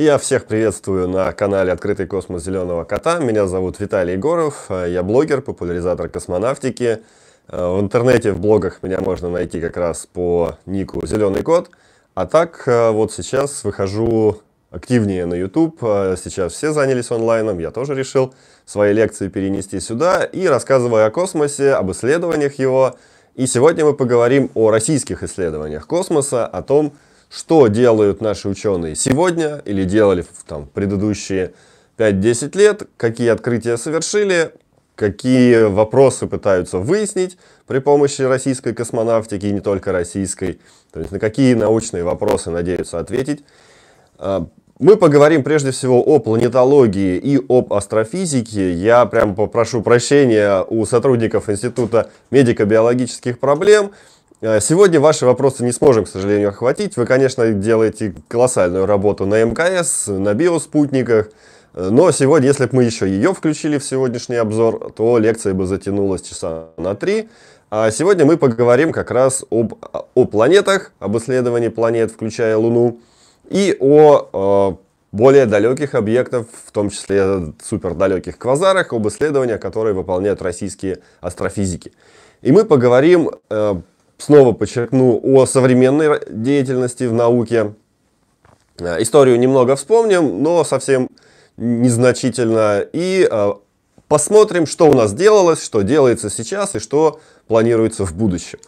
И я всех приветствую на канале «Открытый космос Зеленого кота». Меня зовут Виталий Егоров, а я блогер, популяризатор космонавтики. А, в интернете, в блогах меня можно найти как раз по нику «Зеленый кот». А так, а, вот сейчас выхожу активнее на YouTube. Сейчас все занялись онлайном, я тоже решил свои лекции перенести сюда. И рассказывая о космосе, об исследованиях его. И сегодня мы поговорим о российских исследованиях космоса, о том, что делают наши ученые сегодня или делали там, предыдущие 5-10 лет, какие открытия совершили, какие вопросы пытаются выяснить при помощи российской космонавтики, и не только российской, то есть на какие научные вопросы надеются ответить. А, мы поговорим прежде всего о планетологии и об астрофизике. Я прям попрошу прощения у сотрудников Института медико-биологических проблем, Э, сегодня ваши вопросы не сможем, к сожалению, охватить. Вы, конечно, делаете колоссальную работу на МКС, на биоспутниках. Э, но сегодня, если бы мы еще ее включили в сегодняшний обзор, то лекция бы затянулась часа на три. А сегодня мы поговорим как раз об, о планетах, об исследовании планет, включая Луну, и о э, более далеких объектах, в том числе супердалеких квазарах, об исследованиях, которые выполняют российские астрофизики. И мы поговорим э, снова подчеркну о современной деятельности в науке. Э, историю немного вспомним, но совсем незначительно. И э, посмотрим, что у нас делалось, что делается сейчас и что планируется в будущем.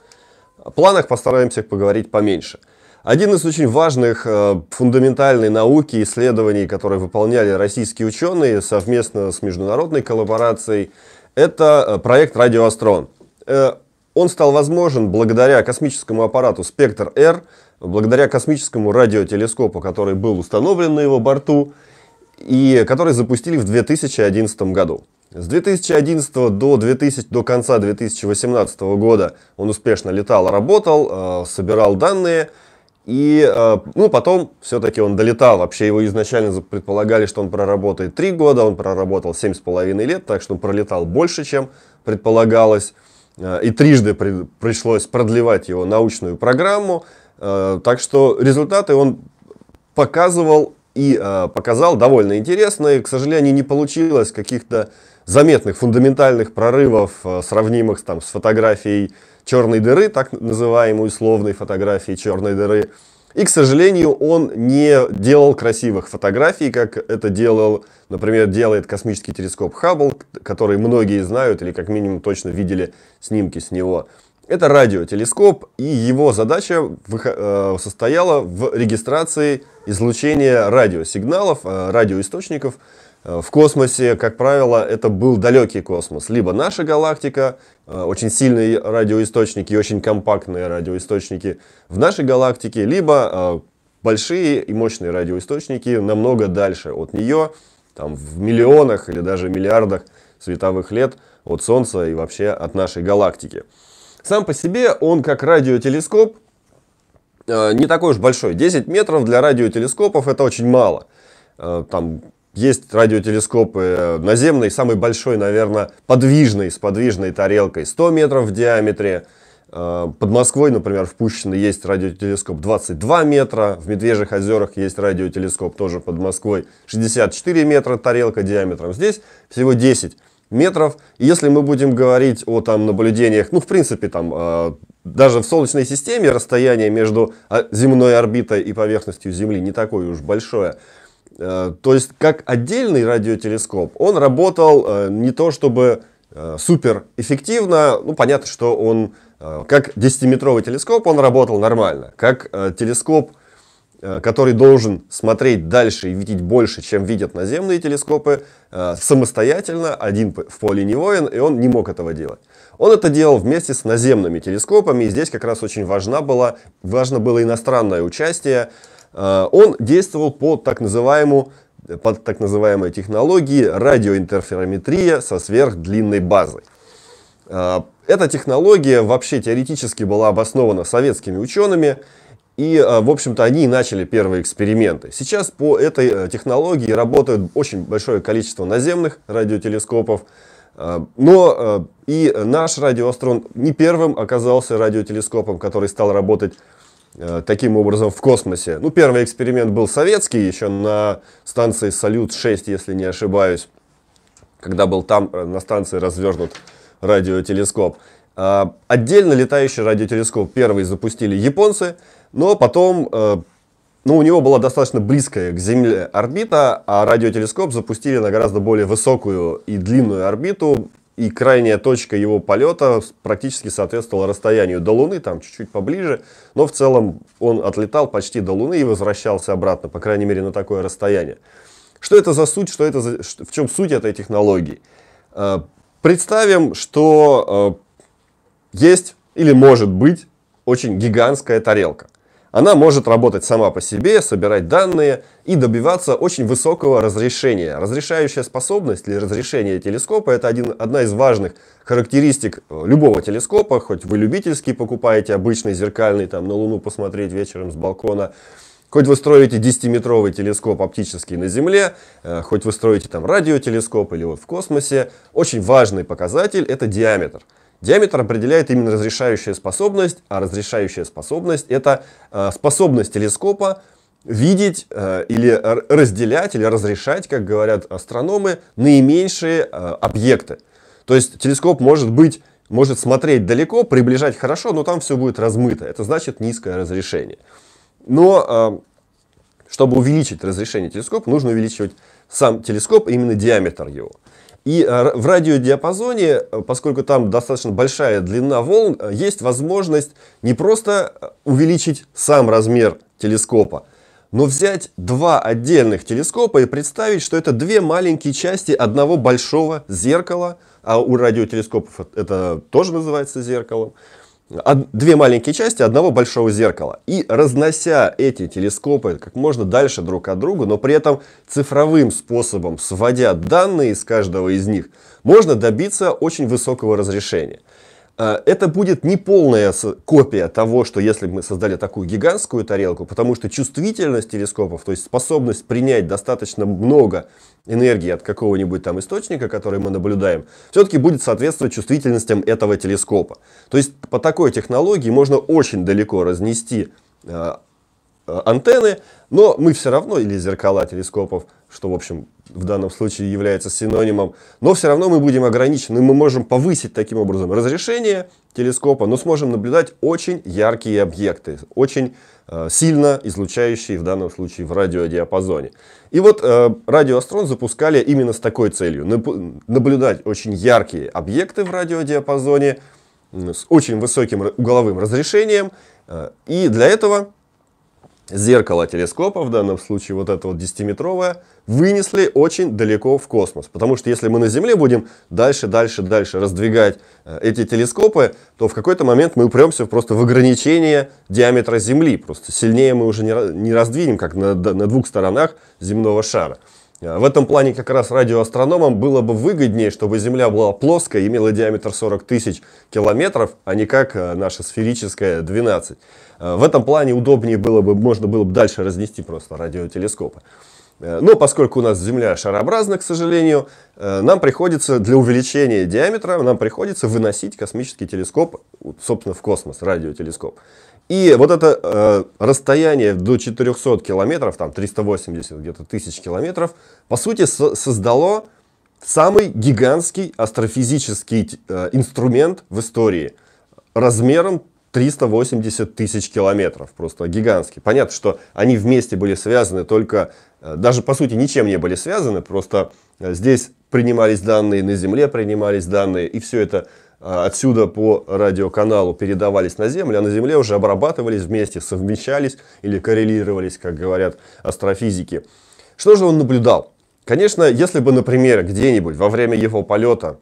О планах постараемся поговорить поменьше. Один из очень важных э, фундаментальной науки исследований, которые выполняли российские ученые совместно с международной коллаборацией, это проект «Радиоастрон». Он стал возможен благодаря космическому аппарату «Спектр-Р», благодаря космическому радиотелескопу, который был установлен на его борту и который запустили в 2011 году. С 2011 до, 2000, до конца 2018 года он успешно летал, работал, э, собирал данные. И э, ну, потом все-таки он долетал. Вообще его изначально предполагали, что он проработает 3 года, он проработал 7,5 лет, так что он пролетал больше, чем предполагалось. Э, и трижды при, пришлось продлевать его научную программу. Э, так что результаты он показывал и э, показал довольно интересные. К сожалению, не получилось каких-то заметных фундаментальных прорывов, сравнимых там, с фотографией черной дыры, так называемой условной фотографией черной дыры. И, к сожалению, он не делал красивых фотографий, как это делал Например, делает космический телескоп Хаббл, который многие знают или как минимум точно видели снимки с него. Это радиотелескоп, и его задача э, состояла в регистрации излучения радиосигналов, э, радиоисточников э, в космосе. Как правило, это был далекий космос, либо наша галактика, очень сильные радиоисточники очень компактные радиоисточники в нашей галактике, либо большие и мощные радиоисточники намного дальше от нее, там в миллионах или даже миллиардах световых лет от Солнца и вообще от нашей галактики. Сам по себе он как радиотелескоп э, не такой уж большой. 10 метров для радиотелескопов это очень мало. Э, там есть радиотелескопы э, наземные, самый большой, наверное, подвижный, с подвижной тарелкой, 100 метров в диаметре. Э, под Москвой, например, в Пущино есть радиотелескоп 22 метра, в Медвежьих озерах есть радиотелескоп тоже под Москвой 64 метра тарелка диаметром. Здесь всего 10 метров. И если мы будем говорить о там наблюдениях, ну, в принципе, там, э, даже в Солнечной системе расстояние между а, земной орбитой и поверхностью Земли не такое уж большое. Э, то есть, как отдельный радиотелескоп, он работал не то чтобы супер эффективно, ну, понятно, что он Э, как 10-метровый телескоп он работал нормально. Как э, телескоп, э, который должен смотреть дальше и видеть больше, чем видят наземные телескопы, самостоятельно, один в поле не воин, и он не мог этого делать. Он это делал вместе с наземными телескопами, и здесь как раз очень важно было, важно было иностранное участие. Он действовал по так называемому под так называемой технологии радиоинтерферометрия со сверхдлинной базой. А, эта технология вообще теоретически была обоснована советскими учеными, и, а, в общем-то, они и начали первые эксперименты. Сейчас по этой э, технологии работают очень большое количество наземных радиотелескопов, а, но и наш радиоастрон не первым оказался радиотелескопом, который стал работать э, таким образом в космосе. Ну, первый эксперимент был советский, еще на станции «Салют-6», если не ошибаюсь, когда был там э, на станции развернут радиотелескоп. А, отдельно летающий радиотелескоп первый запустили японцы, но потом э, ну, у него была достаточно близкая к Земле орбита, а радиотелескоп запустили на гораздо более высокую и длинную орбиту, и крайняя точка его полета практически соответствовала расстоянию до Луны, там чуть-чуть поближе, но в целом он отлетал почти до Луны и возвращался обратно, по крайней мере, на такое расстояние. Что это за суть, что это за, в чем суть этой технологии? Э, Представим, что э, есть или может быть очень гигантская тарелка. Она может работать сама по себе, собирать данные и добиваться очень высокого разрешения. Разрешающая способность или разрешение телескопа – это один, одна из важных характеристик э, любого телескопа, хоть вы любительский покупаете, обычный зеркальный, там на Луну посмотреть вечером с балкона – Хоть вы строите 10-метровый телескоп оптический на Земле, э, хоть вы строите там радиотелескоп или вот в космосе, очень важный показатель – это диаметр. Диаметр определяет именно разрешающая способность, а разрешающая способность – это э, способность телескопа видеть э, или разделять, или разрешать, как говорят астрономы, наименьшие объекты. То есть телескоп может быть может смотреть далеко, приближать хорошо, но там все будет размыто. Это значит низкое разрешение. Но а, чтобы увеличить разрешение телескопа, нужно увеличивать сам телескоп, именно диаметр его. И а, в радиодиапазоне, а, поскольку там достаточно большая длина волн, есть возможность не просто увеличить сам размер телескопа, но взять два отдельных телескопа и представить, что это две маленькие части одного большого зеркала, а у радиотелескопов это тоже называется зеркалом, две маленькие части одного большого зеркала. И разнося эти телескопы как можно дальше друг от друга, но при этом цифровым способом сводя данные из каждого из них, можно добиться очень высокого разрешения – Э, это будет не полная копия того, что если бы мы создали такую гигантскую тарелку, потому что чувствительность телескопов, то есть способность принять достаточно много энергии от какого-нибудь там источника, который мы наблюдаем, все-таки будет соответствовать чувствительностям этого телескопа. То есть по такой технологии можно очень далеко разнести э, Э, антенны, но мы все равно, или зеркала телескопов, что, в общем, в данном случае является синонимом, но все равно мы будем ограничены, мы можем повысить таким образом разрешение телескопа, но сможем наблюдать очень яркие объекты, очень э, сильно излучающие в данном случае в радиодиапазоне. И вот э, радиоастрон запускали именно с такой целью, наблюдать очень яркие объекты в радиодиапазоне с очень высоким угловым разрешением, э, и для этого зеркало телескопа, в данном случае вот это вот 10-метровое, вынесли очень далеко в космос. Потому что если мы на Земле будем дальше, дальше, дальше раздвигать э, эти телескопы, то в какой-то момент мы упремся просто в ограничение диаметра Земли. Просто сильнее мы уже не, не раздвинем, как на, на двух сторонах земного шара. Э, в этом плане как раз радиоастрономам было бы выгоднее, чтобы Земля была плоская, имела диаметр 40 тысяч километров, а не как э, наша сферическая 12. Э, в этом плане удобнее было бы, можно было бы дальше разнести просто радиотелескопы. Э, но поскольку у нас Земля шарообразна, к сожалению, э, нам приходится для увеличения диаметра, нам приходится выносить космический телескоп, собственно, в космос, радиотелескоп. И вот это э, расстояние до 400 километров, там 380 где-то тысяч километров, по сути со создало самый гигантский астрофизический э, инструмент в истории размером 380 тысяч километров, просто гигантский. Понятно, что они вместе были связаны только, э, даже по сути ничем не были связаны, просто э, здесь принимались данные, на Земле принимались данные, и все это э, отсюда по радиоканалу передавались на Землю, а на Земле уже обрабатывались вместе, совмещались или коррелировались, как говорят астрофизики. Что же он наблюдал? Конечно, если бы, например, где-нибудь во время его полета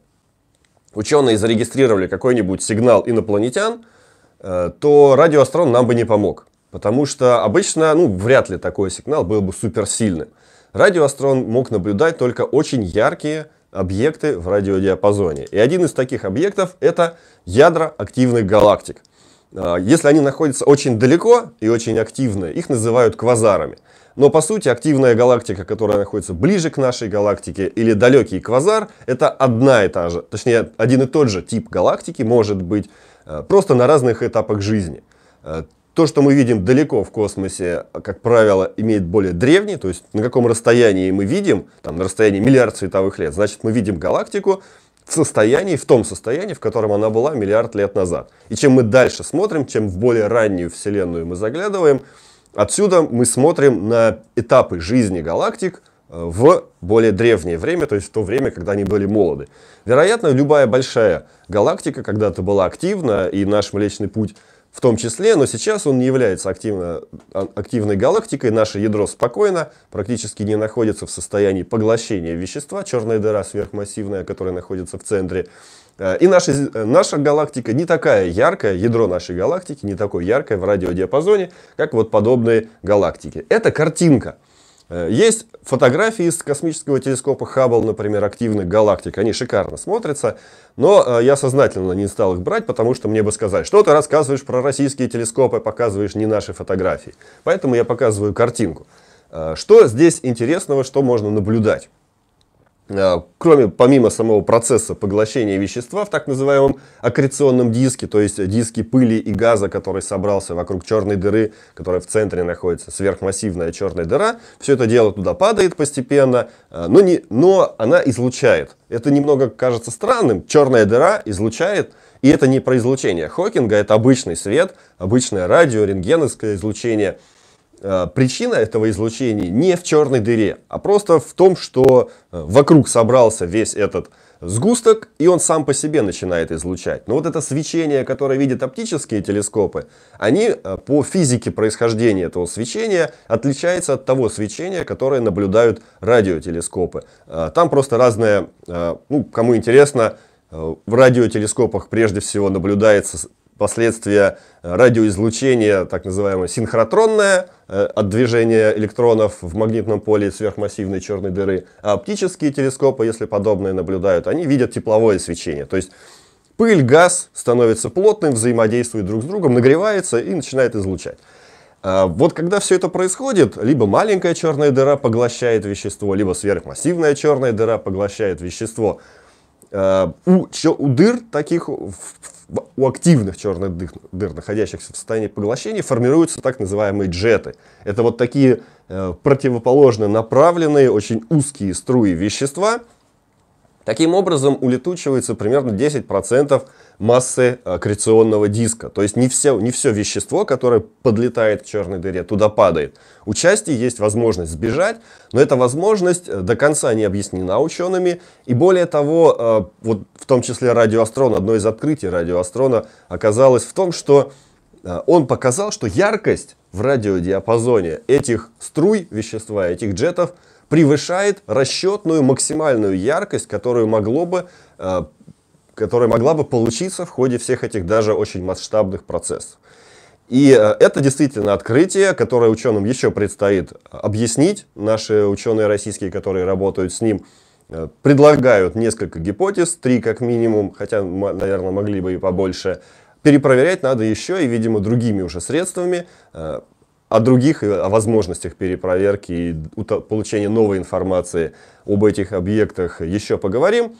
ученые зарегистрировали какой-нибудь сигнал инопланетян – Э, то радиоастрон нам бы не помог. Потому что обычно, ну, вряд ли такой сигнал был бы суперсильным. Радиоастрон мог наблюдать только очень яркие объекты в радиодиапазоне. И один из таких объектов это ядра активных галактик. Э, если они находятся очень далеко и очень активны, их называют квазарами. Но по сути активная галактика, которая находится ближе к нашей галактике, или далекий квазар, это одна и та же, точнее один и тот же тип галактики может быть Э, просто на разных этапах жизни. Э, то, что мы видим далеко в космосе, как правило, имеет более древний, то есть на каком расстоянии мы видим, там на расстоянии миллиард световых лет, значит мы видим галактику в состоянии, в том состоянии, в котором она была миллиард лет назад. И чем мы дальше смотрим, чем в более раннюю Вселенную мы заглядываем, отсюда мы смотрим на этапы жизни галактик – в более древнее время, то есть в то время, когда они были молоды. Вероятно, любая большая галактика когда-то была активна, и наш Млечный Путь в том числе, но сейчас он не является активно, а, активной галактикой, наше ядро спокойно, практически не находится в состоянии поглощения вещества, черная дыра сверхмассивная, которая находится в центре, э, и наша, э, наша галактика не такая яркая, ядро нашей галактики не такое яркое в радиодиапазоне, как вот подобные галактики. Это картинка. Э, есть фотографии из космического телескопа Хаббл, например, активных галактик. Они шикарно смотрятся, но э, я сознательно не стал их брать, потому что мне бы сказать, что ты рассказываешь про российские телескопы, показываешь не наши фотографии. Поэтому я показываю картинку. Э, что здесь интересного, что можно наблюдать? А, кроме, помимо самого процесса поглощения вещества в так называемом аккреционном диске, то есть диске пыли и газа, который собрался вокруг черной дыры, которая в центре находится, сверхмассивная черная дыра, все это дело туда падает постепенно, а, но, не, но она излучает. Это немного кажется странным, черная дыра излучает, и это не про излучение Хокинга, это обычный свет, обычное радио, рентгеновское излучение – Э, причина этого излучения не в черной дыре, а просто в том, что э, вокруг собрался весь этот сгусток, и он сам по себе начинает излучать. Но вот это свечение, которое видят оптические телескопы, они э, по физике происхождения этого свечения отличаются от того свечения, которое наблюдают радиотелескопы. Там просто разное, ну, кому интересно, в радиотелескопах прежде всего наблюдается последствия э, радиоизлучения, так называемое синхротронное, э, от движения электронов в магнитном поле сверхмассивной черной дыры. А оптические телескопы, если подобное наблюдают, они видят тепловое свечение. То есть пыль, газ становится плотным, взаимодействует друг с другом, нагревается и начинает излучать. А вот когда все это происходит, либо маленькая черная дыра поглощает вещество, либо сверхмассивная черная дыра поглощает вещество. А, у, у дыр таких в у активных черных дыр, дыр, находящихся в состоянии поглощения, формируются так называемые джеты. Это вот такие э, противоположно направленные, очень узкие струи вещества. Таким образом улетучивается примерно 10% массы аккреционного э, диска. То есть не все, не все вещество, которое подлетает к черной дыре, туда падает. У части есть возможность сбежать, но эта возможность э, до конца не объяснена учеными. И более того, э, вот в том числе радиоастрон, одно из открытий радиоастрона оказалось в том, что он показал, что яркость в радиодиапазоне этих струй вещества, этих джетов, превышает расчетную максимальную яркость, которую могло бы которая могла бы получиться в ходе всех этих даже очень масштабных процессов. И э, это действительно открытие, которое ученым еще предстоит э, объяснить. Наши ученые российские, которые работают с ним, э, предлагают несколько гипотез, три как минимум, хотя, наверное, могли бы и побольше. Перепроверять надо еще и, видимо, другими уже средствами, о других о возможностях перепроверки и получения новой информации об этих объектах еще поговорим.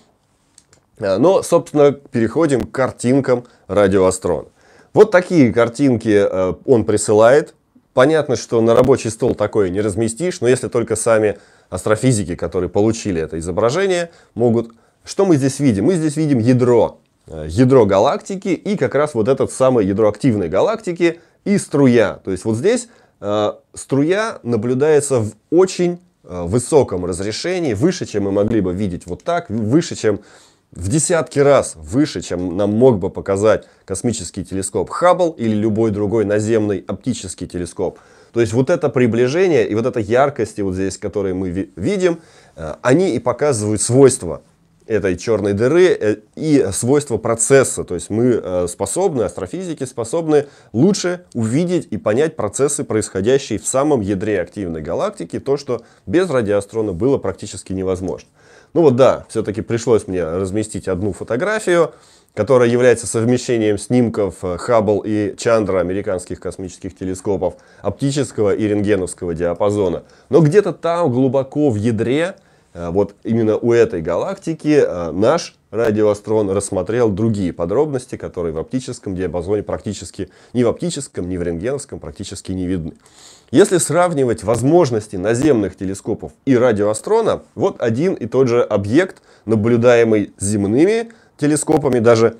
А, но, собственно, переходим к картинкам радиоастрон. Вот такие картинки э, он присылает. Понятно, что на рабочий стол такое не разместишь, но если только сами астрофизики, которые получили это изображение, могут... Что мы здесь видим? Мы здесь видим ядро. Э, ядро галактики и как раз вот этот самый ядро активной галактики и струя. То есть вот здесь э, струя наблюдается в очень э, высоком разрешении, выше, чем мы могли бы видеть вот так, выше, чем в десятки раз выше, чем нам мог бы показать космический телескоп Хаббл или любой другой наземный оптический телескоп. То есть вот это приближение и вот эта яркость, вот здесь, которые мы ви видим, э, они и показывают свойства этой черной дыры э, и свойства процесса. То есть мы э, способны, астрофизики способны лучше увидеть и понять процессы, происходящие в самом ядре активной галактики, то, что без радиоастрона было практически невозможно. Ну вот да, все-таки пришлось мне разместить одну фотографию, которая является совмещением снимков э, Хаббл и Чандра американских космических телескопов оптического и рентгеновского диапазона. Но где-то там, глубоко в ядре, э, вот именно у этой галактики э, наш радиоастрон рассмотрел другие подробности, которые в оптическом диапазоне практически ни в оптическом, ни в рентгеновском практически не видны. Если сравнивать возможности наземных телескопов и радиоастрона, вот один и тот же объект, наблюдаемый земными телескопами, даже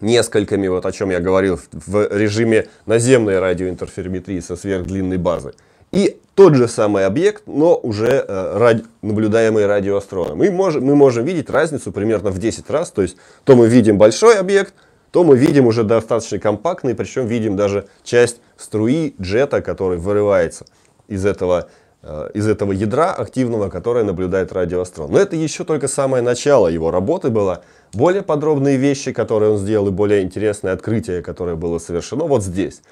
несколькими, вот о чем я говорил, в режиме наземной радиоинтерферометрии со сверхдлинной базы. И тот же самый объект, но уже э, ради, наблюдаемый радиоастроном. И мож, мы можем видеть разницу примерно в 10 раз. То есть то мы видим большой объект, то мы видим уже достаточно компактный, причем видим даже часть струи джета, который вырывается из этого, э, из этого ядра активного, которое наблюдает радиоастрон. Но это еще только самое начало его работы было. Более подробные вещи, которые он сделал, и более интересное открытие, которое было совершено вот здесь.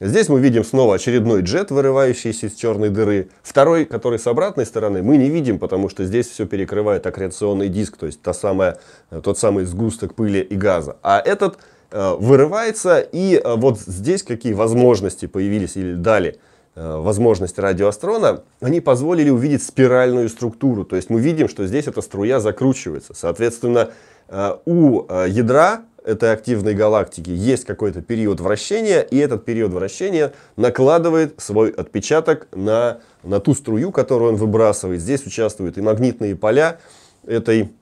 Здесь мы видим снова очередной джет, вырывающийся из черной дыры. Второй, который с обратной стороны, мы не видим, потому что здесь все перекрывает аккреционный диск, то есть та самая, э, тот самый сгусток пыли и газа. А этот э, вырывается, и э, вот здесь какие возможности появились или дали э, возможность радиоастрона, они позволили увидеть спиральную структуру. То есть мы видим, что здесь эта струя закручивается. Соответственно, э, у э, ядра этой активной галактики есть какой-то период вращения, и этот период вращения накладывает свой отпечаток на, на ту струю, которую он выбрасывает. Здесь участвуют и магнитные поля этой,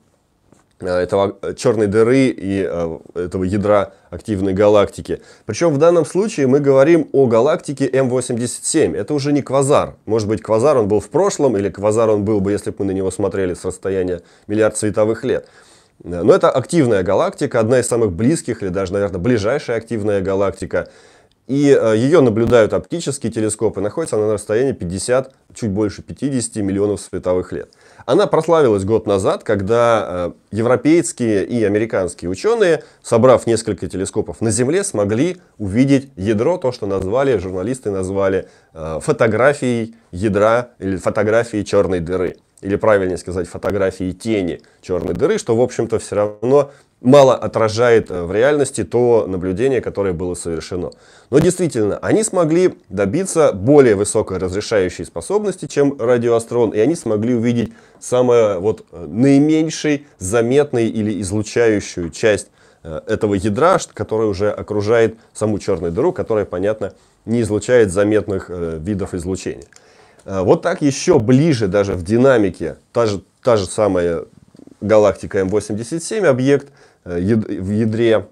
э, этого э, черной дыры и э, этого ядра активной галактики. Причем в данном случае мы говорим о галактике М87. Это уже не квазар. Может быть, квазар он был в прошлом, или квазар он был бы, если бы мы на него смотрели с расстояния миллиард световых лет. Но это активная галактика, одна из самых близких или даже, наверное, ближайшая активная галактика. И э, ее наблюдают оптические телескопы. Находится она на расстоянии 50, чуть больше 50 миллионов световых лет. Она прославилась год назад, когда э, европейские и американские ученые, собрав несколько телескопов на Земле, смогли увидеть ядро, то, что назвали, журналисты назвали э, фотографией ядра или фотографией черной дыры или правильнее сказать, фотографии тени черной дыры, что, в общем-то, все равно мало отражает э, в реальности то наблюдение, которое было совершено. Но действительно, они смогли добиться более высокой разрешающей способности, чем радиоастрон, и они смогли увидеть самую вот э, наименьший заметный или излучающую часть э, этого ядра, которая уже окружает саму черную дыру, которая, понятно, не излучает заметных видов излучения. Э, вот так еще ближе даже в динамике, та же, та же самая галактика М87 объект э, в ядре.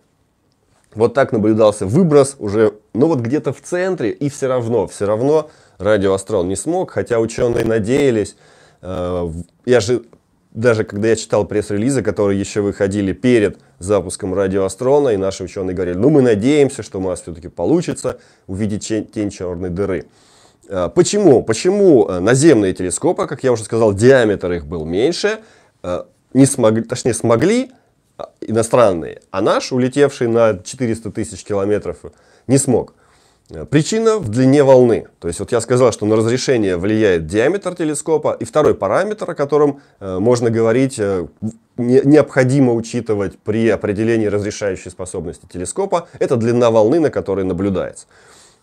Вот так наблюдался выброс уже, ну вот где-то в центре, и все равно, все равно радиоастрон не смог, хотя ученые надеялись. Э, я же, даже когда я читал пресс-релизы, которые еще выходили перед запуском радиоастрона, и наши ученые говорили, ну мы надеемся, что у нас все-таки получится увидеть тень черной дыры. Э, почему? Почему э, наземные телескопы, как я уже сказал, диаметр их был меньше, э, не смогли, точнее смогли иностранные, а наш, улетевший на 400 тысяч километров, не смог. Причина в длине волны. То есть вот я сказал, что на разрешение влияет диаметр телескопа. И второй параметр, о котором э, можно говорить, э, не, необходимо учитывать при определении разрешающей способности телескопа, это длина волны, на которой наблюдается.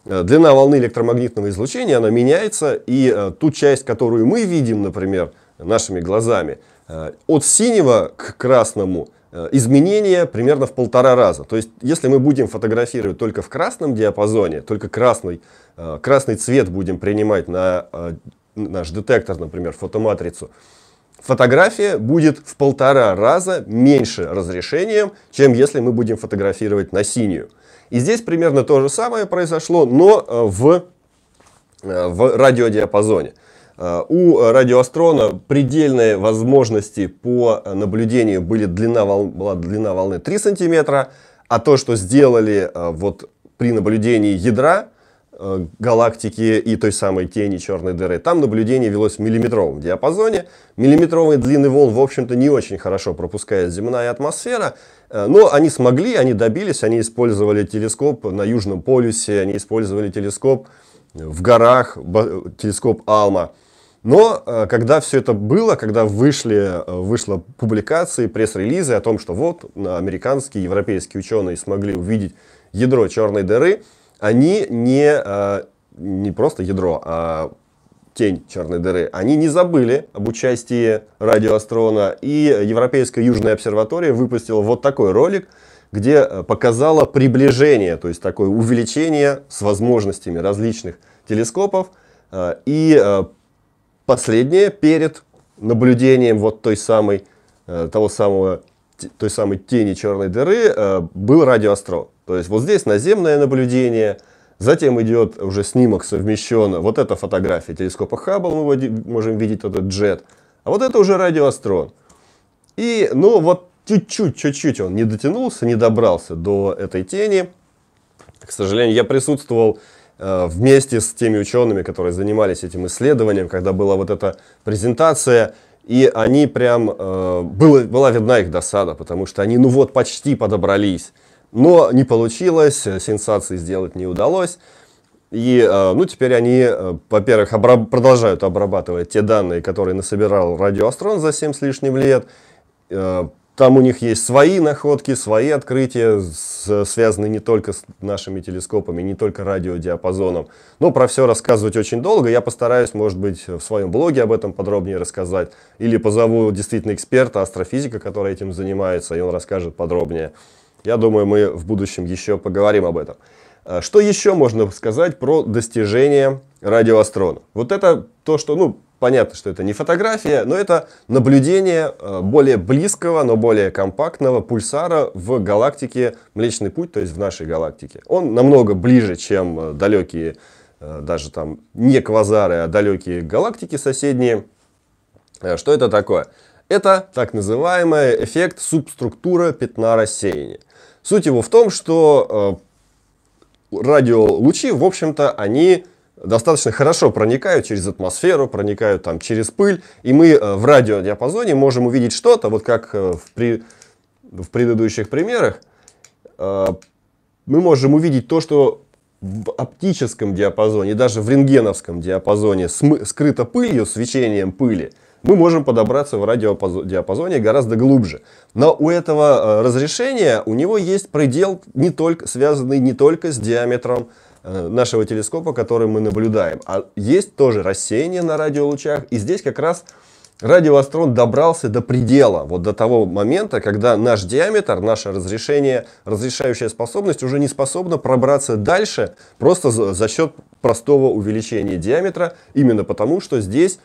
Э, длина волны электромагнитного излучения, она меняется, и э, ту часть, которую мы видим, например, нашими глазами, э, от синего к красному изменение примерно в полтора раза. То есть, если мы будем фотографировать только в красном диапазоне, только красный, красный цвет будем принимать на наш детектор, например, фотоматрицу, фотография будет в полтора раза меньше разрешением, чем если мы будем фотографировать на синюю. И здесь примерно то же самое произошло, но э, в, э, в радиодиапазоне. Э, у радиоастрона предельные возможности по наблюдению были длина волн, была длина волны 3 сантиметра, а то, что сделали вот при наблюдении ядра, Э, галактики и той самой тени черной дыры. Там наблюдение велось в миллиметровом диапазоне. Миллиметровые длины волн, в общем-то, не очень хорошо пропускает земная атмосфера. Э, но они смогли, они добились, они использовали телескоп на Южном полюсе, они использовали телескоп в горах, телескоп Алма. Но э, когда все это было, когда вышли, вышла публикации, пресс-релизы о том, что вот американские, европейские ученые смогли увидеть ядро черной дыры – они не, э, не просто ядро, а тень черной дыры. Они не забыли об участии радиоастрона, и Европейская Южная обсерватория выпустила вот такой ролик, где э, показала приближение, то есть такое увеличение с возможностями различных телескопов. Э, и последнее, перед наблюдением вот той самой, того самого той самой тени черной дыры э, был радиоастрон. То есть вот здесь наземное наблюдение, затем идет уже снимок совмещен, вот эта фотография телескопа Хаббл, мы можем видеть этот джет, а вот это уже радиоастрон. И, ну, вот чуть-чуть, чуть-чуть он не дотянулся, не добрался до этой тени. К сожалению, я присутствовал э, вместе с теми учеными, которые занимались этим исследованием, когда была вот эта презентация, и они прям, э, было, была видна их досада, потому что они, ну вот, почти подобрались. Но не получилось, э, сенсации сделать не удалось. И, э, ну, теперь они, э, во-первых, обра- продолжают обрабатывать те данные, которые насобирал радиоастрон за 7 с лишним лет, э, там у них есть свои находки, свои открытия, связанные не только с нашими телескопами, не только радиодиапазоном. Но про все рассказывать очень долго. Я постараюсь, может быть, в своем блоге об этом подробнее рассказать. Или позову действительно эксперта, астрофизика, который этим занимается, и он расскажет подробнее. Я думаю, мы в будущем еще поговорим об этом. А что еще можно сказать про достижения радиоастрона? Вот это то, что, ну, Понятно, что это не фотография, но это наблюдение э, более близкого, но более компактного пульсара в галактике Млечный Путь, то есть в нашей галактике. Он намного ближе, чем э, далекие, э, даже там не квазары, а далекие галактики соседние. Что это такое? Это так называемый эффект субструктура пятна рассеяния. Суть его в том, что радиолучи, в общем-то, они достаточно хорошо проникают через атмосферу, проникают там через пыль, и мы э, в радиодиапазоне можем увидеть что-то, вот как э, в, при, в предыдущих примерах, э, мы можем увидеть то, что в оптическом диапазоне, даже в рентгеновском диапазоне скрыто пылью, свечением пыли, мы можем подобраться в радиодиапазоне гораздо глубже. Но у этого разрешения, у него есть предел, не только, связанный не только с диаметром Э, нашего телескопа, который мы наблюдаем. А есть тоже рассеяние на радиолучах, и здесь как раз радиоастрон добрался до предела, вот до того момента, когда наш диаметр, наше разрешение, разрешающая способность уже не способна пробраться дальше просто за счет простого увеличения диаметра, именно потому что здесь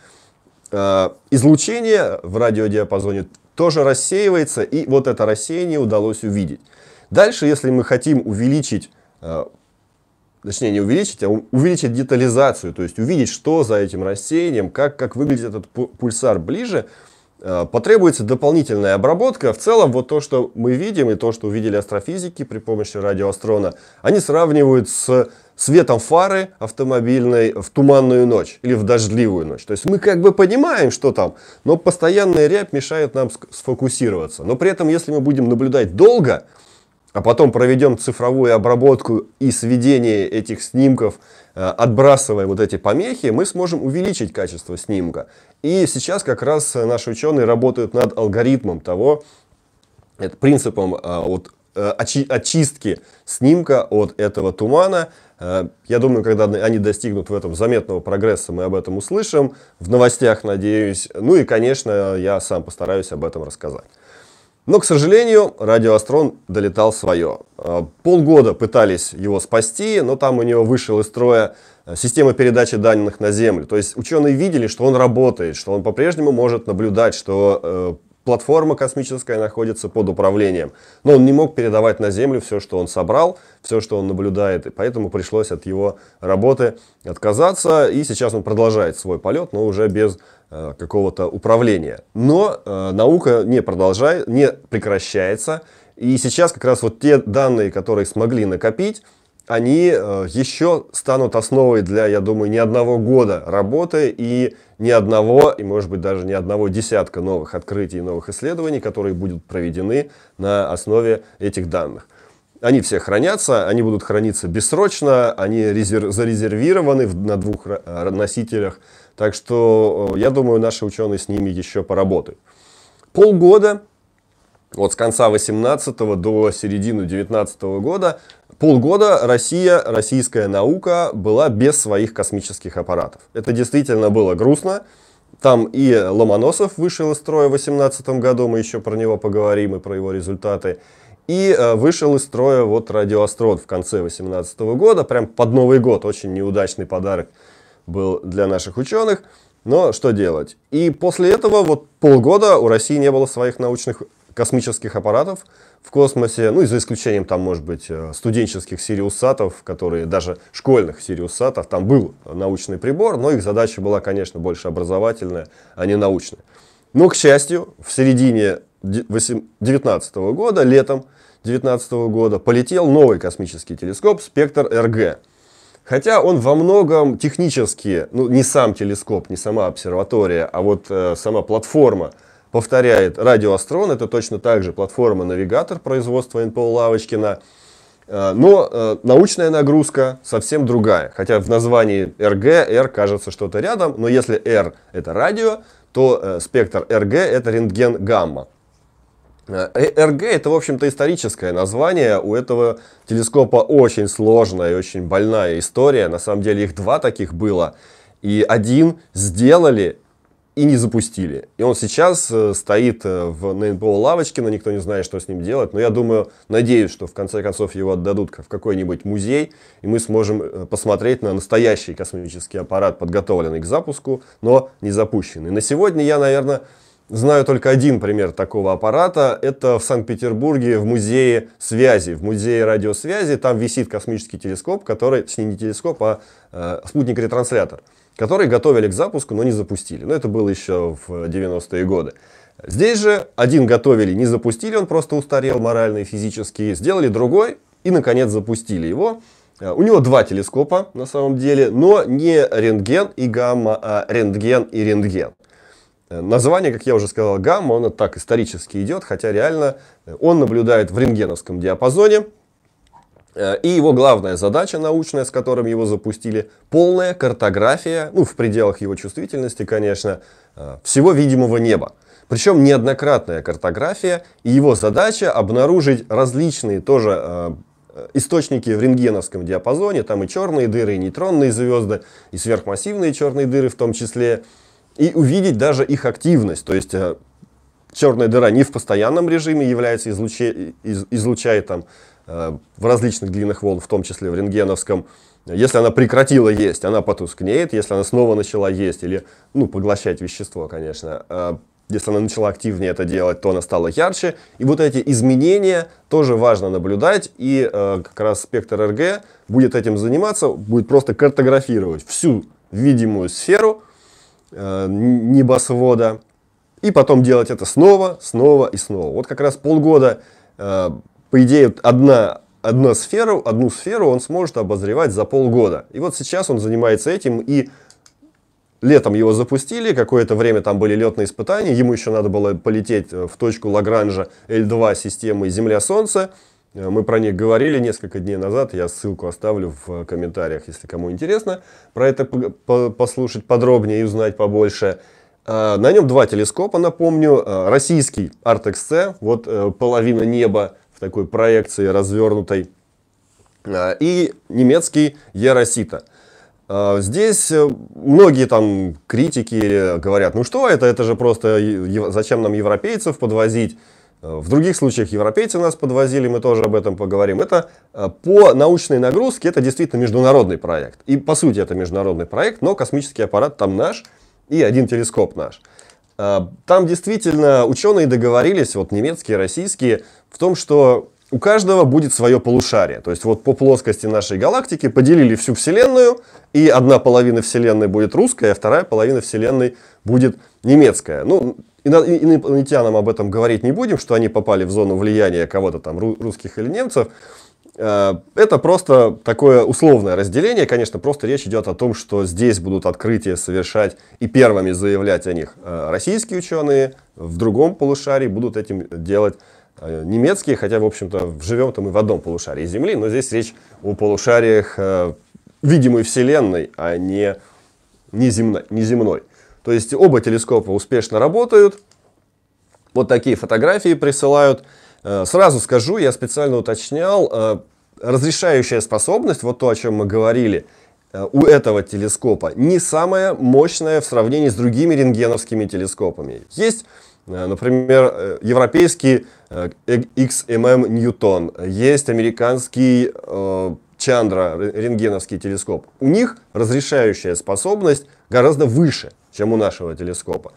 э, излучение в радиодиапазоне тоже рассеивается, и вот это рассеяние удалось увидеть. Дальше, если мы хотим увеличить э, точнее не увеличить, а увеличить детализацию, то есть увидеть, что за этим рассеянием, как, как выглядит этот пульсар ближе, э, потребуется дополнительная обработка. В целом, вот то, что мы видим и то, что увидели астрофизики при помощи радиоастрона, они сравнивают с светом фары автомобильной в туманную ночь или в дождливую ночь. То есть мы как бы понимаем, что там, но постоянная рябь мешает нам сфокусироваться. Но при этом, если мы будем наблюдать долго, а потом проведем цифровую обработку и сведение этих снимков, э, отбрасывая вот эти помехи, мы сможем увеличить качество снимка. И сейчас как раз э, наши ученые работают над алгоритмом того, это принципом э, вот, очистки снимка от этого тумана. Я думаю, когда они достигнут в этом заметного прогресса, мы об этом услышим в новостях, надеюсь. Ну и, конечно, я сам постараюсь об этом рассказать. Но, к сожалению, радиоастрон долетал свое. А, полгода пытались его спасти, но там у него вышел из строя э, система передачи данных на Землю. То есть ученые видели, что он работает, что он по-прежнему может наблюдать, что э, платформа космическая находится под управлением. Но он не мог передавать на Землю все, что он собрал, все, что он наблюдает, и поэтому пришлось от его работы отказаться. И сейчас он продолжает свой полет, но уже без Э, какого-то управления. Но э, наука не продолжает, не прекращается. И сейчас как раз вот те данные, которые смогли накопить, они э, еще станут основой для, я думаю, не одного года работы и не одного, и может быть даже не одного десятка новых открытий и новых исследований, которые будут проведены на основе этих данных. Они все хранятся, они будут храниться бессрочно, они резерв, зарезервированы на двух э, носителях так что э, я думаю, наши ученые с ними еще поработают. Полгода, вот с конца 18 до середины 19 года, полгода Россия, российская наука была без своих космических аппаратов. Это действительно было грустно. Там и Ломоносов вышел из строя в 2018 году, мы еще про него поговорим и про его результаты. И э, вышел из строя вот радиоастрон в конце 2018 года, прям под Новый год, очень неудачный подарок был для наших ученых. Но что делать? И после этого вот полгода у России не было своих научных космических аппаратов в космосе, ну и за исключением там, может быть, э, студенческих сириусатов, которые даже школьных сириусатов, там был научный прибор, но их задача была, конечно, больше образовательная, а не научная. Но, к счастью, в середине 2019 года, летом 2019 года, полетел новый космический телескоп «Спектр РГ», Хотя он во многом технически, ну не сам телескоп, не сама обсерватория, а вот э, сама платформа повторяет радиоастрон, это точно так же платформа-навигатор производства НПО Лавочкина. Э, но э, научная нагрузка совсем другая. Хотя в названии РГ, Р кажется что-то рядом, но если Р это радио, то э, спектр РГ это рентген гамма. Э, РГ это, в общем-то, историческое название. У этого телескопа очень сложная и очень больная история. На самом деле их два таких было. И один сделали и не запустили. И он сейчас э, стоит э, в, на НПО лавочке, но никто не знает, что с ним делать. Но я думаю, надеюсь, что в конце концов его отдадут в какой-нибудь музей, и мы сможем посмотреть на настоящий космический аппарат, подготовленный к запуску, но не запущенный. На сегодня я, наверное, Знаю только один пример такого аппарата. Это в Санкт-Петербурге в музее связи, в музее радиосвязи. Там висит космический телескоп, который, с не телескоп, а э, спутник-ретранслятор, который готовили к запуску, но не запустили. Но это было еще в 90-е годы. Здесь же один готовили, не запустили, он просто устарел морально и физически. Сделали другой и, наконец, запустили его. Э, у него два телескопа на самом деле, но не рентген и гамма, а рентген и рентген. Э, название, как я уже сказал, гамма, оно так исторически идет, хотя реально э, он наблюдает в рентгеновском диапазоне. Э, и его главная задача научная, с которым его запустили, полная картография, ну, в пределах его чувствительности, конечно, всего видимого неба. Причем неоднократная картография, и его задача обнаружить различные тоже источники в рентгеновском диапазоне, там и черные дыры, и нейтронные звезды, и сверхмассивные черные дыры в том числе, и увидеть даже их активность. То есть э, черная дыра не в постоянном режиме является, излуче, из, излучает там э, в различных длинных волн, в том числе в рентгеновском. Если она прекратила есть, она потускнеет. Если она снова начала есть или, ну, поглощать вещество, конечно. Э, если она начала активнее это делать, то она стала ярче. И вот эти изменения тоже важно наблюдать. И э, как раз спектр РГ будет этим заниматься, будет просто картографировать всю видимую сферу, э, небосвода. И потом делать это снова, снова и снова. Вот как раз полгода, э, по идее, одна, одна сфера, одну сферу он сможет обозревать за полгода. И вот сейчас он занимается этим, и летом его запустили, какое-то время там были летные испытания, ему еще надо было полететь э, в точку Лагранжа L2 системы Земля-Солнце, Э, мы про них говорили несколько дней назад, я ссылку оставлю в э, комментариях, если кому интересно про это послушать подробнее и узнать побольше. Э, на нем два телескопа, напомню, российский артекс c вот половина неба в такой проекции развернутой, и немецкий Еросита. Здесь многие там критики говорят, ну что это, это же просто, зачем нам европейцев подвозить, Э, в других случаях европейцы нас подвозили, мы тоже об этом поговорим. Это э, по научной нагрузке, это действительно международный проект. И по сути это международный проект, но космический аппарат там наш и один телескоп наш. Э, там действительно ученые договорились, вот немецкие, российские, в том, что у каждого будет свое полушарие. То есть вот по плоскости нашей галактики поделили всю Вселенную, и одна половина Вселенной будет русская, а вторая половина Вселенной будет немецкая. Ну, инопланетянам об этом говорить не будем, что они попали в зону влияния кого-то там, русских или немцев. Э, это просто такое условное разделение, конечно, просто речь идет о том, что здесь будут открытия совершать и первыми заявлять о них э, российские ученые, в другом полушарии будут этим делать э, немецкие, хотя, в общем-то, живем-то мы в одном полушарии Земли, но здесь речь о полушариях видимой Вселенной, а не, не, не земной. То есть оба телескопа успешно работают. Вот такие фотографии присылают. Э, сразу скажу, я специально уточнял, э, разрешающая способность, вот то, о чем мы говорили, э, у этого телескопа не самая мощная в сравнении с другими рентгеновскими телескопами. Есть, например, европейский XMM Ньютон, есть американский Чандра рентгеновский телескоп. У них разрешающая способность гораздо выше, чем у нашего телескопа.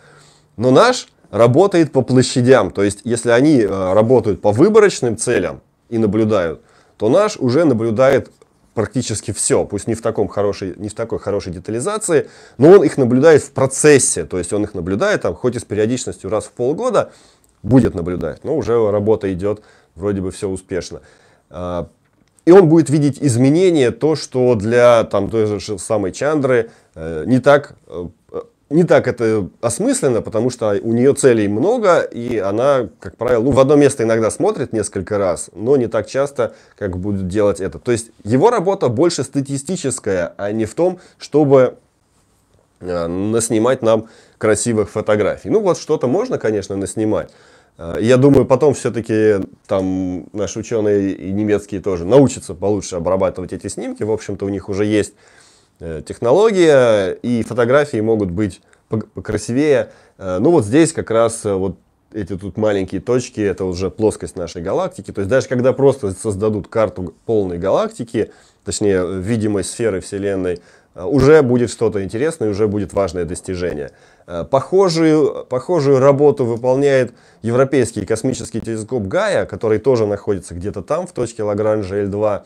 Но наш работает по площадям, то есть если они э, работают по выборочным целям и наблюдают, то наш уже наблюдает практически все, пусть не в, таком хорошей, не в такой хорошей детализации, но он их наблюдает в процессе, то есть он их наблюдает там, хоть и с периодичностью раз в полгода, будет наблюдать, но уже работа идет, вроде бы все успешно. А, и он будет видеть изменения, то, что для там, той же самой Чандры Э, не так э, не так это осмысленно, потому что у нее целей много, и она, как правило, ну, в одно место иногда смотрит несколько раз, но не так часто, как будет делать это. То есть его работа больше статистическая, а не в том, чтобы э, наснимать нам красивых фотографий. Ну вот что-то можно, конечно, наснимать. Я думаю, потом все-таки там наши ученые и немецкие тоже научатся получше обрабатывать эти снимки. В общем-то, у них уже есть Э, технология, и фотографии могут быть покрасивее. Э, ну вот здесь как раз э, вот эти тут маленькие точки, это уже плоскость нашей галактики. То есть даже когда просто создадут карту полной галактики, точнее видимой сферы Вселенной, уже будет что-то интересное, уже будет важное достижение. Похожую, похожую работу выполняет европейский космический телескоп Гая, который тоже находится где-то там, в точке Лагранжа L2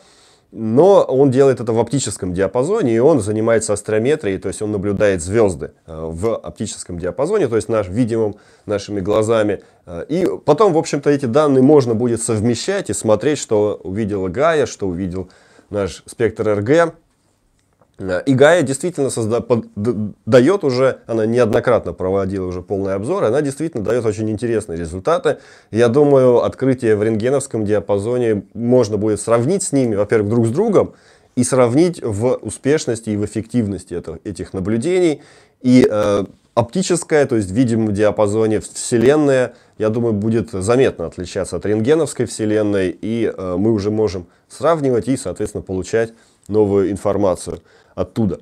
но он делает это в оптическом диапазоне, и он занимается астрометрией, то есть он наблюдает звезды э, в оптическом диапазоне, то есть наш, видимым нашими глазами. Э, и потом, в общем-то, эти данные можно будет совмещать и смотреть, что увидела Гая, что увидел наш спектр РГ. Э, и Гая действительно созда... под... дает уже, она неоднократно проводила уже полный обзор, она действительно дает очень интересные результаты. Я думаю, открытие в рентгеновском диапазоне можно будет сравнить с ними, во-первых, друг с другом, и сравнить в успешности и в эффективности это, этих наблюдений. И э, оптическая, то есть в видимом диапазоне Вселенная, я думаю, будет заметно отличаться от рентгеновской Вселенной, и э, мы уже можем сравнивать и, соответственно, получать новую информацию оттуда.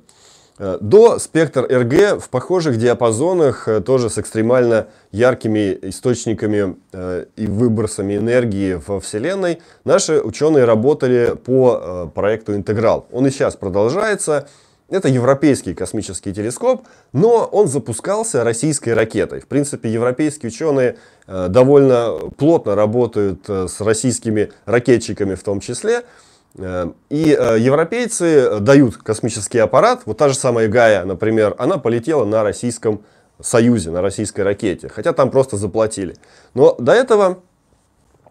Э, до спектр РГ в похожих диапазонах, э, тоже с экстремально яркими источниками э, и выбросами энергии во Вселенной, наши ученые работали по проекту «Интеграл». Он и сейчас продолжается. Это европейский космический телескоп, но он запускался российской ракетой. В принципе, европейские ученые довольно плотно работают с российскими ракетчиками в том числе. Э, и э, европейцы э, дают космический аппарат, вот та же самая Гая, например, она полетела на Российском Союзе, на российской ракете, хотя там просто заплатили. Но до этого,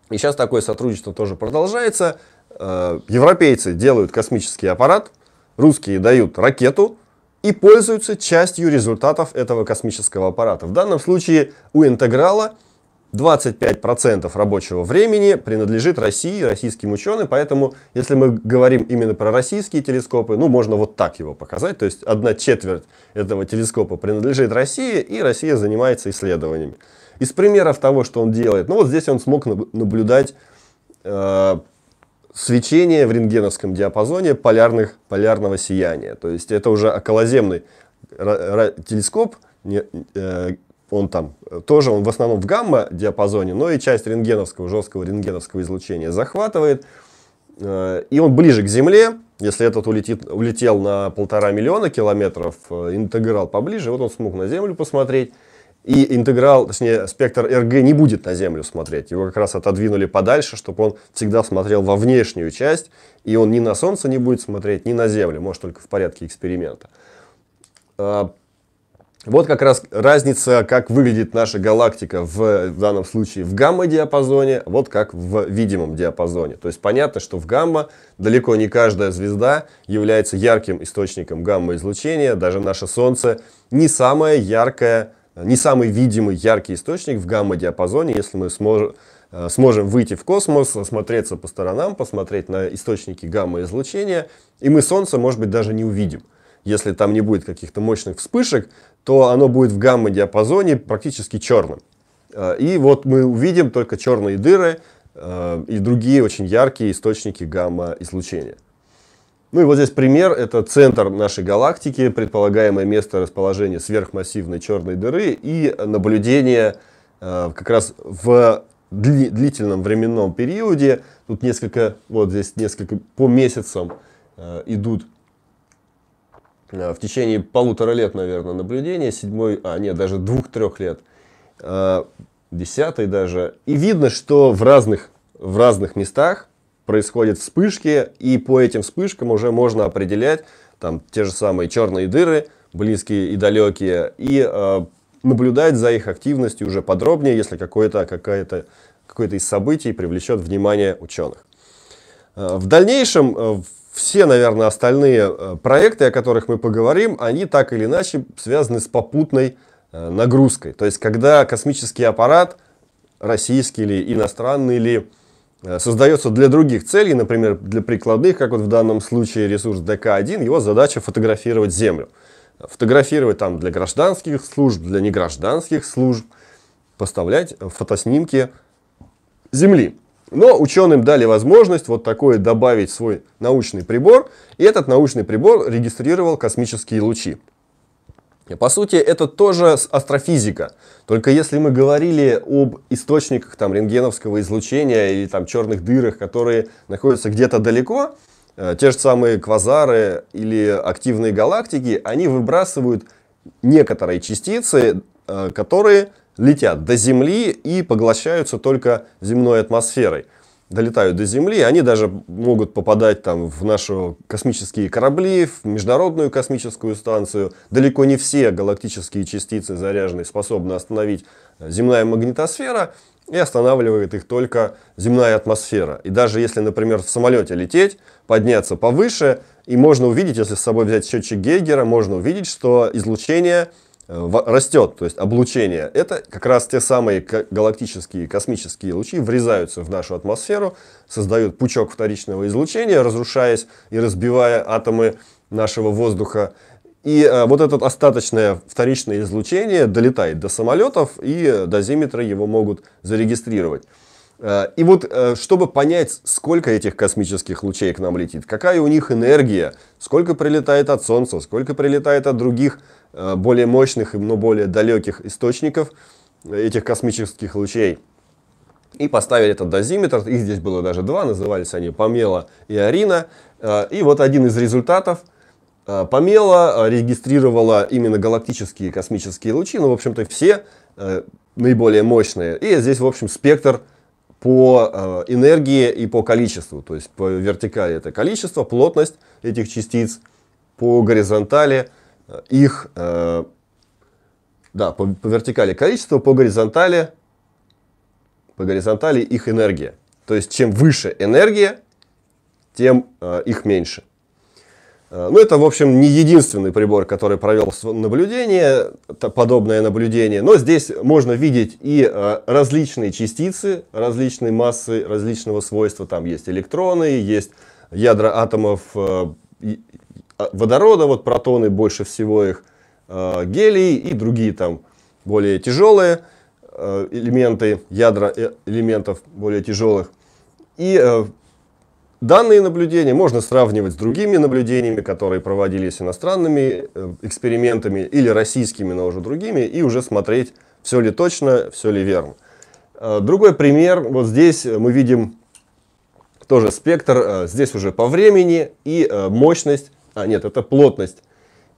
и сейчас такое сотрудничество тоже продолжается, европейцы делают космический аппарат, русские дают ракету и пользуются частью результатов этого космического аппарата. В данном случае у «Интеграла» 25% рабочего времени принадлежит России, российским ученым, поэтому если мы говорим именно про российские телескопы, ну можно вот так его показать, то есть одна четверть этого телескопа принадлежит России, и Россия занимается исследованиями. Из примеров того, что он делает, ну вот здесь он смог наблюдать э, свечение в рентгеновском диапазоне полярных, полярного сияния, то есть это уже околоземный телескоп, не, э, он там э, тоже, он в основном в гамма-диапазоне, но и часть рентгеновского, жесткого рентгеновского излучения захватывает. Э, и он ближе к Земле, если этот улетит, улетел на полтора миллиона километров, э, интеграл поближе, вот он смог на Землю посмотреть. И интеграл, точнее, спектр РГ не будет на Землю смотреть. Его как раз отодвинули подальше, чтобы он всегда смотрел во внешнюю часть. И он ни на Солнце не будет смотреть, ни на Землю. Может, только в порядке эксперимента вот как раз разница, как выглядит наша галактика в, в данном случае в гамма-диапазоне, вот как в видимом диапазоне. То есть понятно, что в гамма далеко не каждая звезда является ярким источником гамма-излучения. Даже наше Солнце не самое яркое, не самый видимый яркий источник в гамма-диапазоне. Если мы сможем, э, сможем выйти в космос, осмотреться по сторонам, посмотреть на источники гамма-излучения, и мы Солнце, может быть, даже не увидим если там не будет каких-то мощных вспышек, то оно будет в гамма-диапазоне практически черным. Э, и вот мы увидим только черные дыры э, и другие очень яркие источники гамма-излучения. Ну и вот здесь пример, это центр нашей галактики, предполагаемое место расположения сверхмассивной черной дыры и наблюдение э, как раз в длительном временном периоде. Тут несколько, вот здесь несколько по месяцам идут Э, в течение полутора лет, наверное, наблюдения, седьмой, а нет, даже двух-трех лет, э, десятый даже, и видно, что в разных, в разных местах происходят вспышки, и по этим вспышкам уже можно определять там те же самые черные дыры, близкие и далекие, и э, наблюдать за их активностью уже подробнее, если какое-то какое -то, какое -то из событий привлечет внимание ученых. В дальнейшем, в все, наверное, остальные э, проекты, о которых мы поговорим, они так или иначе связаны с попутной э, нагрузкой. То есть, когда космический аппарат, российский или иностранный, или э, создается для других целей, например, для прикладных, как вот в данном случае ресурс ДК-1, его задача фотографировать Землю. Фотографировать там для гражданских служб, для негражданских служб, поставлять фотоснимки Земли. Но ученым дали возможность вот такое добавить свой научный прибор, и этот научный прибор регистрировал космические лучи. по сути, это тоже астрофизика. Только если мы говорили об источниках там, рентгеновского излучения или там, черных дырах, которые находятся где-то далеко, э, те же самые квазары или активные галактики, они выбрасывают некоторые частицы, э, которые летят до Земли и поглощаются только земной атмосферой. Долетают до Земли, они даже могут попадать там, в наши космические корабли, в Международную космическую станцию. Далеко не все галактические частицы заряженные способны остановить э, земная магнитосфера, и останавливает их только земная атмосфера. И даже если, например, в самолете лететь, подняться повыше, и можно увидеть, если с собой взять счетчик Гейгера, можно увидеть, что излучение растет, то есть облучение, это как раз те самые галактические космические лучи врезаются в нашу атмосферу, создают пучок вторичного излучения, разрушаясь и разбивая атомы нашего воздуха. И э, вот это остаточное вторичное излучение долетает до самолетов, и дозиметры его могут зарегистрировать. Э, и вот, э, чтобы понять, сколько этих космических лучей к нам летит, какая у них энергия, сколько прилетает от Солнца, сколько прилетает от других Э, более мощных, но более далеких источников э, этих космических лучей. И поставили этот дозиметр, их здесь было даже два, назывались они Помела и Арина. Э, и вот один из результатов. Помела регистрировала именно галактические космические лучи, ну, в общем-то, все наиболее мощные. И здесь, в общем, спектр по энергии и по количеству, то есть по вертикали это количество, плотность этих частиц, по горизонтали – Э, их э, да, по, по вертикали количество, по горизонтали, по горизонтали их энергия. То есть чем выше энергия, тем э, их меньше. Э, ну, это, в общем, не единственный прибор, который провел наблюдение, подобное наблюдение, но здесь можно видеть и э, различные частицы, различные массы, различного свойства. Там есть электроны, есть ядра атомов, э, Э, водорода, вот протоны больше всего их, э, гелий и другие там более тяжелые э, элементы, ядра элементов более тяжелых. И данные наблюдения можно сравнивать с другими наблюдениями, которые проводились иностранными экспериментами или российскими, но уже другими, и уже смотреть, все ли точно, все ли верно. Другой пример, вот здесь мы видим тоже спектр, здесь уже по времени и мощность а нет, это плотность.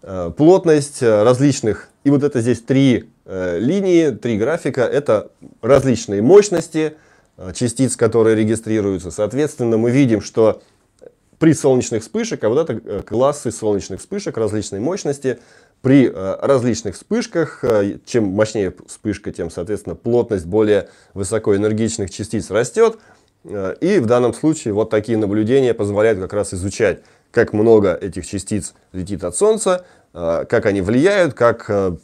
Э, плотность э, различных, и вот это здесь три э, линии, три графика, это различные мощности частиц, которые регистрируются. Соответственно, мы видим, что при солнечных вспышек, а вот это классы солнечных вспышек различной мощности, при различных вспышках, чем мощнее вспышка, тем, соответственно, плотность более высокоэнергичных частиц растет. И в данном случае вот такие наблюдения позволяют как раз изучать как много этих частиц летит от Солнца, э, как они влияют, как э,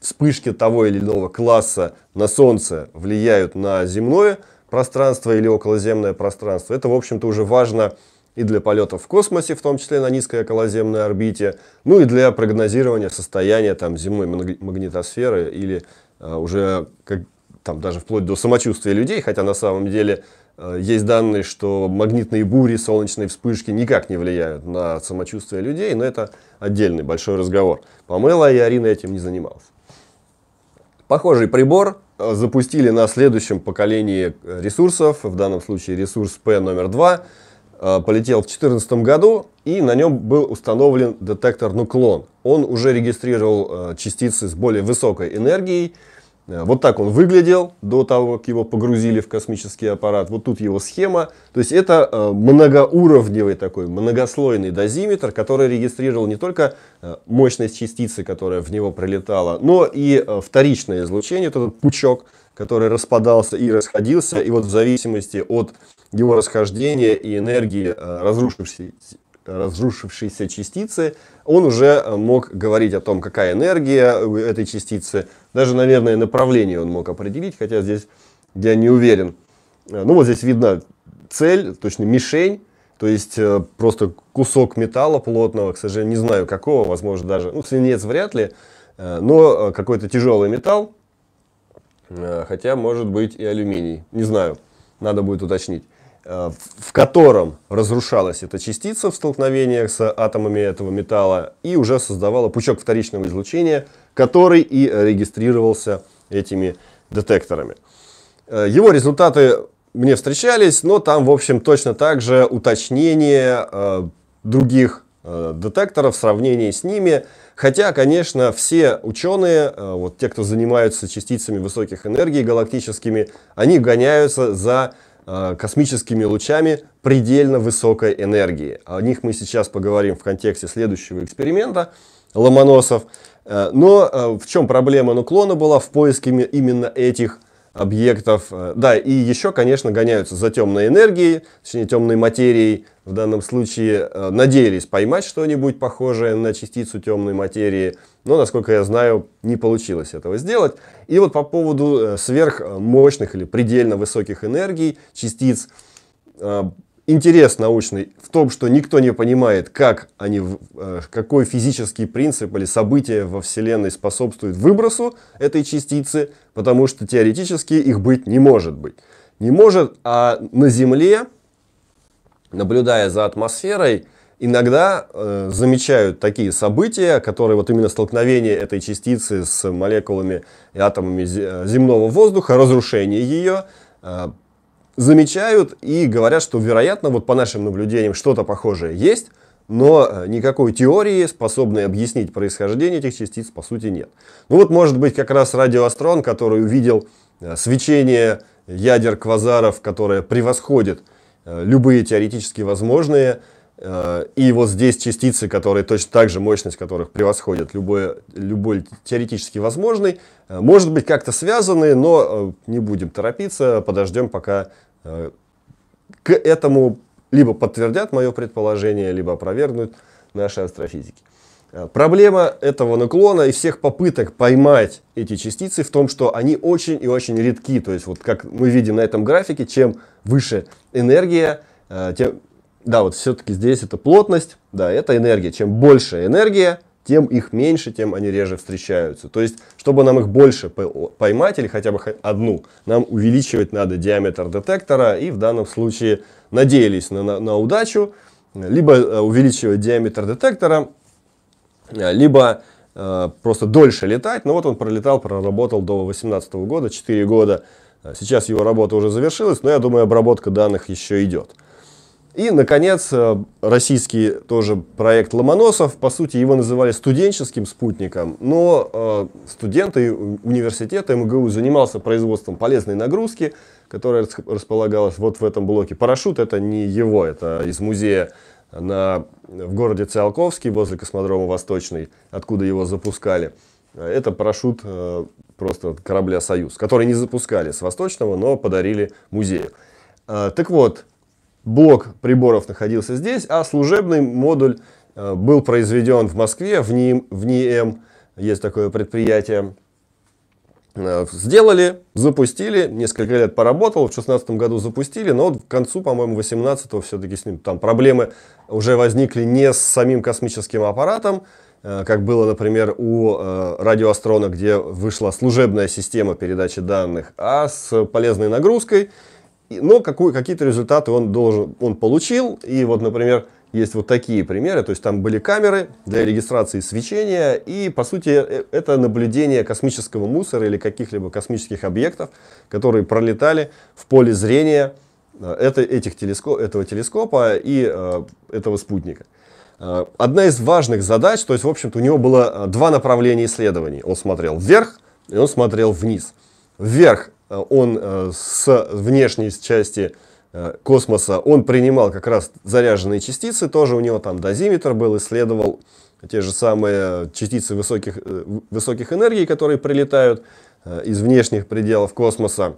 вспышки того или иного класса на Солнце влияют на земное пространство или околоземное пространство. Это, в общем-то, уже важно и для полетов в космосе, в том числе на низкой околоземной орбите, ну и для прогнозирования состояния там, земной магнитосферы или э, уже как, там, даже вплоть до самочувствия людей, хотя на самом деле Э, есть данные, что магнитные бури, солнечные вспышки никак не влияют на самочувствие людей, но это отдельный большой разговор. Помыла и Арина этим не занималась. Похожий прибор э, запустили на следующем поколении э, ресурсов, в данном случае ресурс P номер 2, полетел в 2014 году, и на нем был установлен детектор нуклон. Он уже регистрировал частицы с более высокой энергией, Э, вот так он выглядел до того, как его погрузили в космический аппарат. Вот тут его схема. То есть это э, многоуровневый такой, многослойный дозиметр, который регистрировал не только э, мощность частицы, которая в него пролетала, но и вторичное излучение, вот этот пучок, который распадался и расходился. И вот в зависимости от его расхождения и энергии разрушившейся, разрушившейся частицы, он уже мог говорить о том, какая энергия у этой частицы, даже, наверное, направление он мог определить, хотя здесь я не уверен. Э, ну вот здесь видна цель, точно мишень, то есть э, просто кусок металла плотного, к сожалению, не знаю какого, возможно даже, ну свинец вряд ли, э, но какой-то тяжелый металл, хотя может быть и алюминий, не знаю, надо будет уточнить в котором разрушалась эта частица в столкновениях с атомами этого металла и уже создавала пучок вторичного излучения, который и регистрировался этими детекторами. Э, его результаты мне встречались, но там, в общем, точно так же уточнение э, других э, детекторов, сравнение с ними. Хотя, конечно, все ученые, вот те, кто занимаются частицами высоких энергий галактическими, они гоняются за космическими лучами предельно высокой энергии. О них мы сейчас поговорим в контексте следующего эксперимента Ломоносов. Э, но э, в чем проблема нуклона была в поиске именно этих объектов. Э, да, и еще, конечно, гоняются за темной энергией, точнее темной материей. В данном случае надеялись поймать что-нибудь похожее на частицу темной материи. Но, насколько я знаю, не получилось этого сделать. И вот по поводу сверхмощных или предельно высоких энергий частиц интерес научный в том, что никто не понимает, как они, э, какой физический принцип или событие во Вселенной способствует выбросу этой частицы, потому что теоретически их быть не может быть. Не может, а на Земле, наблюдая за атмосферой, иногда э, замечают такие события, которые вот именно столкновение этой частицы с молекулами и атомами э, земного воздуха, разрушение ее, замечают и говорят, что, вероятно, вот по нашим наблюдениям что-то похожее есть, но э, никакой теории, способной объяснить происхождение этих частиц, по сути, нет. Ну вот, может быть, как раз радиоастрон, который увидел э, свечение ядер квазаров, которое превосходит э, любые теоретически возможные, и вот здесь частицы, которые точно так же мощность которых превосходит любой, любой теоретически возможный, может быть как-то связаны, но не будем торопиться, подождем пока к этому либо подтвердят мое предположение, либо опровергнут наши астрофизики. А, проблема этого наклона и всех попыток поймать эти частицы в том, что они очень и очень редки. То есть, вот как мы видим на этом графике, чем выше энергия, а, тем... Да, вот все-таки здесь это плотность, да, это энергия. Чем больше энергия, тем их меньше, тем они реже встречаются. То есть, чтобы нам их больше поймать или хотя бы одну, нам увеличивать надо диаметр детектора и в данном случае надеялись на, на, на удачу, либо э, увеличивать диаметр детектора, э, либо э, просто дольше летать. Но ну, вот он пролетал, проработал до 2018 года, 4 года. Э, сейчас его работа уже завершилась, но я думаю, обработка данных еще идет. И, наконец, э, российский тоже проект Ломоносов, по сути, его называли студенческим спутником, но э, студенты университета МГУ занимался производством полезной нагрузки, которая располагалась вот в этом блоке. Парашют это не его, это из музея на, в городе Циолковский, возле космодрома Восточный, откуда его запускали. Это парашют э, просто корабля «Союз», который не запускали с Восточного, но подарили музею. Так вот, блок приборов находился здесь, а служебный модуль э, был произведен в Москве, в НИМ. в НИИМ есть такое предприятие. Э, сделали, запустили, несколько лет поработал, в 2016 году запустили, но вот к концу, по-моему, 18 все-таки с ним там проблемы уже возникли не с самим космическим аппаратом, э, как было, например, у радиоастрона, где вышла служебная система передачи данных, а с полезной нагрузкой – но какую, какие-то результаты он, должен, он получил. И вот, например, есть вот такие примеры. То есть там были камеры для регистрации свечения. И, по сути, э, это наблюдение космического мусора или каких-либо космических объектов, которые пролетали в поле зрения э, это, этих телескоп, этого телескопа и э, этого спутника. Э, одна из важных задач, то есть, в общем-то, у него было два направления исследований. Он смотрел вверх и он смотрел вниз. Вверх Э, он э, с внешней части э, космоса, он принимал как раз заряженные частицы, тоже у него там дозиметр был, исследовал те же самые частицы высоких, высоких энергий, которые прилетают из внешних пределов космоса.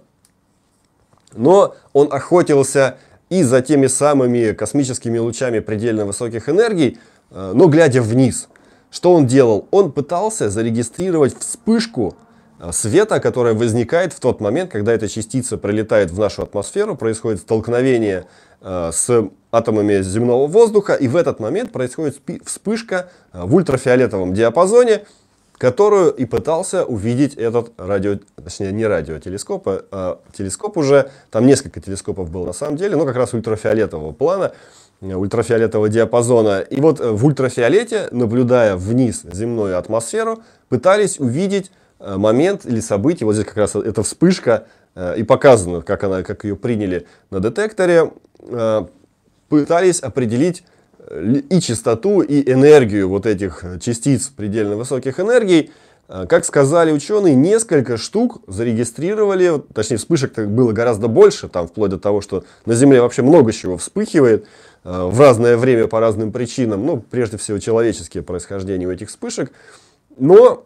Но он охотился и за теми самыми космическими лучами предельно высоких энергий, но глядя вниз. Что он делал? Он пытался зарегистрировать вспышку Э, света, которая возникает в тот момент, когда эта частица пролетает в нашу атмосферу, происходит столкновение э, с атомами земного воздуха, и в этот момент происходит вспышка э, в ультрафиолетовом диапазоне, которую и пытался увидеть этот радио, точнее не радиотелескоп, а, а телескоп уже, там несколько телескопов было на самом деле, но как раз ультрафиолетового плана, ультрафиолетового диапазона. И вот в ультрафиолете, наблюдая вниз земную атмосферу, пытались увидеть Э, момент или событие, вот здесь как раз эта вспышка, э, и показано, как, она, как ее приняли на детекторе, э, пытались определить и частоту, и энергию вот этих частиц предельно высоких энергий. Как сказали ученые, несколько штук зарегистрировали, точнее вспышек -то было гораздо больше, там вплоть до того, что на Земле вообще много чего вспыхивает в разное время по разным причинам, ну, прежде всего человеческие происхождения у этих вспышек. Но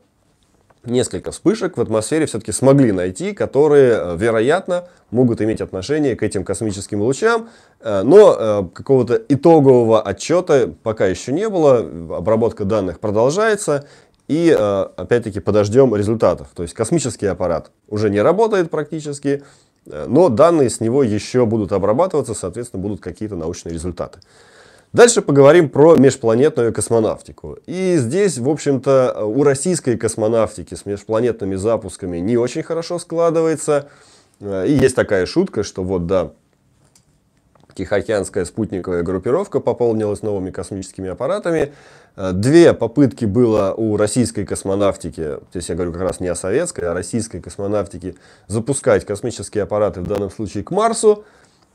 несколько вспышек в атмосфере все-таки смогли найти, которые, э, вероятно, могут иметь отношение к этим космическим лучам, э, но э, какого-то итогового отчета пока еще не было, обработка данных продолжается, и опять-таки подождем результатов. То есть космический аппарат уже не работает практически, но данные с него еще будут обрабатываться, соответственно, будут какие-то научные результаты. Дальше поговорим про межпланетную космонавтику. И здесь, в общем-то, у российской космонавтики с межпланетными запусками не очень хорошо складывается. Э, и есть такая шутка, что вот да, Тихоокеанская спутниковая группировка пополнилась новыми космическими аппаратами. Э, две попытки было у российской космонавтики, здесь я говорю как раз не о советской, а о российской космонавтике, запускать космические аппараты, в данном случае к Марсу.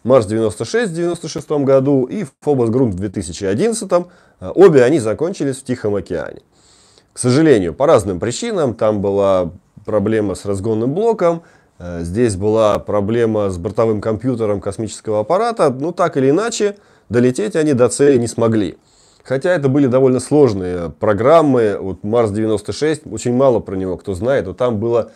Марс-96 в 96 году и Фобос-Грунт в 2011. Э, обе они закончились в Тихом океане. К сожалению, по разным причинам. Там была проблема с разгонным блоком, э, здесь была проблема с бортовым компьютером космического аппарата. Ну, так или иначе, долететь они до цели не смогли. Хотя это были довольно сложные программы. Вот Марс-96, очень мало про него кто знает. но там было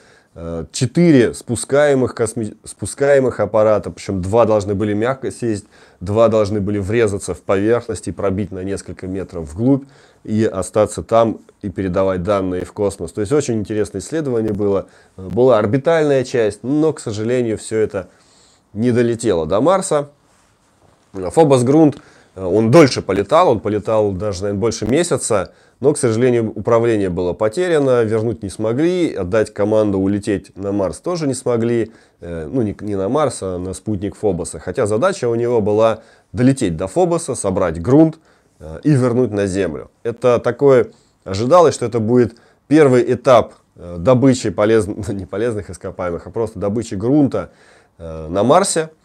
Четыре спускаемых, косми... спускаемых аппарата, причем два должны были мягко сесть, два должны были врезаться в поверхность и пробить на несколько метров вглубь и остаться там и передавать данные в космос. То есть очень интересное исследование было. Была орбитальная часть, но, к сожалению, все это не долетело до Марса. Фобос Грунт Э, он дольше полетал, он полетал даже, наверное, больше месяца, но, к сожалению, управление было потеряно, вернуть не смогли, отдать команду улететь на Марс тоже не смогли, э, ну, не, на Марс, а на спутник Фобоса. Хотя задача у него была долететь до Фобоса, собрать грунт э, и вернуть на Землю. Это такое, ожидалось, что это будет первый этап добычи полезных, не полезных ископаемых, а просто добычи грунта на Марсе –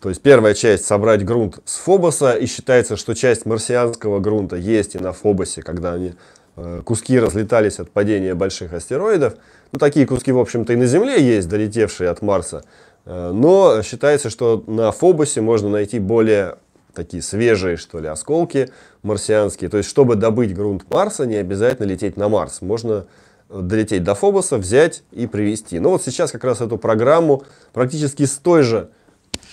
то есть первая часть собрать грунт с Фобоса, и считается, что часть марсианского грунта есть и на Фобосе, когда они, э, куски разлетались от падения больших астероидов. Ну, такие куски, в общем-то, и на Земле есть, долетевшие от Марса. Э, но считается, что на Фобосе можно найти более такие свежие, что ли, осколки марсианские. То есть, чтобы добыть грунт Марса, не обязательно лететь на Марс. Можно долететь до Фобоса, взять и привезти. Но ну, вот сейчас как раз эту программу практически с той же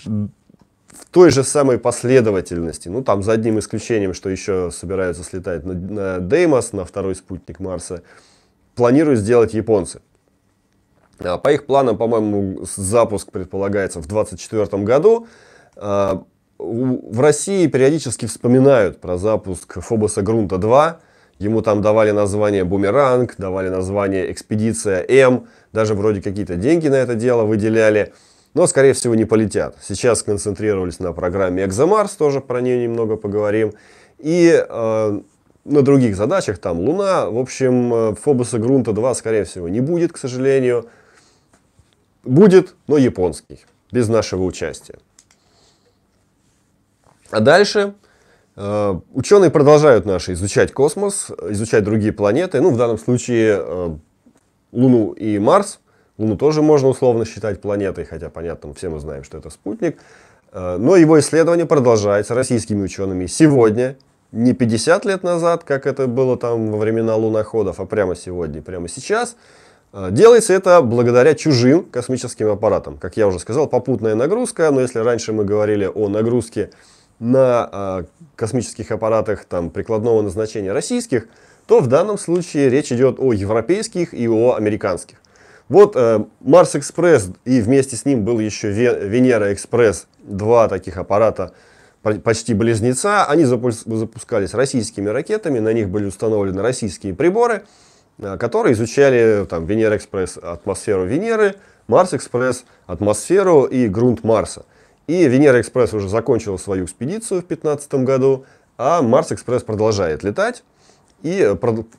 в той же самой последовательности, ну там за одним исключением, что еще собираются слетать на, на Деймос, на второй спутник Марса, планируют сделать японцы. А, по их планам, по-моему, запуск предполагается в 2024 году. А, в России периодически вспоминают про запуск Фобоса Грунта 2. Ему там давали название «Бумеранг», давали название «Экспедиция М», даже вроде какие-то деньги на это дело выделяли но, скорее всего, не полетят. Сейчас концентрировались на программе экзомарс тоже про нее немного поговорим, и э, на других задачах, там Луна, в общем, э, Фобуса Грунта-2, скорее всего, не будет, к сожалению. Будет, но японский, без нашего участия. А дальше э, ученые продолжают наши изучать космос, изучать другие планеты, ну, в данном случае э, Луну и Марс – Луну тоже можно условно считать планетой, хотя, понятно, все мы знаем, что это спутник. Э, но его исследование продолжается российскими учеными сегодня, не 50 лет назад, как это было там во времена луноходов, а прямо сегодня, прямо сейчас. Э, делается это благодаря чужим космическим аппаратам. Как я уже сказал, попутная нагрузка, но если раньше мы говорили о нагрузке на э, космических аппаратах там, прикладного назначения российских, то в данном случае речь идет о европейских и о американских. Вот э, Марс Экспресс и вместе с ним был еще Венера Экспресс, два таких аппарата почти близнеца. Они запускались российскими ракетами, на них были установлены российские приборы, э, которые изучали там Венера Экспресс атмосферу Венеры, Марс Экспресс атмосферу и грунт Марса. И Венера Экспресс уже закончила свою экспедицию в 2015 году, а Марс Экспресс продолжает летать и э,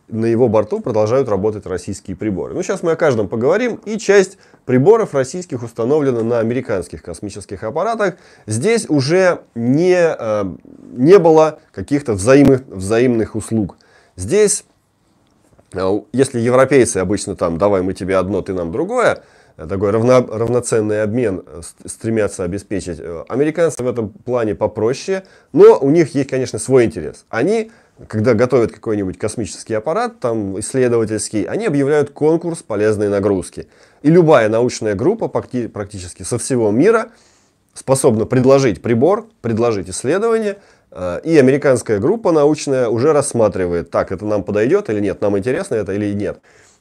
на его борту продолжают работать российские приборы. Ну, сейчас мы о каждом поговорим. И часть приборов российских установлена на американских космических аппаратах. Здесь уже не, э, не было каких-то взаимных, взаимных услуг. Здесь, э, если европейцы обычно там, давай мы тебе одно, ты нам другое, такой равно, равноценный обмен стремятся обеспечить. Американцы в этом плане попроще, но у них есть, конечно, свой интерес. Они когда готовят какой-нибудь космический аппарат, там исследовательский, они объявляют конкурс полезной нагрузки. И любая научная группа практически со всего мира способна предложить прибор, предложить исследование, э, и американская группа научная уже рассматривает, так, это нам подойдет или нет, нам интересно это или нет.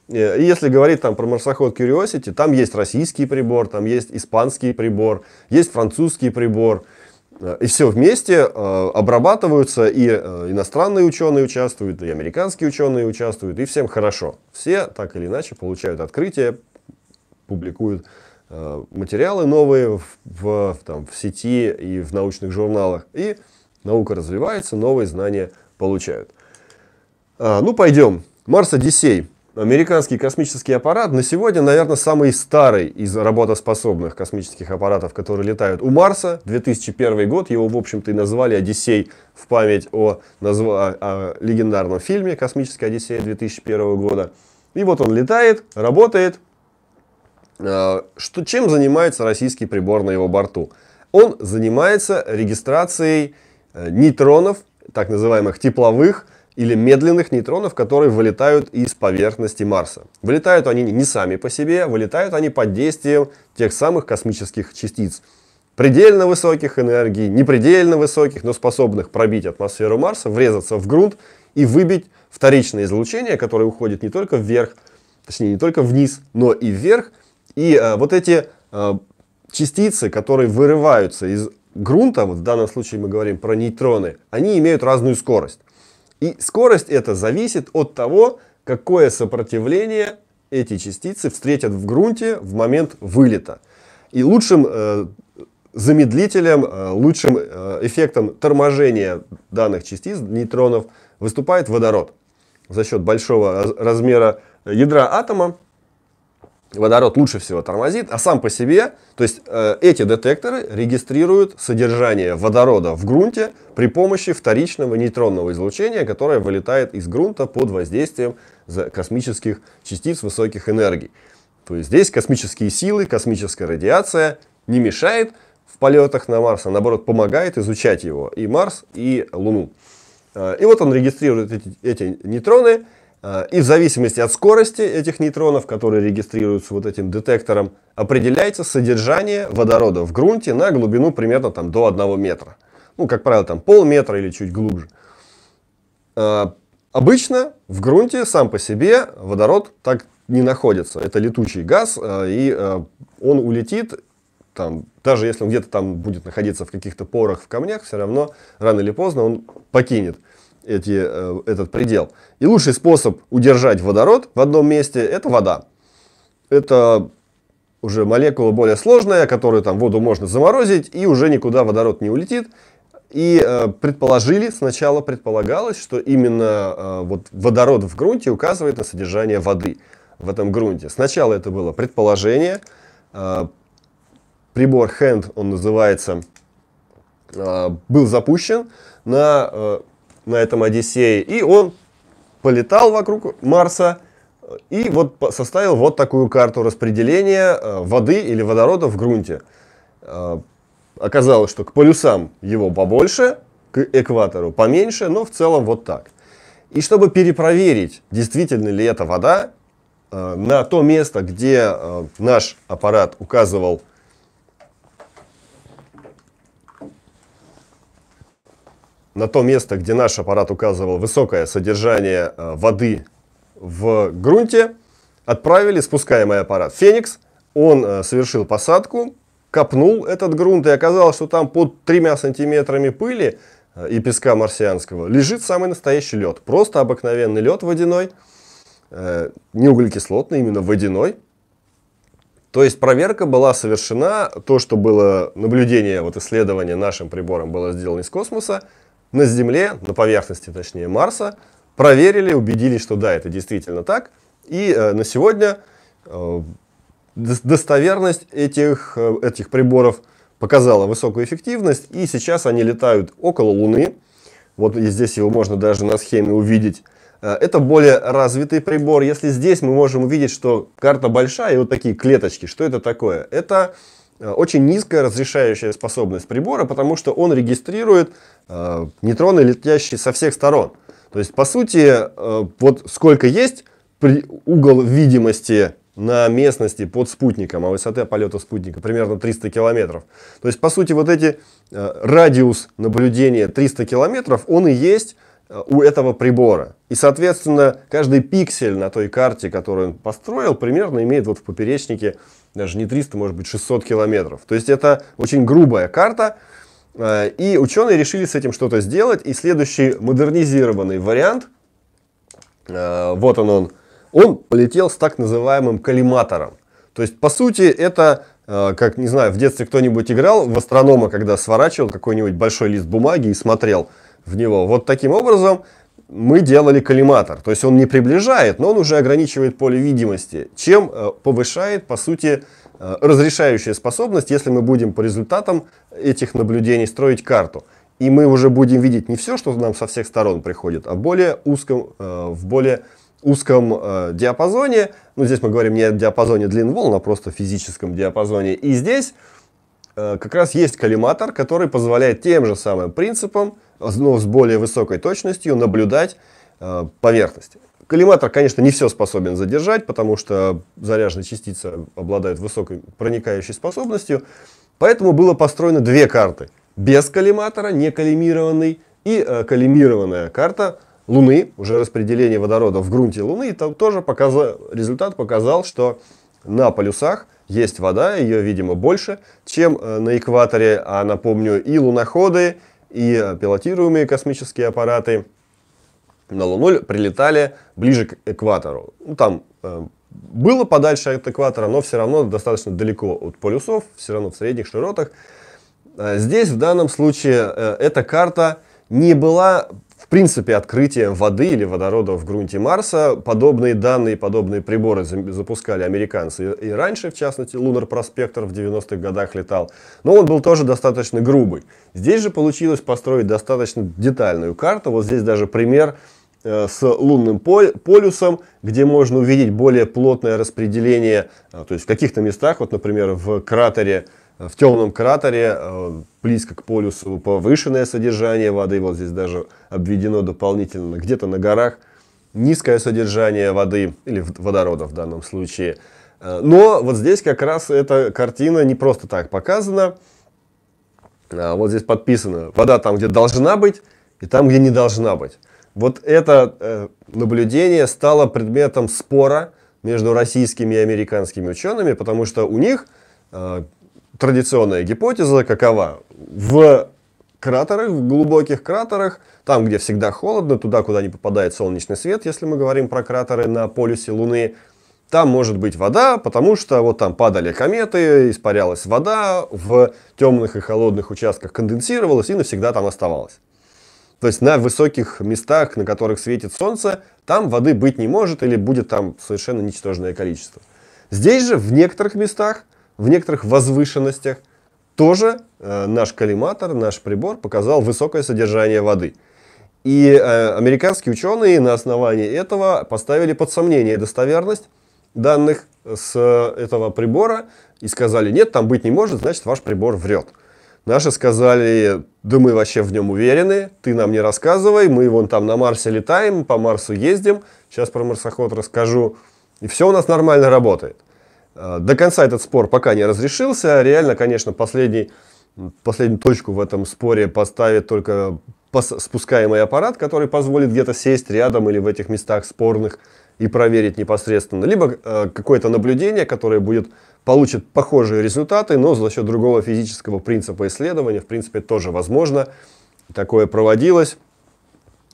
Э, и если говорить там про марсоход Curiosity, там есть российский прибор, там есть испанский прибор, есть французский прибор – Э, и все вместе э, обрабатываются, и э, иностранные ученые участвуют, и американские ученые участвуют, и всем хорошо. Все так или иначе получают открытие, публикуют материалы новые в, в, там, в сети и в научных журналах. И наука развивается, новые знания получают. А, ну, пойдем. Марс Одиссей. Американский космический аппарат на сегодня, наверное, самый старый из работоспособных космических аппаратов, которые летают у Марса. 2001 год, его, в общем-то, и назвали «Одиссей» в память о, назва... о легендарном фильме «Космическая Одиссея» 2001 года. И вот он летает, работает. А, что, чем занимается российский прибор на его борту? Он занимается регистрацией э, нейтронов, так называемых тепловых, или медленных нейтронов, которые вылетают из поверхности Марса. Вылетают они не сами по себе, вылетают они под действием тех самых космических частиц. Предельно высоких энергий, непредельно высоких, но способных пробить атмосферу Марса, врезаться в грунт и выбить вторичное излучение, которое уходит не только вверх, точнее не только вниз, но и вверх. И а, вот эти а, частицы, которые вырываются из грунта, вот в данном случае мы говорим про нейтроны, они имеют разную скорость. И скорость это зависит от того, какое сопротивление эти частицы встретят в грунте в момент вылета. И лучшим э, замедлителем, э, лучшим э, эффектом торможения данных частиц, нейтронов, выступает водород. За счет большого размера ядра атома водород лучше всего тормозит, а сам по себе, то есть э, эти детекторы регистрируют содержание водорода в грунте при помощи вторичного нейтронного излучения, которое вылетает из грунта под воздействием космических частиц высоких энергий. То есть здесь космические силы, космическая радиация не мешает в полетах на Марс, а наоборот помогает изучать его и Марс, и Луну. Э, и вот он регистрирует эти, эти нейтроны, Э, и в зависимости от скорости этих нейтронов, которые регистрируются вот этим детектором, определяется содержание водорода в грунте на глубину примерно там до 1 метра. Ну, как правило, там полметра или чуть глубже. Э, обычно в грунте сам по себе водород так не находится. Это летучий газ, э, и он улетит, там, даже если он где-то там будет находиться в каких-то порах, в камнях, все равно рано или поздно он покинет эти, э, этот предел. И лучший способ удержать водород в одном месте – это вода. Это уже молекула более сложная, которую там воду можно заморозить, и уже никуда водород не улетит. И э, предположили, сначала предполагалось, что именно э, вот водород в грунте указывает на содержание воды в этом грунте. Сначала это было предположение. Э, прибор HAND, он называется, э, был запущен на э, на этом Одиссее. И он полетал вокруг Марса и вот составил вот такую карту распределения э, воды или водорода в грунте. Э, оказалось, что к полюсам его побольше, к экватору поменьше, но в целом вот так. И чтобы перепроверить, действительно ли это вода, э, на то место, где наш аппарат указывал на то место, где наш аппарат указывал высокое содержание э, воды в грунте, отправили спускаемый аппарат «Феникс». Он э, совершил посадку, копнул этот грунт, и оказалось, что там под тремя сантиметрами пыли э, и песка марсианского лежит самый настоящий лед. Просто обыкновенный лед водяной, не углекислотный, именно водяной. То есть проверка была совершена, то, что было наблюдение, вот исследование нашим прибором было сделано из космоса, на Земле, на поверхности, точнее, Марса, проверили, убедились, что да, это действительно так. И э, на сегодня э, достоверность этих, э, этих приборов показала высокую эффективность. И сейчас они летают около Луны. Вот и здесь его можно даже на схеме увидеть. Э, это более развитый прибор. Если здесь мы можем увидеть, что карта большая и вот такие клеточки, что это такое? Это Э, очень низкая разрешающая способность прибора, потому что он регистрирует э, нейтроны, летящие со всех сторон. То есть, по сути, э, вот сколько есть при, угол видимости на местности под спутником, а высота полета спутника примерно 300 километров. То есть, по сути, вот эти э, радиус наблюдения 300 километров, он и есть э, у этого прибора. И, соответственно, каждый пиксель на той карте, которую он построил, примерно имеет вот в поперечнике даже не 300, может быть 600 километров. То есть это очень грубая карта, э, и ученые решили с этим что-то сделать, и следующий модернизированный вариант, э, вот он он, он полетел с так называемым коллиматором. То есть, по сути, это, э, как, не знаю, в детстве кто-нибудь играл в астронома, когда сворачивал какой-нибудь большой лист бумаги и смотрел в него. Вот таким образом мы делали коллиматор. То есть он не приближает, но он уже ограничивает поле видимости, чем э, повышает, по сути, э, разрешающая способность, если мы будем по результатам этих наблюдений строить карту. И мы уже будем видеть не все, что нам со всех сторон приходит, а более узком, в более узком э, диапазоне. Ну, здесь мы говорим не о диапазоне длин волн, а просто физическом диапазоне. И здесь как раз есть коллиматор, который позволяет тем же самым принципам но ну, с более высокой точностью наблюдать э, поверхность. Коллиматор, конечно, не все способен задержать, потому что заряженная частица обладает высокой проникающей способностью. Поэтому было построено две карты. Без коллиматора, не коллимированный, и э, коллимированная карта Луны, уже распределение водорода в грунте Луны, и там тоже показа... результат показал, что на полюсах есть вода, ее, видимо, больше, чем э, на экваторе, а напомню, и луноходы, и пилотируемые космические аппараты на Луну прилетали ближе к экватору. Ну, там э, было подальше от экватора, но все равно достаточно далеко от полюсов, все равно в средних широтах. Э, здесь в данном случае э, эта карта не была в принципе, открытием воды или водорода в грунте Марса подобные данные, подобные приборы запускали американцы и раньше, в частности, Лунар Проспектор в 90-х годах летал, но он был тоже достаточно грубый. Здесь же получилось построить достаточно детальную карту, вот здесь даже пример э, с лунным полюсом, где можно увидеть более плотное распределение, э, то есть в каких-то местах, вот, например, в кратере в темном кратере, э, близко к полюсу, повышенное содержание воды, вот здесь даже обведено дополнительно, где-то на горах, низкое содержание воды, или водорода в данном случае. Э, но вот здесь как раз эта картина не просто так показана. А, вот здесь подписано, вода там, где должна быть, и там, где не должна быть. Вот это э, наблюдение стало предметом спора между российскими и американскими учеными, потому что у них традиционная гипотеза какова? В кратерах, в глубоких кратерах, там, где всегда холодно, туда, куда не попадает солнечный свет, если мы говорим про кратеры на полюсе Луны, там может быть вода, потому что вот там падали кометы, испарялась вода, в темных и холодных участках конденсировалась и навсегда там оставалась. То есть на высоких местах, на которых светит солнце, там воды быть не может или будет там совершенно ничтожное количество. Здесь же в некоторых местах в некоторых возвышенностях тоже э, наш коллиматор, наш прибор показал высокое содержание воды. И э, американские ученые на основании этого поставили под сомнение достоверность данных с э, этого прибора и сказали, нет, там быть не может, значит ваш прибор врет. Наши сказали, да мы вообще в нем уверены, ты нам не рассказывай, мы вон там на Марсе летаем, по Марсу ездим, сейчас про марсоход расскажу, и все у нас нормально работает. Э, до конца этот спор пока не разрешился. Реально, конечно, последний, последнюю точку в этом споре поставит только спускаемый аппарат, который позволит где-то сесть рядом или в этих местах спорных и проверить непосредственно. Либо э, какое-то наблюдение, которое будет, получит похожие результаты, но за счет другого физического принципа исследования, в принципе, тоже возможно. Такое проводилось.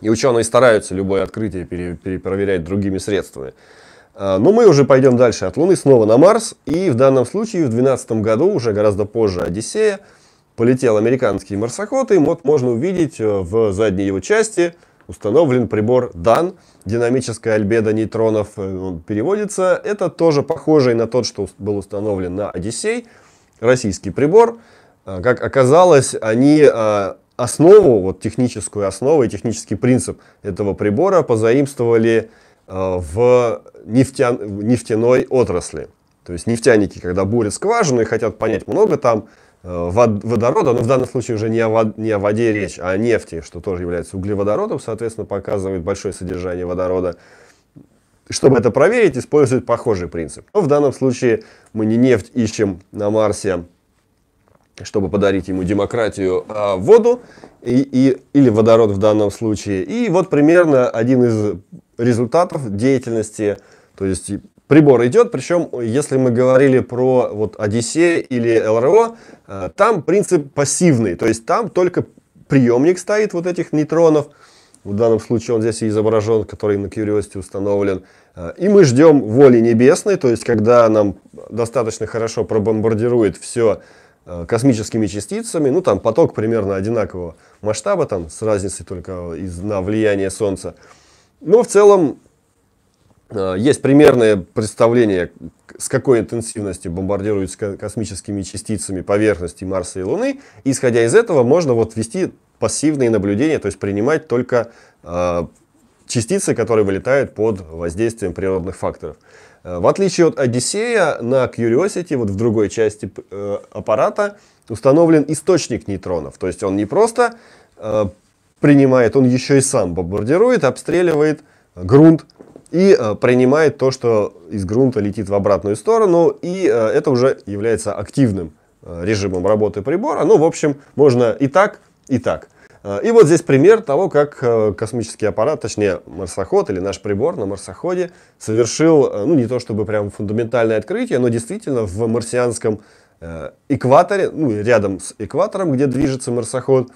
И ученые стараются любое открытие перепроверять другими средствами. А, но мы уже пойдем дальше от Луны снова на Марс. И в данном случае в 2012 году, уже гораздо позже Одиссея, полетел американский марсоход. И вот можно увидеть э, в задней его части установлен прибор DAN, динамическая альбедо нейтронов э, он переводится. Это тоже похожий на тот, что был установлен на Одиссей, российский прибор. А, как оказалось, они э, основу, вот техническую основу и технический принцип этого прибора позаимствовали в нефтя, нефтяной отрасли. То есть нефтяники, когда бурят скважину и хотят понять, много там э, вод, водорода, но в данном случае уже не о, вод, не о воде речь, а о нефти, что тоже является углеводородом, соответственно, показывает большое содержание водорода. Чтобы это проверить, используют похожий принцип. Но в данном случае мы не нефть ищем на Марсе, чтобы подарить ему демократию, а воду и, и, или водород в данном случае. И вот примерно один из результатов деятельности. То есть прибор идет, причем если мы говорили про вот Odyssey или ЛРО, э, там принцип пассивный, то есть там только приемник стоит вот этих нейтронов, в данном случае он здесь и изображен, который на Curiosity установлен. Э, и мы ждем воли небесной, то есть когда нам достаточно хорошо пробомбардирует все э, космическими частицами, ну там поток примерно одинакового масштаба, там с разницей только из, на влияние Солнца, ну, в целом, э, есть примерное представление, с какой интенсивностью бомбардируются космическими частицами поверхности Марса и Луны. исходя из этого, можно вот вести пассивные наблюдения, то есть принимать только э, частицы, которые вылетают под воздействием природных факторов. Э, в отличие от Одиссея, на Curiosity, вот в другой части аппарата, установлен источник нейтронов. То есть он не просто принимает, он еще и сам бомбардирует, обстреливает грунт и э, принимает то, что из грунта летит в обратную сторону, и э, это уже является активным э, режимом работы прибора. Ну, в общем, можно и так, и так. И вот здесь пример того, как космический аппарат, точнее марсоход или наш прибор на марсоходе совершил, ну не то чтобы прям фундаментальное открытие, но действительно в марсианском экваторе, ну рядом с экватором, где движется марсоход,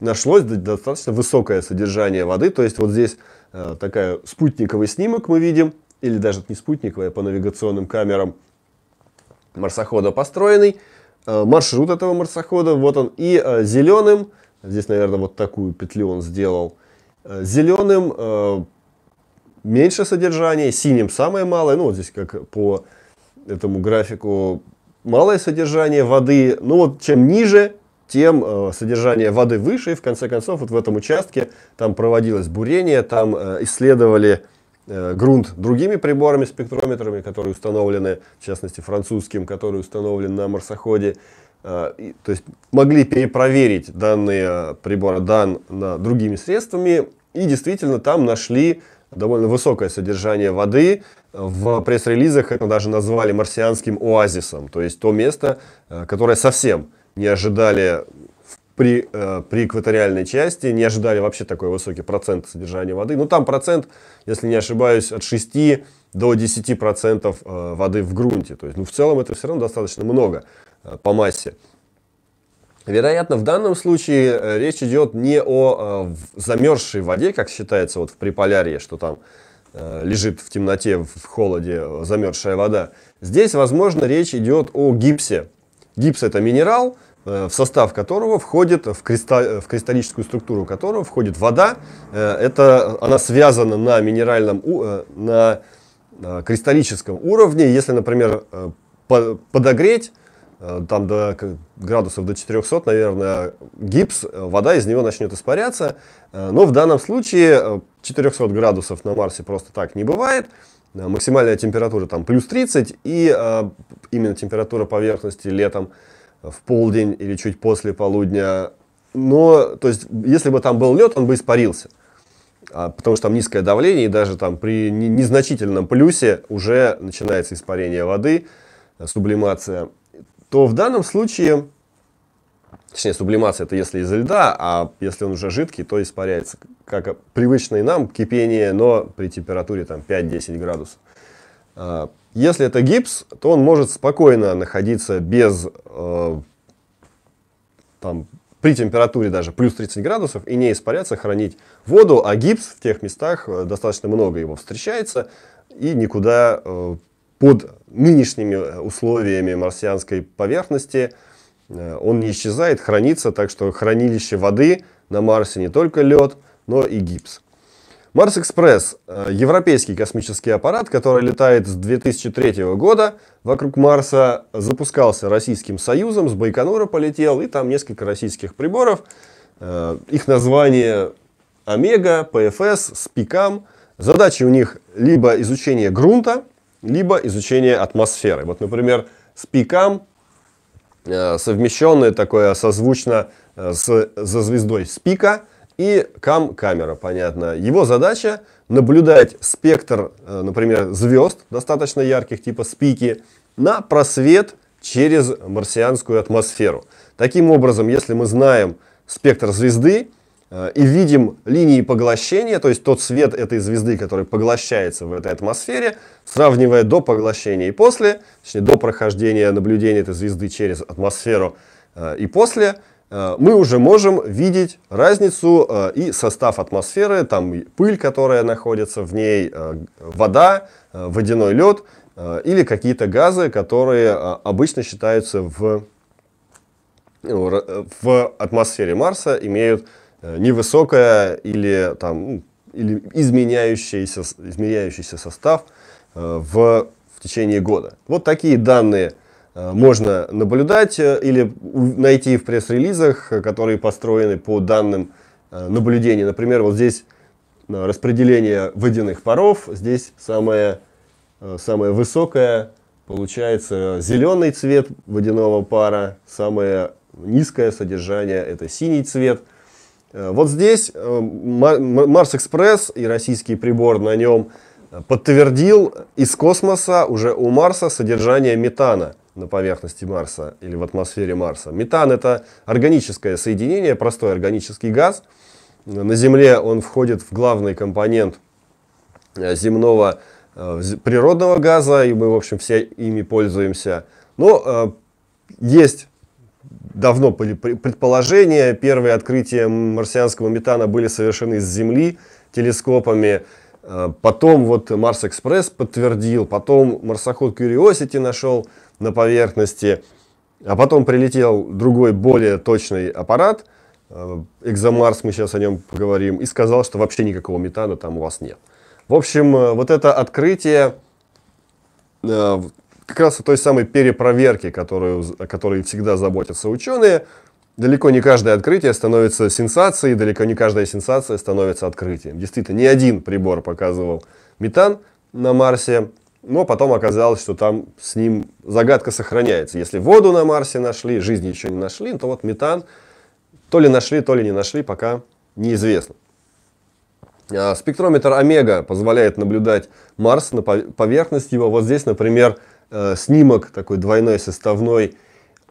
нашлось достаточно высокое содержание воды. То есть вот здесь э, такая спутниковый снимок мы видим, или даже не спутниковый, а по навигационным камерам марсохода построенный. Э, маршрут этого марсохода, вот он, и э, зеленым, здесь, наверное, вот такую петлю он сделал, э, зеленым э, меньше содержания, синим самое малое, ну вот здесь как по этому графику малое содержание воды, ну вот чем ниже, тем э, содержание воды выше, и в конце концов вот в этом участке там проводилось бурение, там э, исследовали э, грунт другими приборами, спектрометрами, которые установлены, в частности французским, который установлен на марсоходе. То есть могли перепроверить данные прибора дан на другими средствами, и действительно там нашли довольно высокое содержание воды. В пресс-релизах это даже назвали марсианским оазисом, то есть то место, которое совсем не ожидали при, э, при экваториальной части, не ожидали вообще такой высокий процент содержания воды. Ну там процент, если не ошибаюсь, от 6 до 10 процентов э, воды в грунте. То есть, ну в целом это все равно достаточно много э, по массе. Вероятно, в данном случае э, речь идет не о э, замерзшей воде, как считается вот в Приполярье, что там э, лежит в темноте, в холоде замерзшая вода. Здесь, возможно, речь идет о гипсе, Гипс это минерал, э, в состав которого входит, в, кристалл, э, в кристаллическую структуру которого входит вода. Э, это, она связана на минеральном, на кристаллическом уровне. Если, например, подогреть там до градусов до 400, наверное, гипс, вода из него начнет испаряться. Но в данном случае 400 градусов на Марсе просто так не бывает. А, максимальная температура там плюс 30, и э, именно температура поверхности летом в полдень или чуть после полудня. Но, то есть, если бы там был лед, он бы испарился. А, потому что там низкое давление, и даже там при незначительном плюсе уже начинается испарение воды, сублимация. То в данном случае Точнее, сублимация это если из льда, а если он уже жидкий, то испаряется. Как привычное нам кипение, но при температуре там 5-10 градусов. А, если это гипс, то он может спокойно находиться без, э, там, при температуре даже плюс 30 градусов и не испаряться, хранить воду, а гипс в тех местах э, достаточно много его встречается и никуда э, под нынешними условиями марсианской поверхности Э, он не исчезает, хранится, так что хранилище воды на Марсе не только лед, но и гипс. Марс Экспресс э, – европейский космический аппарат, который летает с 2003 года вокруг Марса, запускался Российским Союзом, с Байконура полетел, и там несколько российских приборов. Э, их название Омега, ПФС, Спикам. Задачи у них либо изучение грунта, либо изучение атмосферы. Вот, например, Спикам Э, совмещенное такое э, созвучно э, с, за звездой спика и кам-камера, понятно. Его задача наблюдать спектр, например, звезд достаточно ярких, типа спики, на просвет через марсианскую атмосферу. Таким образом, если мы знаем спектр звезды, Э, и видим линии поглощения, то есть тот свет этой звезды, который поглощается в этой атмосфере, сравнивая до поглощения и после, точнее до прохождения наблюдения этой звезды через атмосферу э, и после, э, мы уже можем видеть разницу и состав атмосферы, там пыль, которая находится в ней, вода, водяной лед или какие-то газы, которые обычно считаются в, в атмосфере Марса, имеют Э, невысокая или, там, ну, или изменяющийся, изменяющийся состав э, в, в течение года. Вот такие данные э, можно наблюдать или найти в пресс-релизах, которые построены по данным наблюдений. Например, вот здесь распределение водяных паров, здесь самое, самое высокое получается зеленый цвет водяного пара, самое низкое содержание это синий цвет – Э, вот здесь э, Марс Экспресс и российский прибор на нем э, подтвердил из космоса уже у Марса содержание метана на поверхности Марса или в атмосфере Марса. Метан это органическое соединение, простой органический газ. На Земле он входит в главный компонент земного природного газа, и мы, в общем, все ими пользуемся. Но есть давно предположения. Первые открытия марсианского метана были совершены с Земли телескопами. Э, потом вот Марс-экспресс подтвердил, потом марсоход Curiosity нашел на поверхности, а потом прилетел другой более точный аппарат, э, Экзомарс, мы сейчас о нем поговорим, и сказал, что вообще никакого метана там у вас нет. В общем, э, вот это открытие как раз о той самой перепроверке, которую, о которой всегда заботятся ученые, далеко не каждое открытие становится сенсацией, далеко не каждая сенсация становится открытием. Действительно, ни один прибор показывал метан на Марсе, но потом оказалось, что там с ним загадка сохраняется. Если воду на Марсе нашли, жизни еще не нашли, то вот метан то ли нашли, то ли не нашли, пока неизвестно. А, спектрометр Омега позволяет наблюдать Марс на поверхность его. Вот здесь, например, Э, снимок такой двойной составной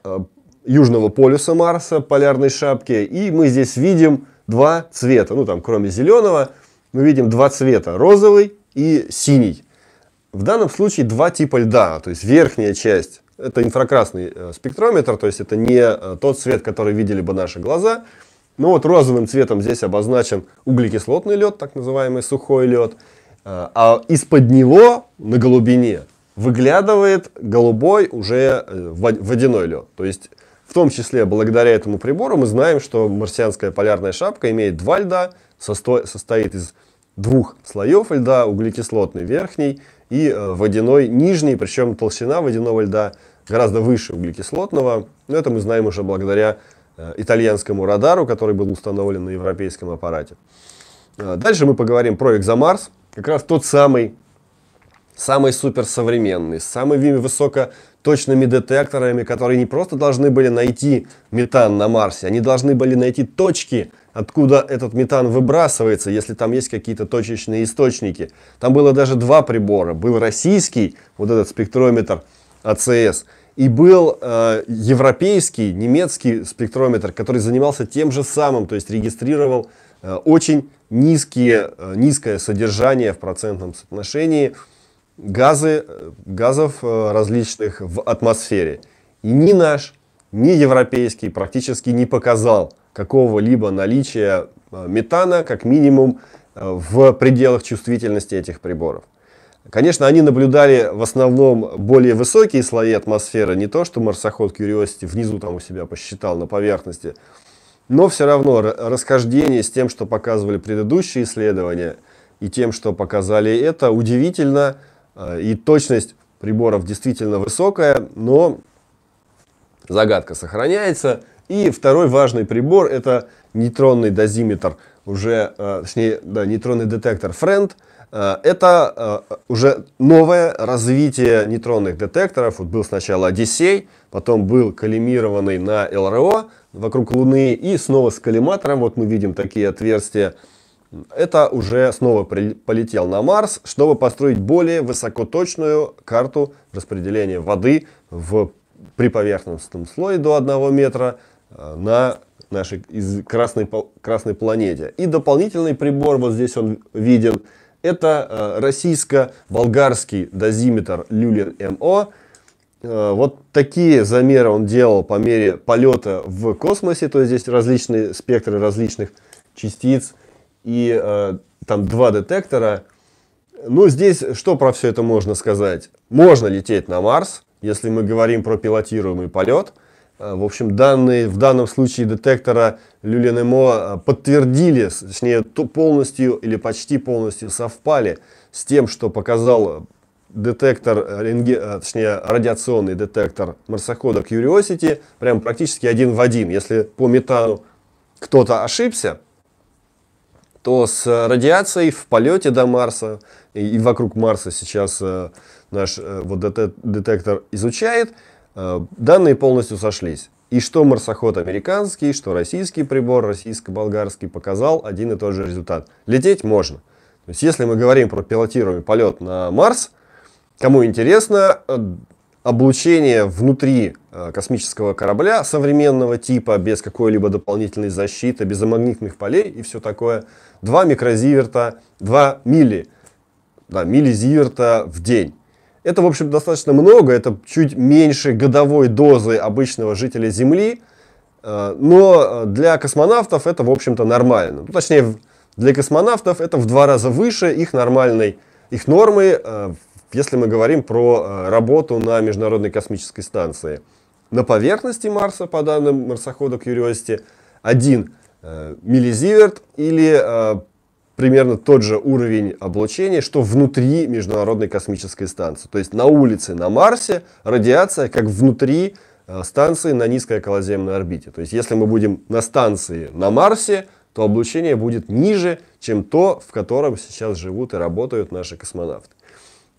э, Южного полюса Марса, полярной шапки. И мы здесь видим два цвета, ну там кроме зеленого, мы видим два цвета, розовый и синий. В данном случае два типа льда, то есть верхняя часть, это инфракрасный э, спектрометр, то есть это не тот цвет, который видели бы наши глаза. Ну вот розовым цветом здесь обозначен углекислотный лед, так называемый сухой лед, а из-под него на глубине выглядывает голубой уже э, водяной лед. То есть в том числе благодаря этому прибору мы знаем, что марсианская полярная шапка имеет два льда, состо состоит из двух слоев льда, углекислотный верхний и э, водяной нижний, причем толщина водяного льда гораздо выше углекислотного. Но это мы знаем уже благодаря э, итальянскому радару, который был установлен на европейском аппарате. Дальше мы поговорим про Экзомарс, как раз тот самый самый суперсовременный, с самыми высокоточными детекторами, которые не просто должны были найти метан на Марсе, они должны были найти точки, откуда этот метан выбрасывается, если там есть какие-то точечные источники. Там было даже два прибора. Был российский, вот этот спектрометр АЦС, и был э, европейский, немецкий спектрометр, который занимался тем же самым, то есть регистрировал э, очень низкие, э, низкое содержание в процентном соотношении – газы, э, газов э, различных в атмосфере. И ни наш, ни европейский практически не показал какого-либо наличия э, метана, как минимум, в пределах чувствительности этих приборов. Конечно, они наблюдали в основном более высокие слои атмосферы, не то, что марсоход Curiosity внизу там у себя посчитал на поверхности, но все равно расхождение с тем, что показывали предыдущие исследования, и тем, что показали это, удивительно – Э, и точность приборов действительно высокая, но загадка сохраняется. И второй важный прибор это нейтронный дозиметр, уже, э, точнее, да, нейтронный детектор Friend. Э, это уже новое развитие нейтронных детекторов. Вот был сначала Одиссей, потом был коллимированный на ЛРО вокруг Луны и снова с коллиматором. Вот мы видим такие отверстия это уже снова полетел на Марс, чтобы построить более высокоточную карту распределения воды в, при поверхностном слое до 1 метра э, на нашей из красной, красной планете. И дополнительный прибор, вот здесь он виден, это э, российско-болгарский дозиметр Люлин МО. Э, вот такие замеры он делал по мере полета в космосе, то есть здесь различные спектры различных частиц и э, там два детектора. Ну, здесь что про все это можно сказать? Можно лететь на Марс, если мы говорим про пилотируемый полет. Э, в общем, данные в данном случае детектора Люлин-МО э, подтвердили, точнее, полностью или почти полностью совпали с тем, что показал детектор, э, рентге, точнее, радиационный детектор марсохода Curiosity, прям практически один в один. Если по метану кто-то ошибся, то с э, радиацией в полете до Марса и, и вокруг Марса сейчас э, наш э, вот детектор изучает, э, данные полностью сошлись. И что марсоход американский, что российский прибор, российско-болгарский, показал один и тот же результат. Лететь можно. То есть, если мы говорим про пилотируемый полет на Марс, кому интересно, э, облучение внутри э, космического корабля современного типа, без какой-либо дополнительной защиты, без магнитных полей и все такое – 2 микрозиверта, 2 милли, да, миллизиверта в день. Это, в общем, достаточно много, это чуть меньше годовой дозы обычного жителя Земли, э, но э, для космонавтов это, в общем-то, нормально. Ну, точнее, для космонавтов это в два раза выше их нормальной, их нормы, э, если мы говорим про работу на Международной космической станции. На поверхности Марса, по данным марсохода Curiosity, 1 Э, миллизиверт или э, примерно тот же уровень облучения, что внутри Международной космической станции. То есть на улице на Марсе радиация как внутри э, станции на низкой околоземной орбите. То есть если мы будем на станции на Марсе, то облучение будет ниже, чем то, в котором сейчас живут и работают наши космонавты.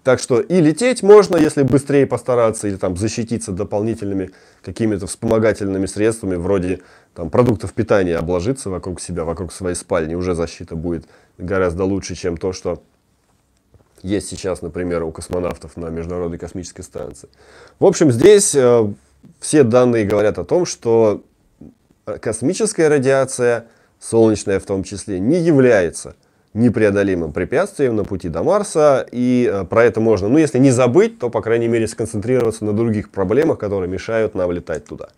Так что и лететь можно, если быстрее постараться, или там защититься дополнительными какими-то вспомогательными средствами, вроде там, продуктов питания обложиться вокруг себя, вокруг своей спальни, уже защита будет гораздо лучше, чем то, что есть сейчас, например, у космонавтов на Международной космической станции. В общем, здесь э, все данные говорят о том, что космическая радиация, солнечная в том числе, не является непреодолимым препятствием на пути до Марса. И э, про это можно, ну если не забыть, то, по крайней мере, сконцентрироваться на других проблемах, которые мешают нам летать туда.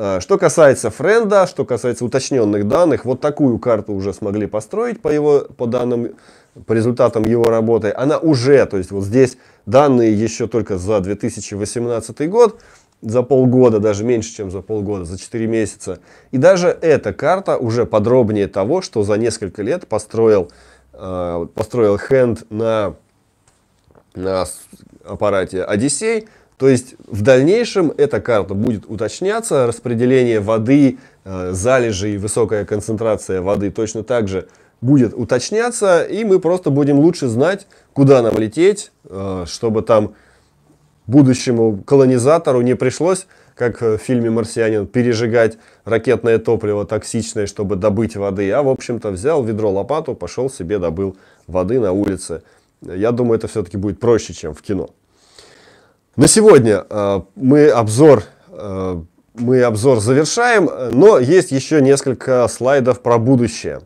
А, что касается френда, что касается уточненных данных, вот такую карту уже смогли построить по его по данным, по результатам его работы. Она уже, то есть вот здесь данные еще только за 2018 год, за полгода, даже меньше, чем за полгода, за 4 месяца. И даже эта карта уже подробнее того, что за несколько лет построил, а, построил хенд на, на аппарате Одиссей, то есть в дальнейшем эта карта будет уточняться, распределение воды, э, залежи и высокая концентрация воды точно так же будет уточняться, и мы просто будем лучше знать, куда нам лететь, э, чтобы там будущему колонизатору не пришлось, как э, в фильме «Марсианин», пережигать ракетное топливо токсичное, чтобы добыть воды, а, в общем-то, взял ведро-лопату, пошел себе добыл воды на улице. Я думаю, это все-таки будет проще, чем в кино. На сегодня э, мы обзор, э, мы обзор завершаем, но есть еще несколько слайдов про будущее.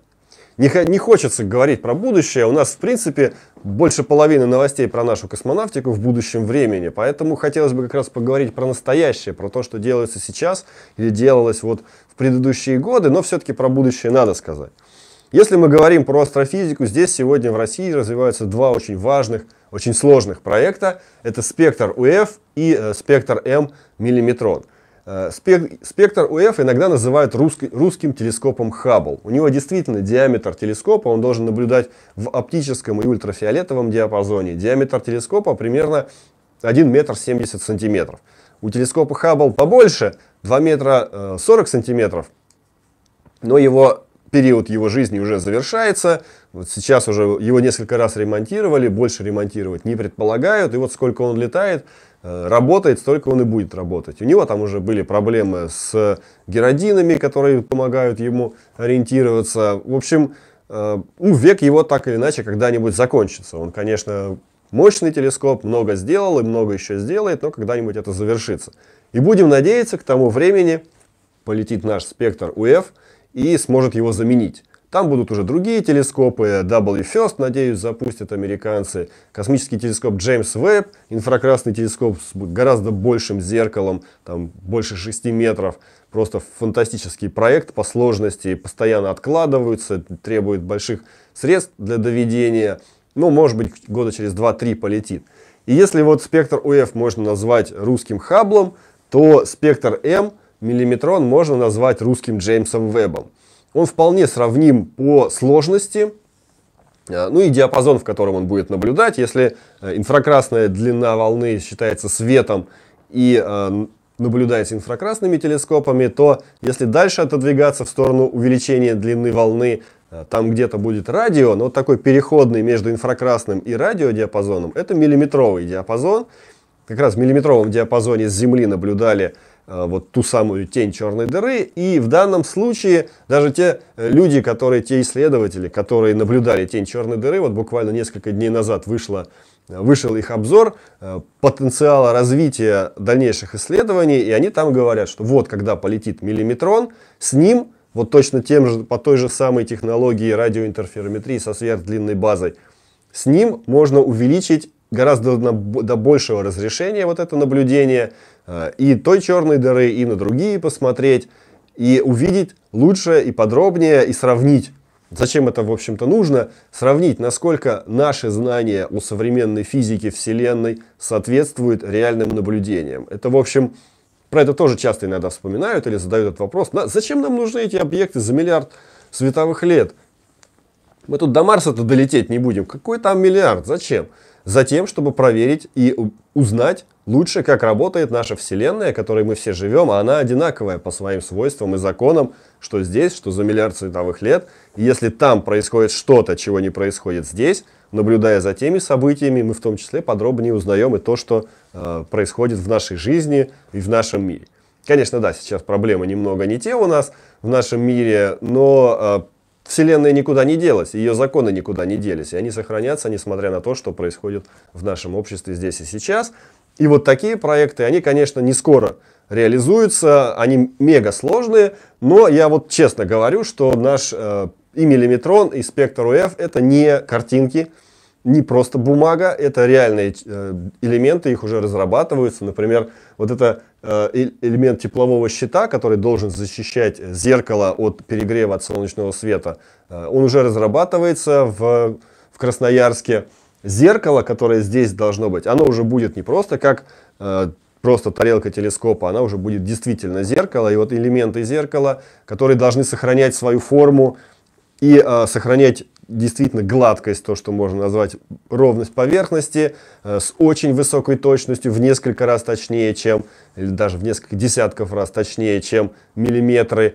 Не, не хочется говорить про будущее, у нас в принципе больше половины новостей про нашу космонавтику в будущем времени, поэтому хотелось бы как раз поговорить про настоящее, про то, что делается сейчас или делалось вот в предыдущие годы, но все-таки про будущее надо сказать. Если мы говорим про астрофизику, здесь сегодня в России развиваются два очень важных, очень сложных проекта. Это спектр УФ и э, спектр М миллиметрон. Э, спектр УФ иногда называют русским телескопом Хаббл. У него действительно диаметр телескопа, он должен наблюдать в оптическом и ультрафиолетовом диапазоне. Диаметр телескопа примерно 1 метр 70 сантиметров. У телескопа Хаббл побольше, 2 метра 40 э, сантиметров, но его период его жизни уже завершается. Вот сейчас уже его несколько раз ремонтировали, больше ремонтировать не предполагают. И вот сколько он летает, э, работает, столько он и будет работать. У него там уже были проблемы с геродинами, которые помогают ему ориентироваться. В общем, э, ну, век его так или иначе когда-нибудь закончится. Он, конечно, мощный телескоп, много сделал и много еще сделает, но когда-нибудь это завершится. И будем надеяться, к тому времени полетит наш спектр УФ – и сможет его заменить. Там будут уже другие телескопы, W-First, e надеюсь, запустят американцы, космический телескоп Джеймс Веб, инфракрасный телескоп с гораздо большим зеркалом, там больше 6 метров. Просто фантастический проект по сложности, постоянно откладываются, требует больших средств для доведения. Ну, может быть, года через 2-3 полетит. И если вот спектр УФ можно назвать русским хаблом, то спектр М Миллиметрон можно назвать русским Джеймсом Вебом. Он вполне сравним по сложности, э, ну и диапазон, в котором он будет наблюдать. Если э, инфракрасная длина волны считается светом и э, наблюдается инфракрасными телескопами, то если дальше отодвигаться в сторону увеличения длины волны, там где-то будет радио, но вот такой переходный между инфракрасным и радиодиапазоном, это миллиметровый диапазон. Как раз в миллиметровом диапазоне с Земли наблюдали Э, вот ту самую тень черной дыры. И в данном случае даже те э, люди, которые, те исследователи, которые наблюдали тень черной дыры, вот буквально несколько дней назад вышло, э, вышел их обзор потенциала развития дальнейших исследований, и они там говорят, что вот когда полетит миллиметрон, с ним вот точно тем же, по той же самой технологии радиоинтерферометрии со сверхдлинной базой, с ним можно увеличить гораздо до большего разрешения вот это наблюдение, Э, и той черной дыры, и на другие посмотреть, и увидеть лучше и подробнее, и сравнить. Зачем это, в общем-то, нужно? Сравнить, насколько наши знания у современной физики Вселенной соответствуют реальным наблюдениям. Это, в общем, про это тоже часто иногда вспоминают или задают этот вопрос. Зачем нам нужны эти объекты за миллиард световых лет? Мы тут до Марса-то долететь не будем. Какой там миллиард? Зачем? Затем, чтобы проверить и узнать, лучше, как работает наша Вселенная, в которой мы все живем, а она одинаковая по своим свойствам и законам, что здесь, что за миллиард световых лет. И если там происходит что-то, чего не происходит здесь, наблюдая за теми событиями, мы в том числе подробнее узнаем и то, что э, происходит в нашей жизни и в нашем мире. Конечно, да, сейчас проблемы немного не те у нас в нашем мире, но э, Вселенная никуда не делась, ее законы никуда не делись, и они сохранятся, несмотря на то, что происходит в нашем обществе здесь и сейчас. И вот такие проекты, они, конечно, не скоро реализуются, они мега сложные, но я вот честно говорю, что наш э, и миллиметрон, и спектр УФ это не картинки, не просто бумага, это реальные э, элементы, их уже разрабатываются. Например, вот это э, элемент теплового щита, который должен защищать зеркало от перегрева от солнечного света, э, он уже разрабатывается в, в Красноярске зеркало, которое здесь должно быть, оно уже будет не просто как э, просто тарелка телескопа, она уже будет действительно зеркало. И вот элементы зеркала, которые должны сохранять свою форму и э, сохранять действительно гладкость, то, что можно назвать ровность поверхности, э, с очень высокой точностью, в несколько раз точнее, чем, или даже в несколько десятков раз точнее, чем миллиметры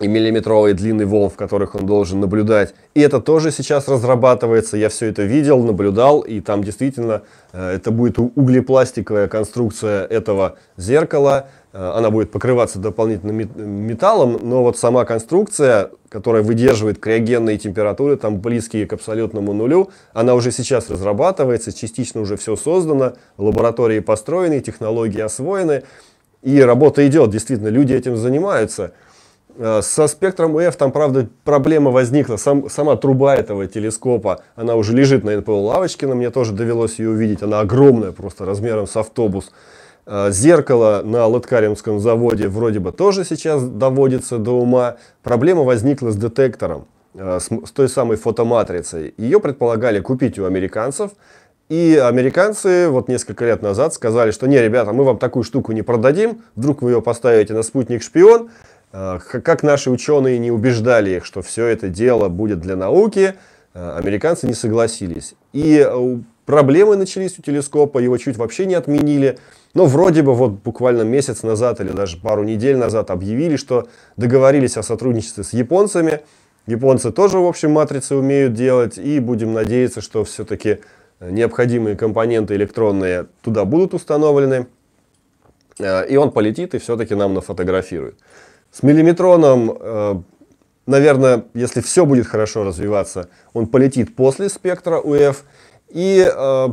и миллиметровой длины волн, в которых он должен наблюдать. И это тоже сейчас разрабатывается. Я все это видел, наблюдал, и там действительно э, это будет углепластиковая конструкция этого зеркала. Э, она будет покрываться дополнительным металлом, но вот сама конструкция, которая выдерживает криогенные температуры, там близкие к абсолютному нулю, она уже сейчас разрабатывается, частично уже все создано, лаборатории построены, технологии освоены, и работа идет, действительно, люди этим занимаются – Э, со спектром F там, правда, проблема возникла. Сам, сама труба этого телескопа, она уже лежит на НПО-лавочке, на мне тоже довелось ее увидеть. Она огромная, просто размером с автобус. Э, зеркало на Латкаримском заводе вроде бы тоже сейчас доводится до ума. Проблема возникла с детектором, э, с, с той самой фотоматрицей. Ее предполагали купить у американцев. И американцы вот несколько лет назад сказали, что не, ребята, мы вам такую штуку не продадим, вдруг вы ее поставите на спутник «Шпион», Э, как наши ученые не убеждали их, что все это дело будет для науки, э, американцы не согласились. И э, проблемы начались у телескопа, его чуть вообще не отменили. Но вроде бы вот буквально месяц назад или даже пару недель назад объявили, что договорились о сотрудничестве с японцами. Японцы тоже, в общем, матрицы умеют делать. И будем надеяться, что все-таки необходимые компоненты электронные туда будут установлены. И он полетит и все-таки нам нафотографирует. С миллиметроном, э, наверное, если все будет хорошо развиваться, он полетит после спектра УФ. И э,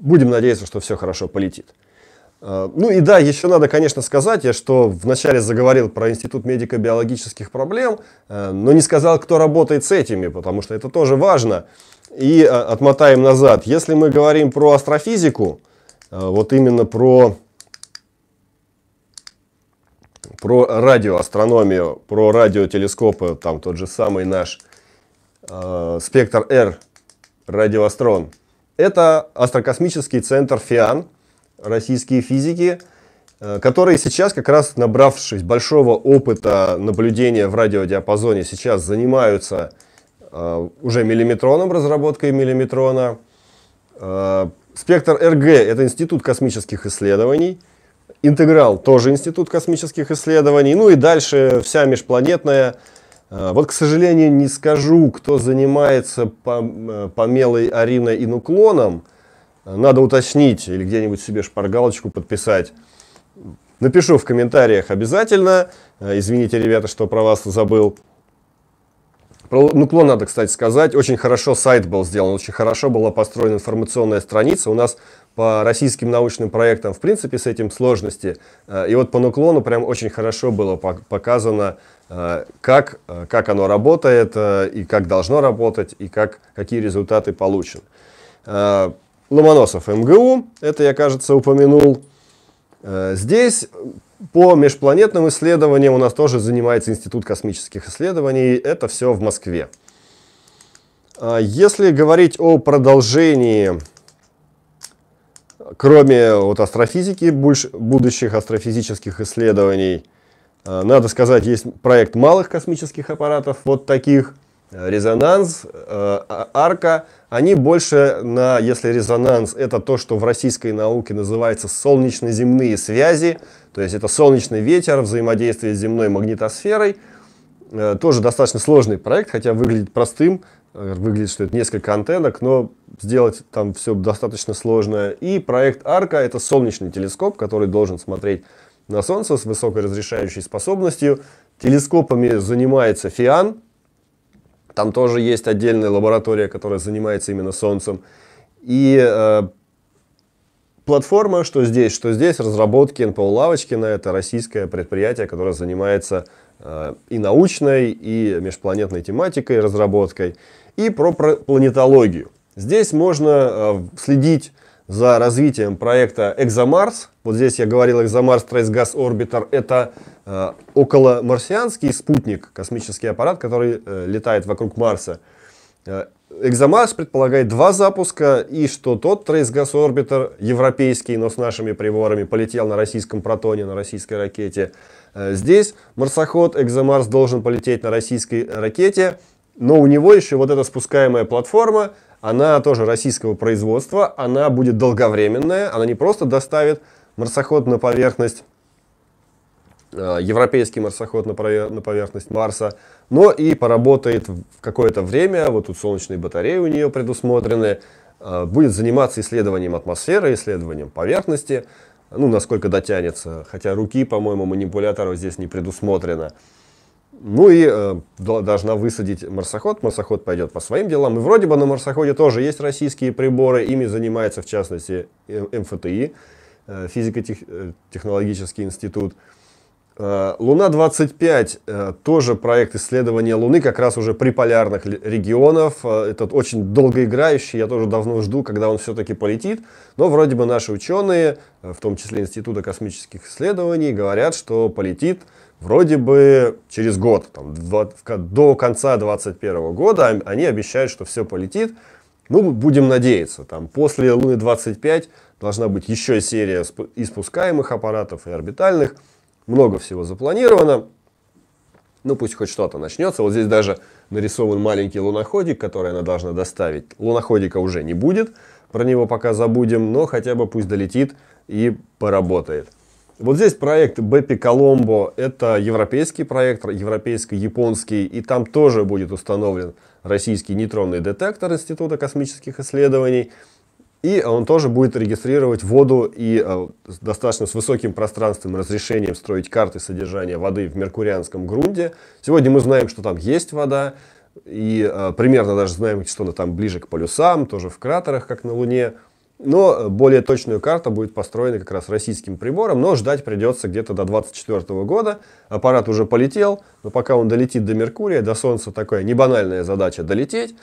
будем надеяться, что все хорошо полетит. Э, ну и да, еще надо, конечно, сказать, я что вначале заговорил про Институт медико-биологических проблем, но не сказал, кто работает с этими, потому что это тоже важно. И отмотаем назад. Если мы говорим про астрофизику, вот именно про про радиоастрономию, про радиотелескопы, там тот же самый наш э, спектр R, радиоастрон. Это астрокосмический центр ФИАН, российские физики, э, которые сейчас, как раз набравшись большого опыта наблюдения в радиодиапазоне, сейчас занимаются э, уже миллиметроном, разработкой миллиметрона. Э, спектр РГ – это Институт космических исследований – Интеграл тоже Институт космических исследований. Ну и дальше вся межпланетная. А, вот, к сожалению, не скажу, кто занимается э, помелой ариной и нуклоном. Надо уточнить или где-нибудь себе шпаргалочку подписать. Напишу в комментариях обязательно. Э, извините, ребята, что про вас забыл. Про нуклон надо, кстати, сказать. Очень хорошо сайт был сделан, очень хорошо была построена информационная страница. У нас по российским научным проектам, в принципе, с этим сложности. Э, и вот по нуклону прям очень хорошо было показано, э, как, э, как оно работает, и как должно работать, и как, какие результаты получен. Ломоносов МГУ, это я, кажется, упомянул. Здесь по межпланетным исследованиям у нас тоже занимается Институт космических исследований. Это все в Москве. Если говорить о продолжении кроме э, вот астрофизики, больш, будущих астрофизических исследований, э, надо сказать, есть проект малых космических аппаратов, вот таких, э, резонанс, а, арка. Они больше на, если резонанс, это то, что в российской науке называется солнечно-земные связи, то есть это солнечный ветер, взаимодействие с земной магнитосферой. Тоже достаточно сложный проект, хотя выглядит простым, выглядит, что это несколько антеннок, но сделать там все достаточно сложное И проект Арка это солнечный телескоп, который должен смотреть на Солнце с высокой разрешающей способностью. Телескопами занимается ФИАН. Там тоже есть отдельная лаборатория, которая занимается именно Солнцем. И э, платформа, что здесь, что здесь, разработки НПО Лавочкина, это российское предприятие, которое занимается э, и научной, и межпланетной тематикой, разработкой, и про планетологию. Здесь можно э, следить за развитием проекта ExoMars. Вот здесь я говорил, ExoMars Trace Gas Orbiter – это э, околомарсианский спутник, космический аппарат, который э, летает вокруг Марса. ExoMars э, предполагает два запуска, и что тот Trace Gas Orbiter, европейский, но с нашими приборами, полетел на российском протоне, на российской ракете. здесь марсоход ExoMars должен полететь на российской ракете, но у него еще вот эта спускаемая платформа – она тоже российского производства, она будет долговременная, она не просто доставит марсоход на поверхность, э, европейский марсоход на поверхность Марса, но и поработает в какое-то время, вот тут солнечные батареи у нее предусмотрены, э, будет заниматься исследованием атмосферы, исследованием поверхности, ну, насколько дотянется, хотя руки, по-моему, манипуляторов здесь не предусмотрено. Ну и э, должна высадить марсоход. Марсоход пойдет по своим делам. И вроде бы на марсоходе тоже есть российские приборы. Ими занимается, в частности, э, МФТИ, э, Физико-технологический э, институт. Луна-25 э, тоже проект исследования Луны, как раз уже приполярных регионов. Э, этот очень долгоиграющий, я тоже давно жду, когда он все-таки полетит. Но вроде бы наши ученые, в том числе Института космических исследований, говорят, что полетит Вроде бы через год, там, до конца 2021 года они обещают, что все полетит. Ну, будем надеяться. Там, после Луны 25 должна быть еще серия испускаемых аппаратов, и орбитальных. Много всего запланировано. Ну, пусть хоть что-то начнется. Вот здесь даже нарисован маленький луноходик, который она должна доставить. Луноходика уже не будет, про него пока забудем, но хотя бы пусть долетит и поработает. Вот здесь проект Бепи Коломбо, это европейский проект, европейско-японский, и там тоже будет установлен российский нейтронный детектор Института космических исследований, и он тоже будет регистрировать воду и э, достаточно с высоким пространственным разрешением строить карты содержания воды в меркурианском грунте. Сегодня мы знаем, что там есть вода, и э, примерно даже знаем, что она там ближе к полюсам, тоже в кратерах, как на Луне. Но более точную карту будет построена как раз российским прибором, но ждать придется где-то до 2024 года. Аппарат уже полетел, но пока он долетит до Меркурия, до Солнца, такая небанальная задача долететь.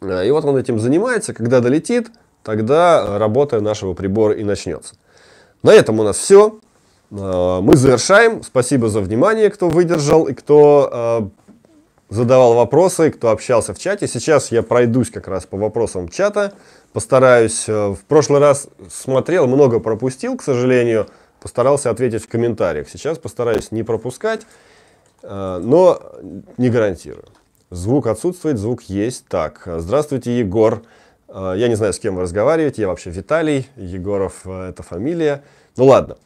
А, и вот он этим занимается. Когда долетит, тогда работа нашего прибора и начнется. На этом у нас все. А, мы завершаем. Спасибо за внимание, кто выдержал и кто а, задавал вопросы, кто общался в чате. Сейчас я пройдусь как раз по вопросам чата. Постараюсь. Э, в прошлый раз смотрел, много пропустил, к сожалению. Постарался ответить в комментариях. Сейчас постараюсь не пропускать, э, но не гарантирую. Звук отсутствует, звук есть. Так, здравствуйте, Егор. Э, я не знаю, с кем вы разговариваете. Я вообще Виталий. Егоров – это фамилия. Ну ладно.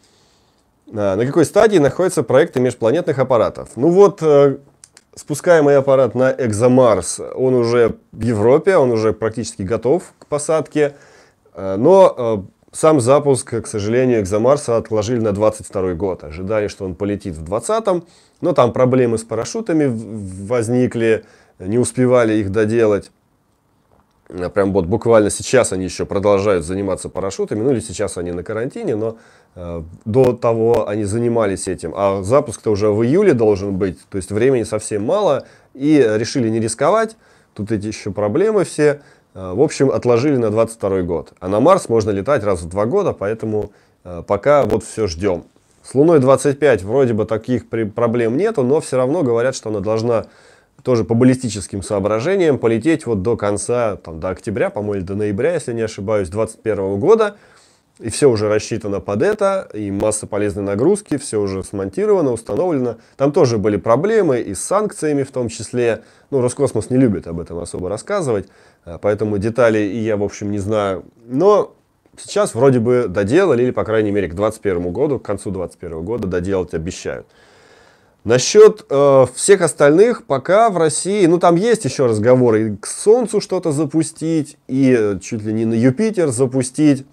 На какой стадии находятся проекты межпланетных аппаратов? Ну вот, Спускаемый аппарат на ExoMars он уже в Европе, он уже практически готов к посадке, э, но э, сам запуск, к сожалению, Экзомарса отложили на 22 год. Ожидали, что он полетит в 20 но там проблемы с парашютами возникли, не успевали их доделать. Э, прям вот буквально сейчас они еще продолжают заниматься парашютами, ну или сейчас они на карантине, но э, до того они занимались этим. А запуск-то уже в июле должен быть, то есть времени совсем мало, и решили не рисковать, тут эти еще проблемы все. Э, в общем, отложили на 22 год. А на Марс можно летать раз в два года, поэтому э, пока вот все ждем. С Луной 25 вроде бы таких проблем нету, но все равно говорят, что она должна тоже по баллистическим соображениям полететь вот до конца, там, до октября, по-моему, или до ноября, если не ошибаюсь, 2021 года. И все уже рассчитано под это, и масса полезной нагрузки, все уже смонтировано, установлено. Там тоже были проблемы и с санкциями в том числе. Ну, Роскосмос не любит об этом особо рассказывать, э, поэтому детали и я, в общем, не знаю. Но сейчас вроде бы доделали, или, по крайней мере, к 2021 году, к концу 2021 года доделать обещают. Насчет э, всех остальных пока в России, ну там есть еще разговоры, и к Солнцу что-то запустить, и чуть ли не на Юпитер запустить.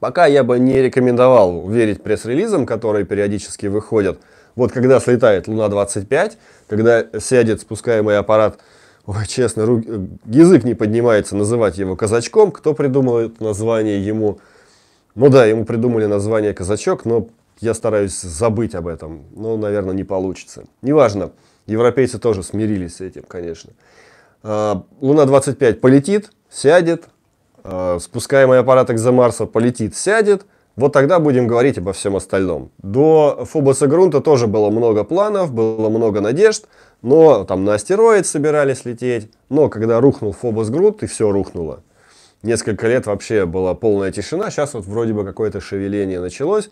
Пока я бы не рекомендовал верить пресс-релизам, которые периодически выходят. Вот когда слетает Луна-25, когда сядет спускаемый аппарат, ой, честно, рук, язык не поднимается называть его казачком. Кто придумал это название ему? Ну да, ему придумали название казачок, но я стараюсь забыть об этом, но, наверное, не получится. Неважно, европейцы тоже смирились с этим, конечно. А, Луна-25 полетит, сядет, а, спускаемый аппарат Экзомарса полетит, сядет, вот тогда будем говорить обо всем остальном. До Фобоса Грунта тоже было много планов, было много надежд, но там на астероид собирались лететь, но когда рухнул Фобос Грунт, и все рухнуло. Несколько лет вообще была полная тишина, сейчас вот вроде бы какое-то шевеление началось,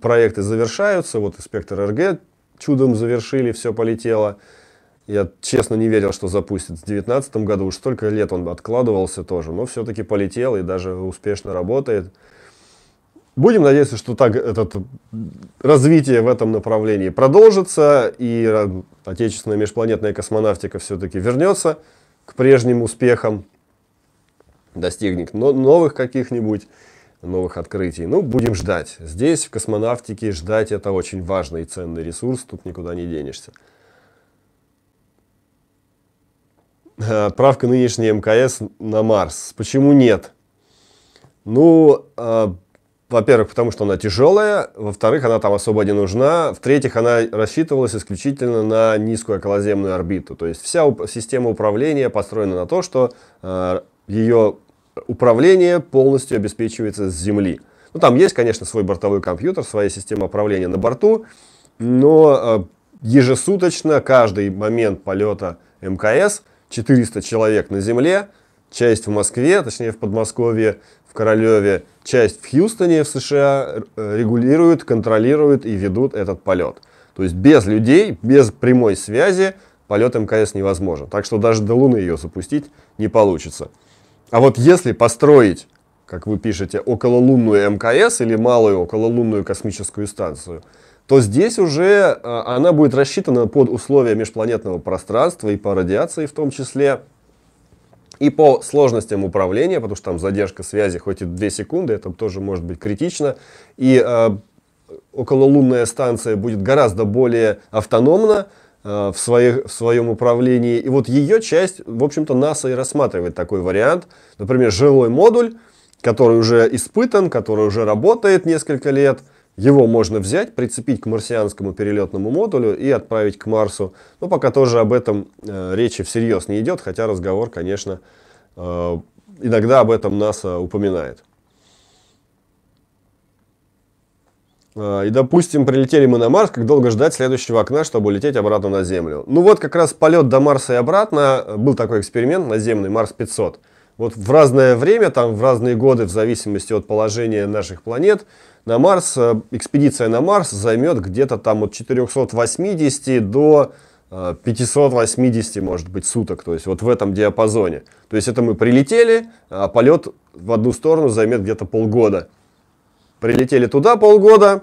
проекты завершаются. Вот спектр РГ чудом завершили, все полетело. Я честно не верил, что запустят в 2019 году. Уж столько лет он откладывался тоже. Но все-таки полетел и даже успешно работает. Будем надеяться, что так это развитие в этом направлении продолжится, и отечественная межпланетная космонавтика все-таки вернется к прежним успехам, достигнет новых каких-нибудь новых открытий. Ну, будем ждать. Здесь, в космонавтике, ждать это очень важный и ценный ресурс, тут никуда не денешься. Э, правка нынешней МКС на Марс. Почему нет? Ну, э, во-первых, потому что она тяжелая, во-вторых, она там особо не нужна, в-третьих, она рассчитывалась исключительно на низкую околоземную орбиту. То есть вся система управления построена на то, что э, ее управление полностью обеспечивается с Земли. Ну, там есть, конечно, свой бортовой компьютер, своя система управления на борту, но э, ежесуточно каждый момент полета МКС 400 человек на Земле, часть в Москве, точнее в Подмосковье, в Королеве, часть в Хьюстоне в США э, регулируют, контролируют и ведут этот полет. То есть без людей, без прямой связи полет МКС невозможен. Так что даже до Луны ее запустить не получится. А вот если построить, как вы пишете, окололунную МКС или малую окололунную космическую станцию, то здесь уже а, она будет рассчитана под условия межпланетного пространства и по радиации в том числе, и по сложностям управления, потому что там задержка связи хоть и 2 секунды, это тоже может быть критично, и э, окололунная станция будет гораздо более автономна, Э, в, своих, в своем управлении. И вот ее часть, в общем-то, НАСА и рассматривает такой вариант. Например, жилой модуль, который уже испытан, который уже работает несколько лет. Его можно взять, прицепить к марсианскому перелетному модулю и отправить к Марсу. Но пока тоже об этом э, речи всерьез не идет, хотя разговор, конечно, э, иногда об этом НАСА упоминает. А, и, допустим, прилетели мы на Марс, как долго ждать следующего окна, чтобы улететь обратно на Землю. Ну вот как раз полет до Марса и обратно, э, был такой эксперимент наземный, Марс 500. Вот в разное время, там в разные годы, в зависимости от положения наших планет, на Марс, э, экспедиция на Марс займет где-то там от 480 до 580, э, может быть, суток, то есть вот в этом диапазоне. То есть это мы прилетели, а полет в одну сторону займет где-то полгода. Прилетели туда полгода,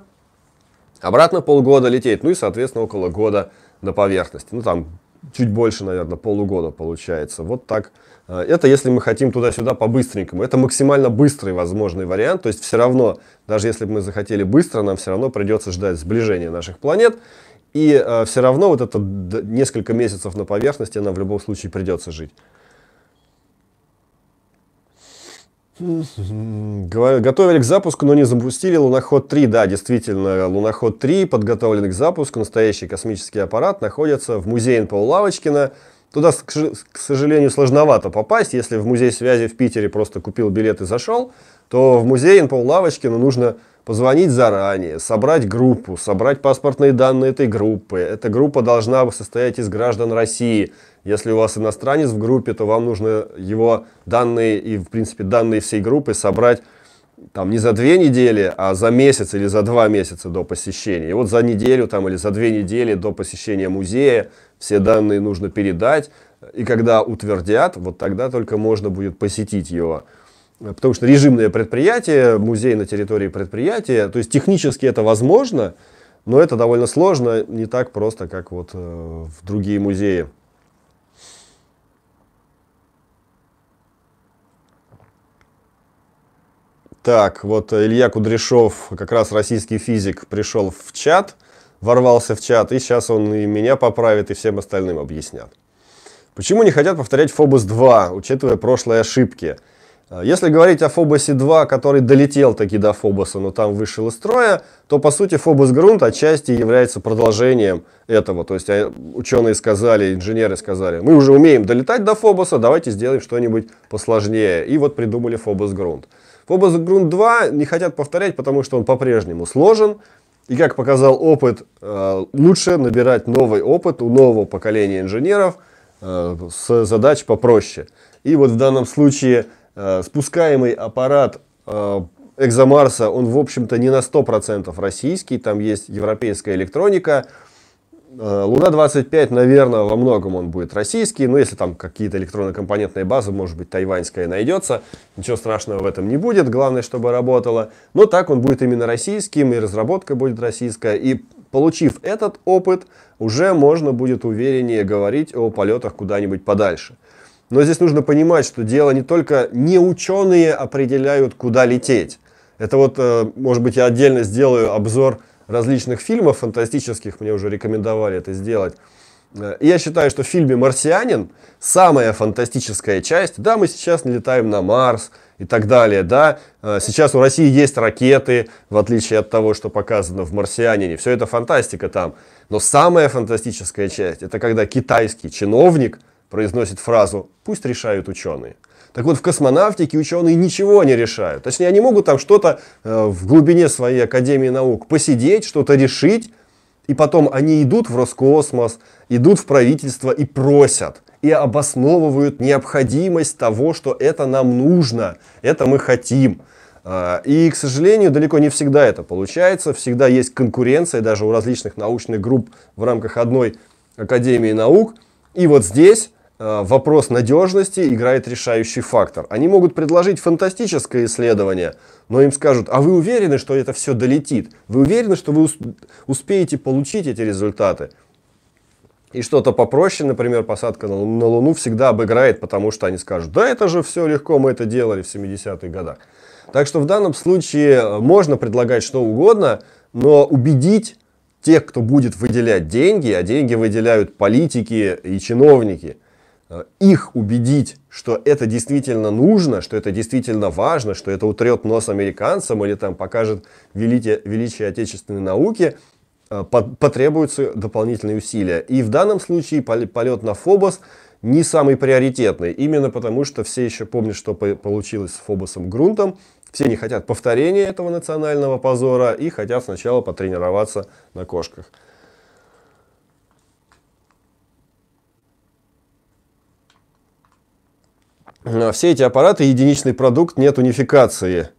обратно полгода лететь, ну и, соответственно, около года на поверхности. Ну, там чуть больше, наверное, полугода получается. Вот так. Э, это если мы хотим туда-сюда по-быстренькому. Это максимально быстрый возможный вариант. То есть все равно, даже если бы мы захотели быстро, нам все равно придется ждать сближения наших планет. И э, все равно вот это несколько месяцев на поверхности нам в любом случае придется жить. Готовили к запуску, но не запустили Луноход-3. Да, действительно, Луноход-3 подготовлен к запуску. Настоящий космический аппарат находится в музее НПО Лавочкина. Туда, к сожалению, сложновато попасть. Если в музей связи в Питере просто купил билет и зашел, то в музей НПО Лавочкина нужно позвонить заранее, собрать группу, собрать паспортные данные этой группы. Эта группа должна состоять из граждан России, если у вас иностранец в группе, то вам нужно его данные и, в принципе, данные всей группы собрать там не за две недели, а за месяц или за два месяца до посещения. И вот за неделю там или за две недели до посещения музея все данные нужно передать. И когда утвердят, вот тогда только можно будет посетить его. Потому что режимное предприятие, музей на территории предприятия, то есть технически это возможно, но это довольно сложно, не так просто, как вот э, в другие музеи. Так, вот э, Илья Кудряшов, как раз российский физик, пришел в чат, ворвался в чат, и сейчас он и меня поправит, и всем остальным объяснят. Почему не хотят повторять Фобос 2, учитывая прошлые ошибки? Э, если говорить о Фобосе 2, который долетел таки до Фобоса, но там вышел из строя, то по сути Фобос Грунт отчасти является продолжением этого. То есть э, ученые сказали, инженеры сказали, мы уже умеем долетать до Фобоса, давайте сделаем что-нибудь посложнее. И вот придумали Фобос Грунт. Фобос Грунт 2 не хотят повторять, потому что он по-прежнему сложен. И как показал опыт, э, лучше набирать новый опыт у нового поколения инженеров э, с задач попроще. И вот в данном случае э, спускаемый аппарат Экзомарса, он, в общем-то, не на 100% российский, там есть европейская электроника, Э, Луна-25, наверное, во многом он будет российский, но если там какие-то электронно-компонентные базы, может быть, тайваньская найдется, ничего страшного в этом не будет, главное, чтобы работало. Но так он будет именно российским, и разработка будет российская, и получив этот опыт, уже можно будет увереннее говорить о полетах куда-нибудь подальше. Но здесь нужно понимать, что дело не только не ученые определяют, куда лететь. Это вот, э, может быть, я отдельно сделаю обзор различных фильмов фантастических, мне уже рекомендовали это сделать. Э, я считаю, что в фильме «Марсианин» самая фантастическая часть, да, мы сейчас не летаем на Марс и так далее, да, э, сейчас у России есть ракеты, в отличие от того, что показано в «Марсианине», все это фантастика там, но самая фантастическая часть, это когда китайский чиновник произносит фразу «пусть решают ученые». Так вот, в космонавтике ученые ничего не решают. Точнее, они могут там что-то э, в глубине своей Академии наук посидеть, что-то решить, и потом они идут в Роскосмос, идут в правительство и просят, и обосновывают необходимость того, что это нам нужно, это мы хотим. А, и, к сожалению, далеко не всегда это получается. Всегда есть конкуренция даже у различных научных групп в рамках одной Академии наук. И вот здесь Э, вопрос надежности играет решающий фактор. Они могут предложить фантастическое исследование, но им скажут, а вы уверены, что это все долетит? Вы уверены, что вы успеете получить эти результаты? И что-то попроще, например, посадка на Луну всегда обыграет, потому что они скажут, да это же все легко, мы это делали в 70-х годах. Так что в данном случае э, можно предлагать что угодно, но убедить тех, кто будет выделять деньги, а деньги выделяют политики и чиновники – Э, их убедить, что это действительно нужно, что это действительно важно, что это утрет нос американцам или там покажет величие, величие отечественной науки, э, потребуются дополнительные усилия. И в данном случае полет на Фобос не самый приоритетный, именно потому что все еще помнят, что получилось с Фобосом Грунтом, все не хотят повторения этого национального позора и хотят сначала потренироваться на кошках. все эти аппараты единичный продукт, нет унификации.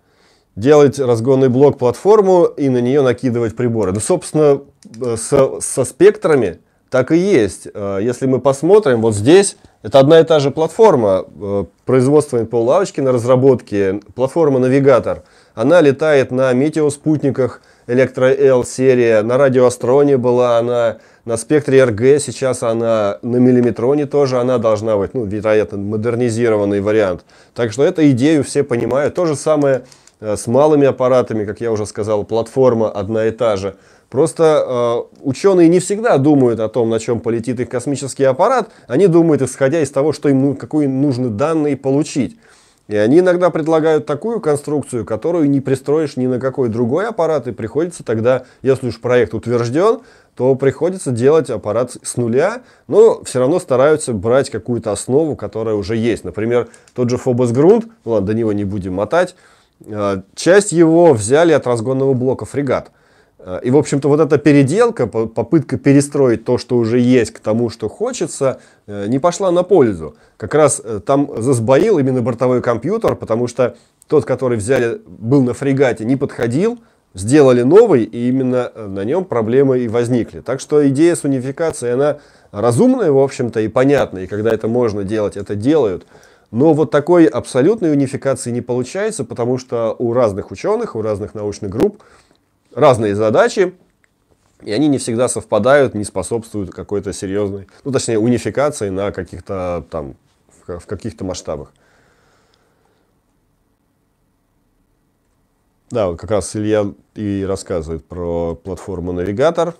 Делать разгонный блок платформу и на нее накидывать приборы. Да, собственно, э, со, со спектрами так и есть. Э, если мы посмотрим, вот здесь это одна и та же платформа. Э, производство НПО Лавочки на разработке, платформа «Навигатор». Она летает на метеоспутниках спутниках Электро L серия, на радиоастроне была она, на спектре РГ сейчас она, на миллиметроне тоже она должна быть, ну, вероятно, модернизированный вариант. Так что эту идею все понимают. То же самое э, с малыми аппаратами, как я уже сказал, платформа одна и та же. Просто э, ученые не всегда думают о том, на чем полетит их космический аппарат, они думают, исходя из того, что им ну, какие нужны данные получить. И они иногда предлагают такую конструкцию, которую не пристроишь ни на какой другой аппарат, и приходится тогда, если уж проект утвержден, то приходится делать аппарат с нуля, но все равно стараются брать какую-то основу, которая уже есть. Например, тот же Phobos Грунт, ну ладно, до него не будем мотать, а, часть его взяли от разгонного блока фрегат. Э, и, в общем-то, вот эта переделка, попытка перестроить то, что уже есть, к тому, что хочется, э, не пошла на пользу. Как раз э, там засбоил именно бортовой компьютер, потому что тот, который взяли, был на фрегате, не подходил, сделали новый, и именно на нем проблемы и возникли. Так что идея с унификацией, она разумная, в общем-то, и понятная, и когда это можно делать, это делают. Но вот такой абсолютной унификации не получается, потому что у разных ученых, у разных научных групп разные задачи, и они не всегда совпадают, не способствуют какой-то серьезной, ну, точнее, унификации на каких-то там, в каких-то масштабах. Да, вот как раз Илья и рассказывает про платформу «Навигатор».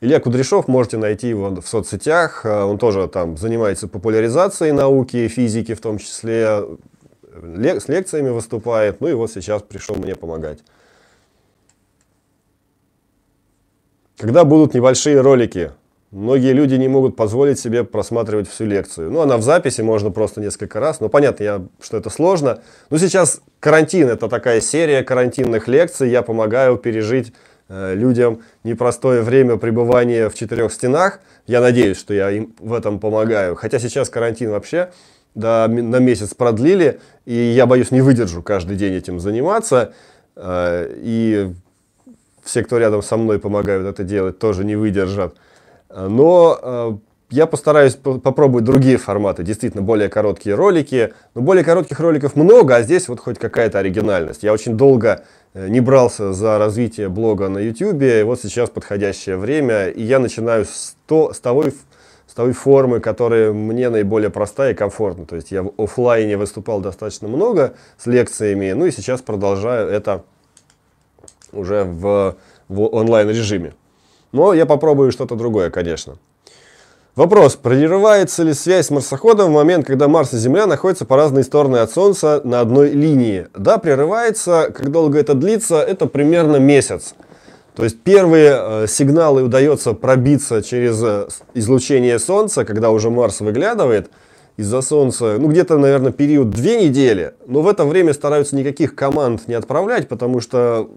Илья Кудряшов, можете найти его в соцсетях. Э, он тоже там занимается популяризацией науки, физики в том числе, лек с лекциями выступает. Ну и вот сейчас пришел мне помогать. Когда будут небольшие ролики, многие люди не могут позволить себе просматривать всю лекцию. Ну, она в записи, можно просто несколько раз. Но ну, понятно, я, что это сложно. Но сейчас карантин, это такая серия карантинных лекций. Я помогаю пережить э, людям непростое время пребывания в четырех стенах. Я надеюсь, что я им в этом помогаю. Хотя сейчас карантин вообще да, на месяц продлили, и я боюсь, не выдержу каждый день этим заниматься. Э, и все, кто рядом со мной помогают это делать, тоже не выдержат. Э, но э, я постараюсь попробовать другие форматы, действительно более короткие ролики. Но более коротких роликов много, а здесь вот хоть какая-то оригинальность. Я очень долго э, не брался за развитие блога на YouTube, и вот сейчас подходящее время, и я начинаю с, то, с, того, с той формы, которая мне наиболее простая и комфортна. То есть я в офлайне выступал достаточно много с лекциями, ну и сейчас продолжаю это уже в, в онлайн-режиме. Но я попробую что-то другое, конечно. Вопрос, прерывается ли связь с марсоходом в момент, когда Марс и Земля находятся по разные стороны от Солнца на одной линии? Да, прерывается. Как долго это длится? Это примерно месяц. То есть первые э, сигналы удается пробиться через э, излучение Солнца, когда уже Марс выглядывает из-за Солнца, ну где-то, наверное, период две недели. Но в это время стараются никаких команд не отправлять, потому что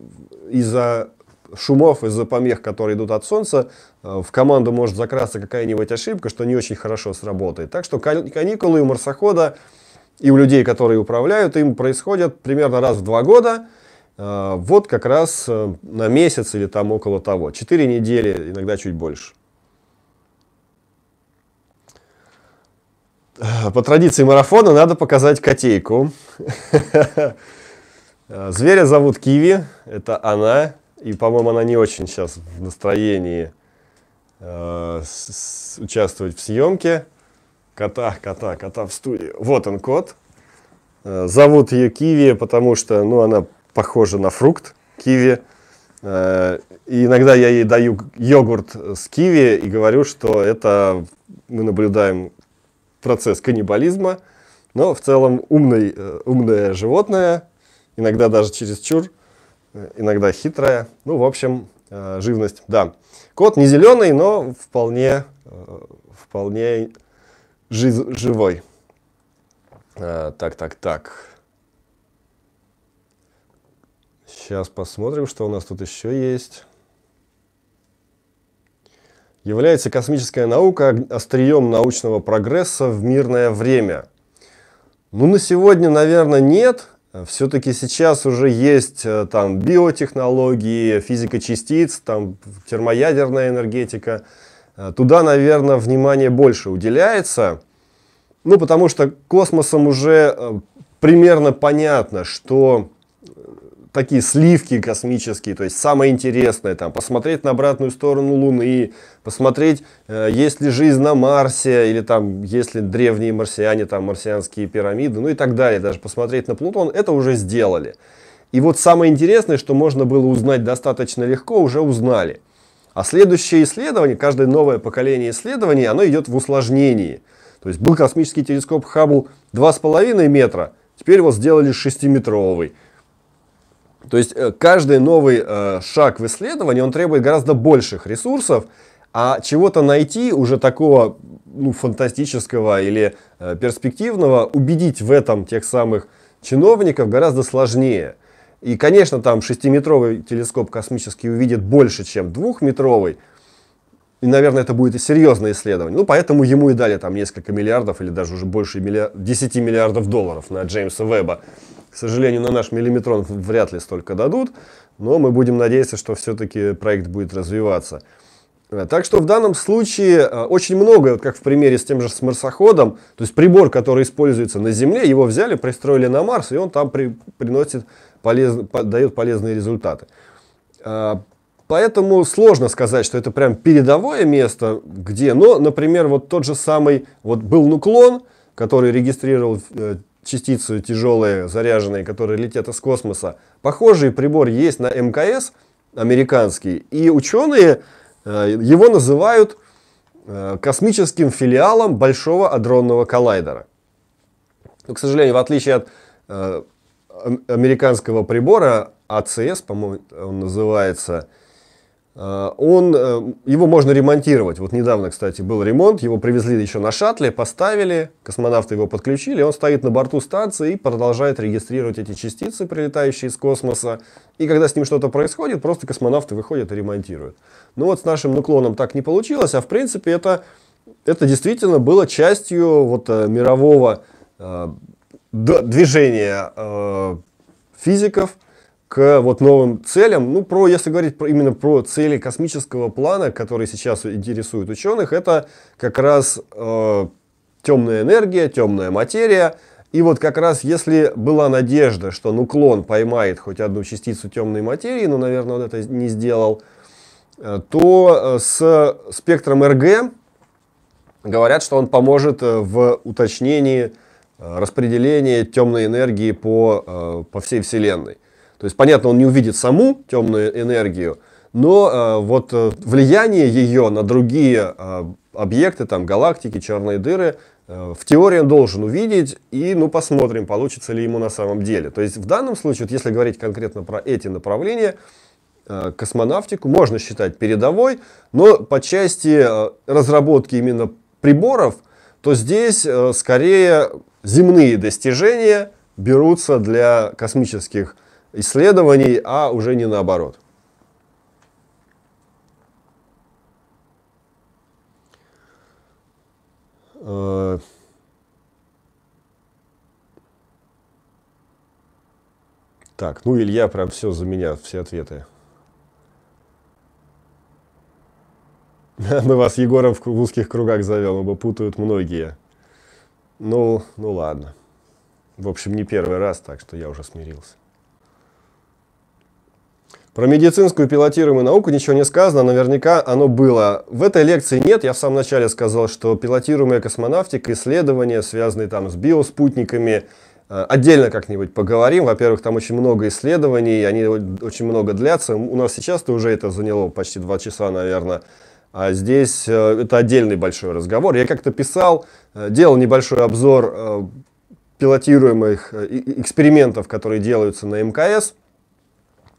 из-за шумов, из-за помех, которые идут от солнца, э, в команду может закрасться какая-нибудь ошибка, что не очень хорошо сработает. Так что каникулы у марсохода и у людей, которые управляют им, происходят примерно раз в два года. Э, вот как раз э, на месяц или там около того. Четыре недели, иногда чуть больше. По традиции марафона надо показать котейку. Э, зверя зовут Киви, это она. И, по-моему, она не очень сейчас в настроении э, участвовать в съемке. Кота, кота, кота в студии. Вот он, кот. Э, зовут ее Киви, потому что ну, она похожа на фрукт киви. и иногда я ей даю йогурт с киви и говорю, что это мы наблюдаем процесс каннибализма. Но в целом умный, умное животное, иногда даже через чур, э, иногда хитрая. Ну, в общем, э, живность, да. Кот не зеленый, но вполне, э, вполне живой. Так, так, так. Сейчас посмотрим, что у нас тут еще есть. Является космическая наука острием научного прогресса в мирное время? Ну, на сегодня, наверное, нет. Э, Все-таки сейчас уже есть э, там биотехнологии, физика частиц, там термоядерная энергетика. Э, туда, наверное, внимание больше уделяется. Ну, потому что космосом уже примерно понятно, что такие сливки космические, то есть самое интересное, там, посмотреть на обратную сторону Луны, посмотреть, э, есть ли жизнь на Марсе, или там, есть ли древние марсиане, там, марсианские пирамиды, ну и так далее, даже посмотреть на Плутон, это уже сделали. И вот самое интересное, что можно было узнать достаточно легко, уже узнали. А следующее исследование, каждое новое поколение исследований, оно идет в усложнении. То есть был космический телескоп Хаббл 2,5 метра, теперь вот сделали 6-метровый. То есть э, каждый новый э, шаг в исследовании, он требует гораздо больших ресурсов, а чего-то найти уже такого ну, фантастического или э, перспективного, убедить в этом тех самых чиновников гораздо сложнее. И, конечно, там шестиметровый телескоп космический увидит больше, чем двухметровый. И, наверное, это будет серьезное исследование. Ну, поэтому ему и дали там несколько миллиардов или даже уже больше миллиар... 10 миллиардов долларов на Джеймса Веба к сожалению, на наш миллиметрон вряд ли столько дадут, но мы будем надеяться, что все-таки проект будет развиваться. Э, так что в данном случае э, очень многое, вот как в примере с тем же с марсоходом, то есть прибор, который используется на Земле, его взяли, пристроили на Марс, и он там при, приносит полез, дает полезные результаты. Э, поэтому сложно сказать, что это прям передовое место, где, но, например, вот тот же самый, вот был Нуклон, который регистрировал частицы тяжелые, заряженные, которые летят из космоса. Похожий прибор есть на МКС американский, и ученые э, его называют э, космическим филиалом Большого адронного коллайдера. Но, к сожалению, в отличие от э, американского прибора, АЦС, по-моему, он называется, Э, он, э, его можно ремонтировать. Вот недавно, кстати, был ремонт, его привезли еще на шаттле, поставили, космонавты его подключили, он стоит на борту станции и продолжает регистрировать эти частицы, прилетающие из космоса. И когда с ним что-то происходит, просто космонавты выходят и ремонтируют. Ну вот с нашим нуклоном так не получилось, а в принципе это, это действительно было частью вот э, мирового э, движения э, физиков, к вот новым целям. Ну, про, если говорить про, именно про цели космического плана, которые сейчас интересуют ученых, это как раз э, темная энергия, темная материя. И вот как раз если была надежда, что нуклон поймает хоть одну частицу темной материи, но, наверное, он это не сделал, э, то э, с спектром РГ говорят, что он поможет э, в уточнении распределения темной энергии по, по всей Вселенной. То есть, понятно, он не увидит саму темную энергию, но э, вот э, влияние ее на другие э, объекты, там, галактики, черные дыры, э, в теории он должен увидеть, и, ну, посмотрим, получится ли ему на самом деле. То есть, в данном случае, вот если говорить конкретно про эти направления, э, космонавтику можно считать передовой, но по части э, разработки именно приборов, то здесь э, скорее земные достижения берутся для космических исследований, а уже не наоборот. Э, так, ну Илья прям все за меня, все ответы. Мы вас Егором в узких кругах завел, оба путают многие. Ну, ну ладно. В общем, не первый раз, так что я уже смирился. Про медицинскую пилотируемую науку ничего не сказано, наверняка оно было. В этой лекции нет, я в самом начале сказал, что пилотируемая космонавтика, исследования, связанные там с биоспутниками, э, отдельно как-нибудь поговорим. Во-первых, там очень много исследований, они очень много длятся. У нас сейчас-то уже это заняло почти два часа, наверное. А здесь э, это отдельный большой разговор. Я как-то писал, э, делал небольшой обзор пилотируемых экспериментов, которые делаются на МКС –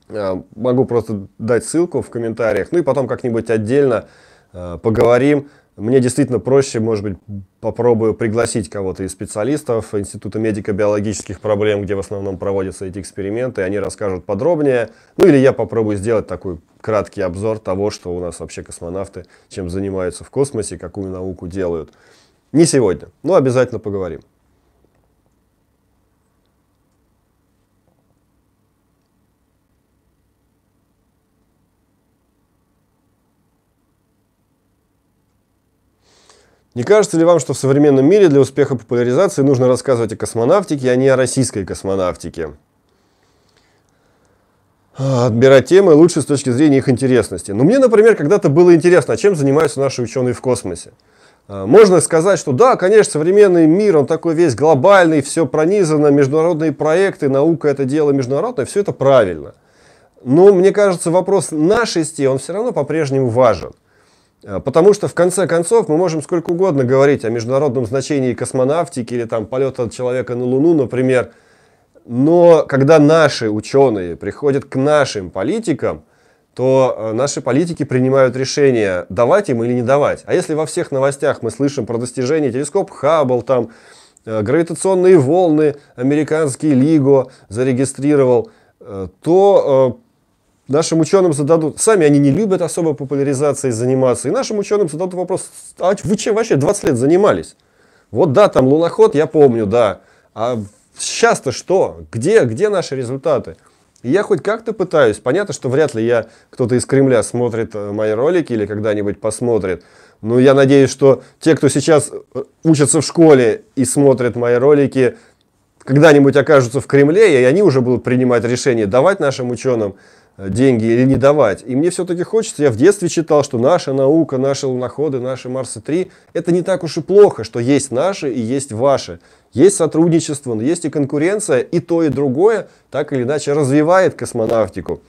а, могу просто дать ссылку в комментариях. Ну и потом как-нибудь отдельно а, поговорим. Мне действительно проще, может быть, попробую пригласить кого-то из специалистов Института медико-биологических проблем, где в основном проводятся эти эксперименты, и они расскажут подробнее. Ну или я попробую сделать такой краткий обзор того, что у нас вообще космонавты, чем занимаются в космосе, какую науку делают. Не сегодня, но обязательно поговорим. Не кажется ли вам, что в современном мире для успеха популяризации нужно рассказывать о космонавтике, а не о российской космонавтике? А, отбирать темы лучше с точки зрения их интересности. Но ну, мне, например, когда-то было интересно, а чем занимаются наши ученые в космосе. А, можно сказать, что да, конечно, современный мир, он такой весь глобальный, все пронизано, международные проекты, наука это дело международное, все это правильно. Но мне кажется, вопрос нашести, он все равно по-прежнему важен. А, потому что в конце концов мы можем сколько угодно говорить о международном значении космонавтики или там полета человека на Луну, например. Но когда наши ученые приходят к нашим политикам, то э, наши политики принимают решение, давать им или не давать. А если во всех новостях мы слышим про достижение телескоп Хаббл, там э, гравитационные волны, американский Лиго зарегистрировал, э, то Нашим ученым зададут, сами они не любят особо популяризацией заниматься, и нашим ученым зададут вопрос, а вы чем вообще 20 лет занимались? Вот да, там луноход, я помню, да. А сейчас-то что? Где, где наши результаты? И я хоть как-то пытаюсь. Понятно, что вряд ли я кто-то из Кремля смотрит э, мои ролики или когда-нибудь посмотрит. Но я надеюсь, что те, кто сейчас э, учатся в школе и смотрят мои ролики, когда-нибудь окажутся в Кремле, и они уже будут принимать решение, давать нашим ученым Э, деньги или не давать. И мне все-таки хочется, я в детстве читал, что наша наука, наши луноходы, наши Марсы-3, это не так уж и плохо, что есть наши и есть ваши. Есть сотрудничество, но есть и конкуренция, и то, и другое так или иначе развивает космонавтику.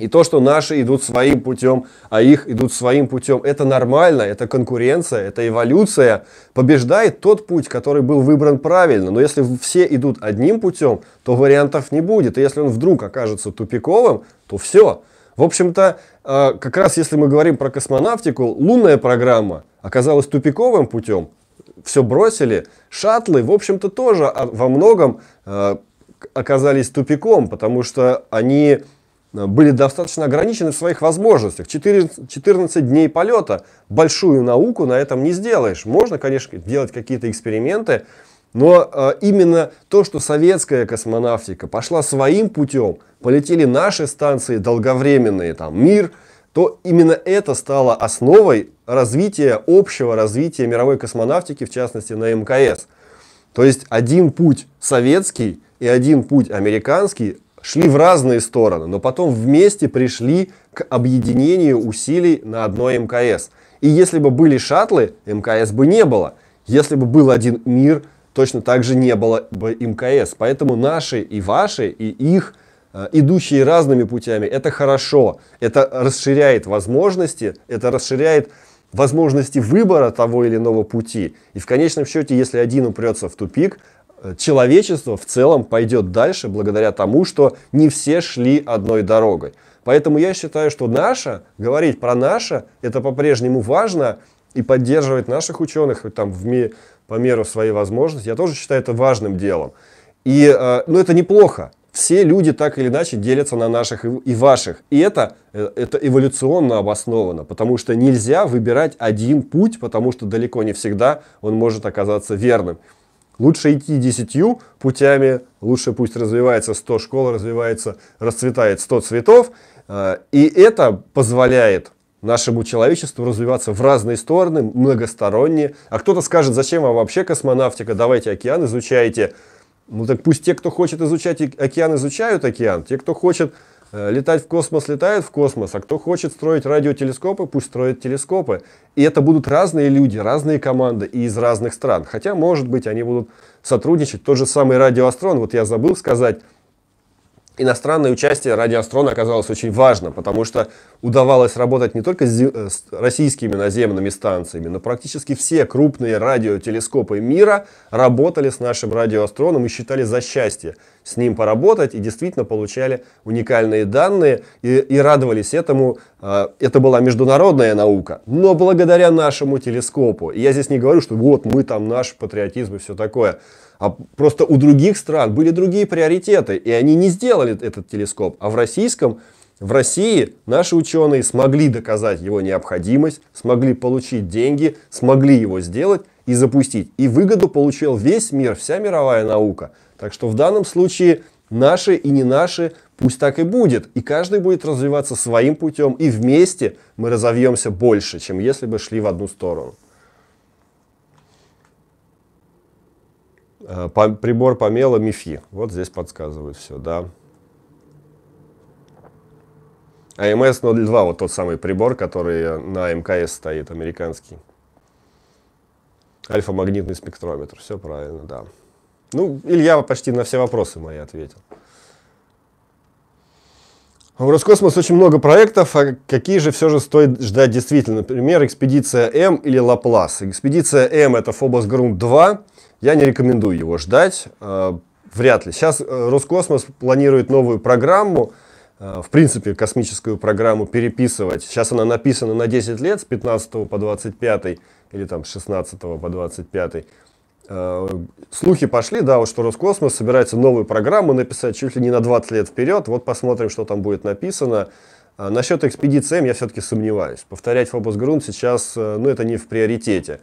И то, что наши идут своим путем, а их идут своим путем, это нормально, это конкуренция, это эволюция. Побеждает тот путь, который был выбран правильно. Но если все идут одним путем, то вариантов не будет. И если он вдруг окажется тупиковым, то все. В общем-то, а, как раз если мы говорим про космонавтику, лунная программа оказалась тупиковым путем. Все бросили. Шаттлы, в общем-то, тоже а, во многом а, оказались тупиком, потому что они были достаточно ограничены в своих возможностях. 14, дней полета, большую науку на этом не сделаешь. Можно, конечно, делать какие-то эксперименты, но э, именно то, что советская космонавтика пошла своим путем, полетели наши станции долговременные, там, мир, то именно это стало основой развития, общего развития мировой космонавтики, в частности на МКС. То есть один путь советский и один путь американский шли в разные стороны, но потом вместе пришли к объединению усилий на одной МКС. И если бы были шаттлы, МКС бы не было. Если бы был один мир, точно так же не было бы МКС. Поэтому наши и ваши, и их, э, идущие разными путями, это хорошо. Это расширяет возможности, это расширяет возможности выбора того или иного пути. И в конечном счете, если один упрется в тупик, Э, человечество в целом пойдет дальше благодаря тому, что не все шли одной дорогой. Поэтому я считаю, что наше, говорить про наше, это по-прежнему важно, и поддерживать наших ученых э, там, в ми, по меру своей возможности, я тоже считаю это важным делом. И, э, ну, это неплохо. Все люди так или иначе делятся на наших и ваших. И это, э, это эволюционно обосновано, потому что нельзя выбирать один путь, потому что далеко не всегда он может оказаться верным. Лучше идти десятью путями, лучше пусть развивается 100 школ, развивается, расцветает 100 цветов. Э, и это позволяет нашему человечеству развиваться в разные стороны, многосторонне. А кто-то скажет, зачем вам вообще космонавтика, давайте океан изучайте. Ну так пусть те, кто хочет изучать океан, изучают океан. Те, кто хочет Э, летать в космос летают в космос, а кто хочет строить радиотелескопы, пусть строит телескопы. И это будут разные люди, разные команды и из разных стран. Хотя, может быть, они будут сотрудничать. Тот же самый радиоастрон, вот я забыл сказать, иностранное участие радиоастрона оказалось очень важно, потому что удавалось работать не только э, с российскими наземными станциями, но практически все крупные радиотелескопы мира работали с нашим радиоастроном и считали за счастье с ним поработать и действительно получали уникальные данные и, и радовались этому. Э, это была международная наука, но благодаря нашему телескопу. я здесь не говорю, что вот мы там наш патриотизм и все такое. А просто у других стран были другие приоритеты, и они не сделали этот телескоп. А в российском, в России наши ученые смогли доказать его необходимость, смогли получить деньги, смогли его сделать и запустить. И выгоду получил весь мир, вся мировая наука. Так что в данном случае наши и не наши, пусть так и будет. И каждый будет развиваться своим путем, и вместе мы разовьемся больше, чем если бы шли в одну сторону. Э, прибор помела МИФИ. Вот здесь подсказывают все, да. АМС-02, вот тот самый прибор, который на МКС стоит, американский. Альфа-магнитный спектрометр, все правильно, да. Ну, Илья почти на все вопросы мои ответил. В Роскосмос очень много проектов, а какие же все же стоит ждать действительно? Например, экспедиция М или Лаплас. Экспедиция М это Фобос Грунт 2, я не рекомендую его ждать, э, вряд ли. Сейчас э, Роскосмос планирует новую программу, э, в принципе, космическую программу переписывать. Сейчас она написана на 10 лет, с 15 по 25, или там с 16 по 25. Слухи пошли, да, вот что Роскосмос собирается новую программу написать чуть ли не на 20 лет вперед. Вот посмотрим, что там будет написано. А насчет экспедиции М я все-таки сомневаюсь. Повторять фобос грунт сейчас, ну, это не в приоритете.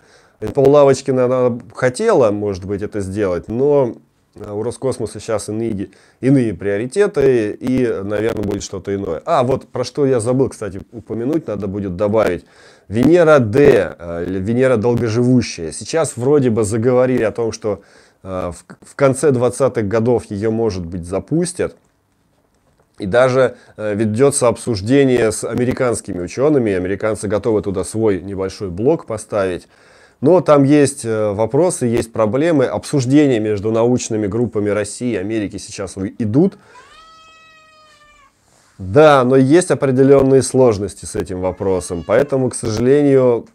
Пол Лавочкина она хотела, может быть, это сделать, но а, у Роскосмоса сейчас иные, иные приоритеты и, наверное, будет что-то иное. А, вот про что я забыл, кстати, упомянуть, надо будет добавить. Венера Д, а, Венера долгоживущая. Сейчас вроде бы заговорили о том, что а, в конце 20-х годов ее, может быть, запустят. И даже ведется обсуждение с американскими учеными. Американцы готовы туда свой небольшой блок поставить. Но там есть э, вопросы, есть проблемы. Обсуждения между научными группами России и Америки сейчас идут. Да, но есть определенные сложности с этим вопросом. Поэтому, к сожалению,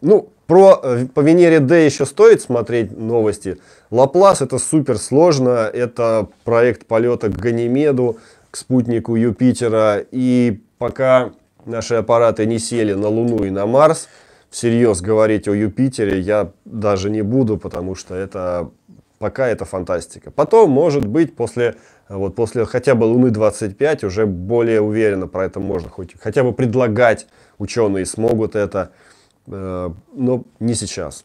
ну, про, э, по Венере Д еще стоит смотреть новости. Лаплас это супер сложно. Это проект полета к Ганимеду, к спутнику Юпитера. И пока наши аппараты не сели на Луну и на Марс, всерьез говорить о Юпитере я даже не буду, потому что это пока это фантастика. Потом, может быть, после, э, вот после хотя бы Луны 25 уже более уверенно про это можно хоть, хотя бы предлагать ученые смогут это, э, но не сейчас.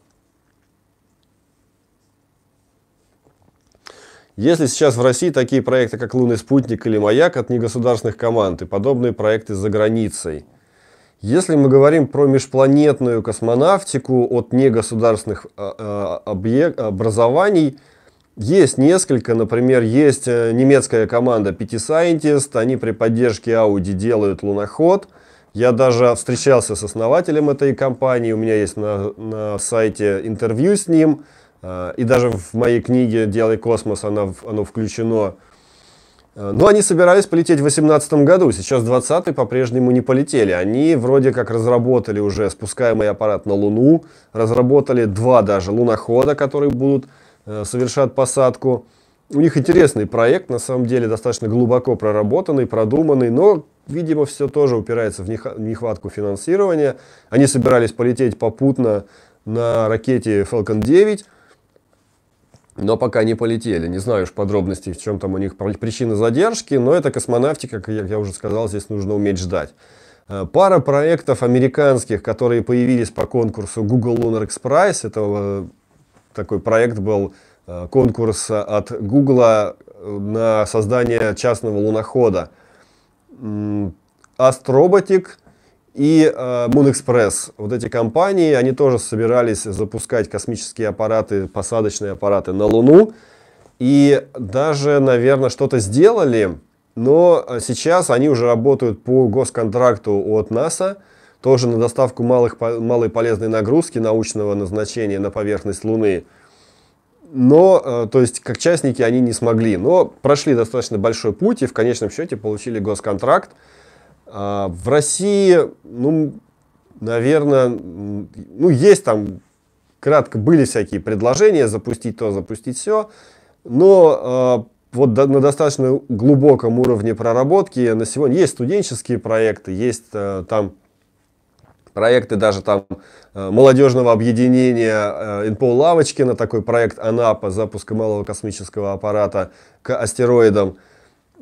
Если сейчас в России такие проекты, как «Лунный спутник» или «Маяк» от негосударственных команд и подобные проекты за границей – если мы говорим про межпланетную космонавтику от негосударственных а, а, объект, образований, есть несколько, например, есть э, немецкая команда PT Scientist, они при поддержке Audi делают луноход. Я даже встречался с основателем этой компании, у меня есть на, на сайте интервью с ним, э, и даже в моей книге «Делай космос» оно, оно включено. Э, но ну, они собирались полететь в 2018 году, сейчас 20 по-прежнему не полетели. Они вроде как разработали уже спускаемый аппарат на Луну, разработали два даже лунохода, которые будут э, совершать посадку. У них интересный проект, на самом деле достаточно глубоко проработанный, продуманный, но, видимо, все тоже упирается в нехватку финансирования. Они собирались полететь попутно на ракете Falcon 9, но пока не полетели. Не знаю уж подробностей, в чем там у них причины задержки, но это космонавтика, как я уже сказал, здесь нужно уметь ждать. Э, пара проектов американских, которые появились по конкурсу Google Lunar X Prize, это э, такой проект был, э, конкурс от Google на создание частного лунохода. Astrobotic – и э, Мунэкспресс, вот эти компании, они тоже собирались запускать космические аппараты, посадочные аппараты на Луну. И даже, наверное, что-то сделали, но э, сейчас они уже работают по госконтракту от НАСА, тоже на доставку малых, малой полезной нагрузки научного назначения на поверхность Луны. Но, э, то есть, как частники они не смогли, но прошли достаточно большой путь и в конечном счете получили госконтракт. А, в России, ну, наверное, ну, есть там, кратко были всякие предложения, запустить то, запустить все, но а, вот на достаточно глубоком уровне проработки на сегодня есть студенческие проекты, есть э, там проекты даже там э, молодежного объединения э, НПО Лавочкина, такой проект Анапа, запуска малого космического аппарата к астероидам –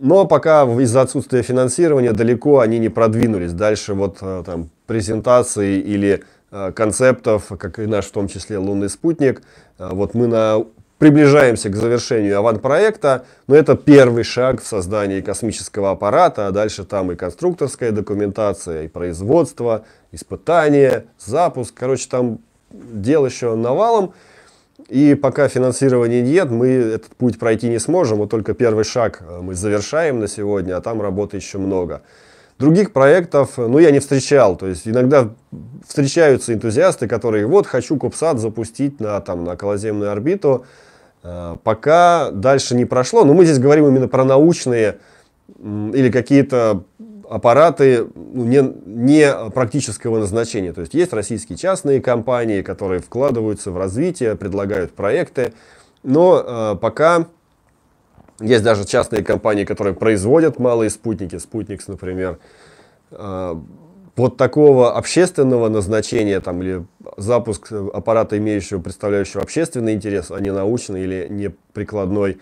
но пока из-за отсутствия финансирования далеко они не продвинулись. Дальше вот э, там презентации или э, концептов, как и наш в том числе лунный спутник. Э, вот мы на приближаемся к завершению аванпроекта, но это первый шаг в создании космического аппарата, а дальше там и конструкторская документация, и производство, испытания, запуск. Короче, там дело еще навалом. И пока финансирования нет, мы этот путь пройти не сможем. Вот только первый шаг э, мы завершаем на сегодня, а там работы еще много. Других проектов, э, ну, я не встречал. То есть иногда встречаются энтузиасты, которые, вот, хочу Кубсат запустить на, там, на околоземную орбиту. Э, пока дальше не прошло. Но мы здесь говорим именно про научные или какие-то аппараты ну, не, не практического назначения. То есть есть российские частные компании, которые вкладываются в развитие, предлагают проекты, но э, пока есть даже частные компании, которые производят малые спутники, спутникс, например, э, вот такого общественного назначения там, или запуск аппарата, имеющего, представляющего общественный интерес, а не научный или не прикладной,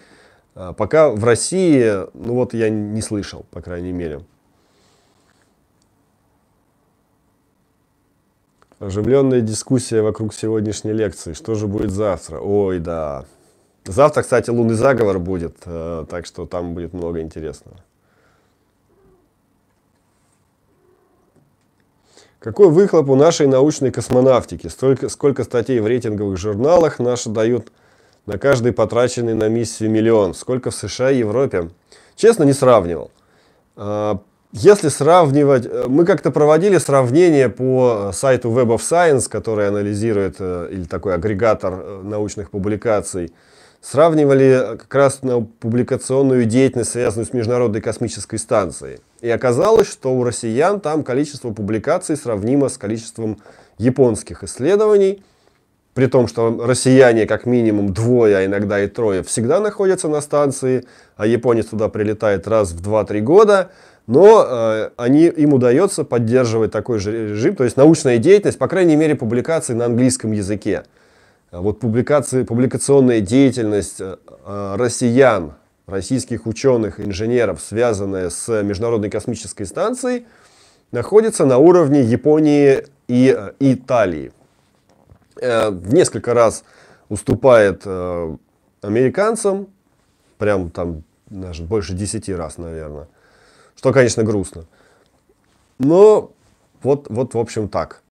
э, пока в России, ну вот я не слышал, по крайней мере. Оживленная дискуссия вокруг сегодняшней лекции. Что же будет завтра? Ой, да. Завтра, кстати, лунный заговор будет, э, так что там будет много интересного. Какой выхлоп у нашей научной космонавтики? Столько, сколько статей в рейтинговых журналах наши дают на каждый потраченный на миссию миллион? Сколько в США и Европе? Честно, не сравнивал. А, если сравнивать, э, мы как-то проводили сравнение по э, сайту Web of Science, который анализирует, э, или такой агрегатор научных публикаций, сравнивали как раз на публикационную деятельность, связанную с Международной космической станцией. И оказалось, что у россиян там количество публикаций сравнимо с количеством японских исследований, при том, что россияне как минимум двое, а иногда и трое всегда находятся на станции, а японец туда прилетает раз в 2-3 года – но э, они, им удается поддерживать такой же режим, то есть научная деятельность, по крайней мере, публикации на английском языке. Э, вот публикации, публикационная деятельность э, э, россиян, российских ученых, инженеров, связанная с Международной космической станцией, находится на уровне Японии и э, Италии. Э, в несколько раз уступает э, американцам, прям там даже больше 10 раз, наверное что, конечно, грустно. Но вот, вот в общем, так.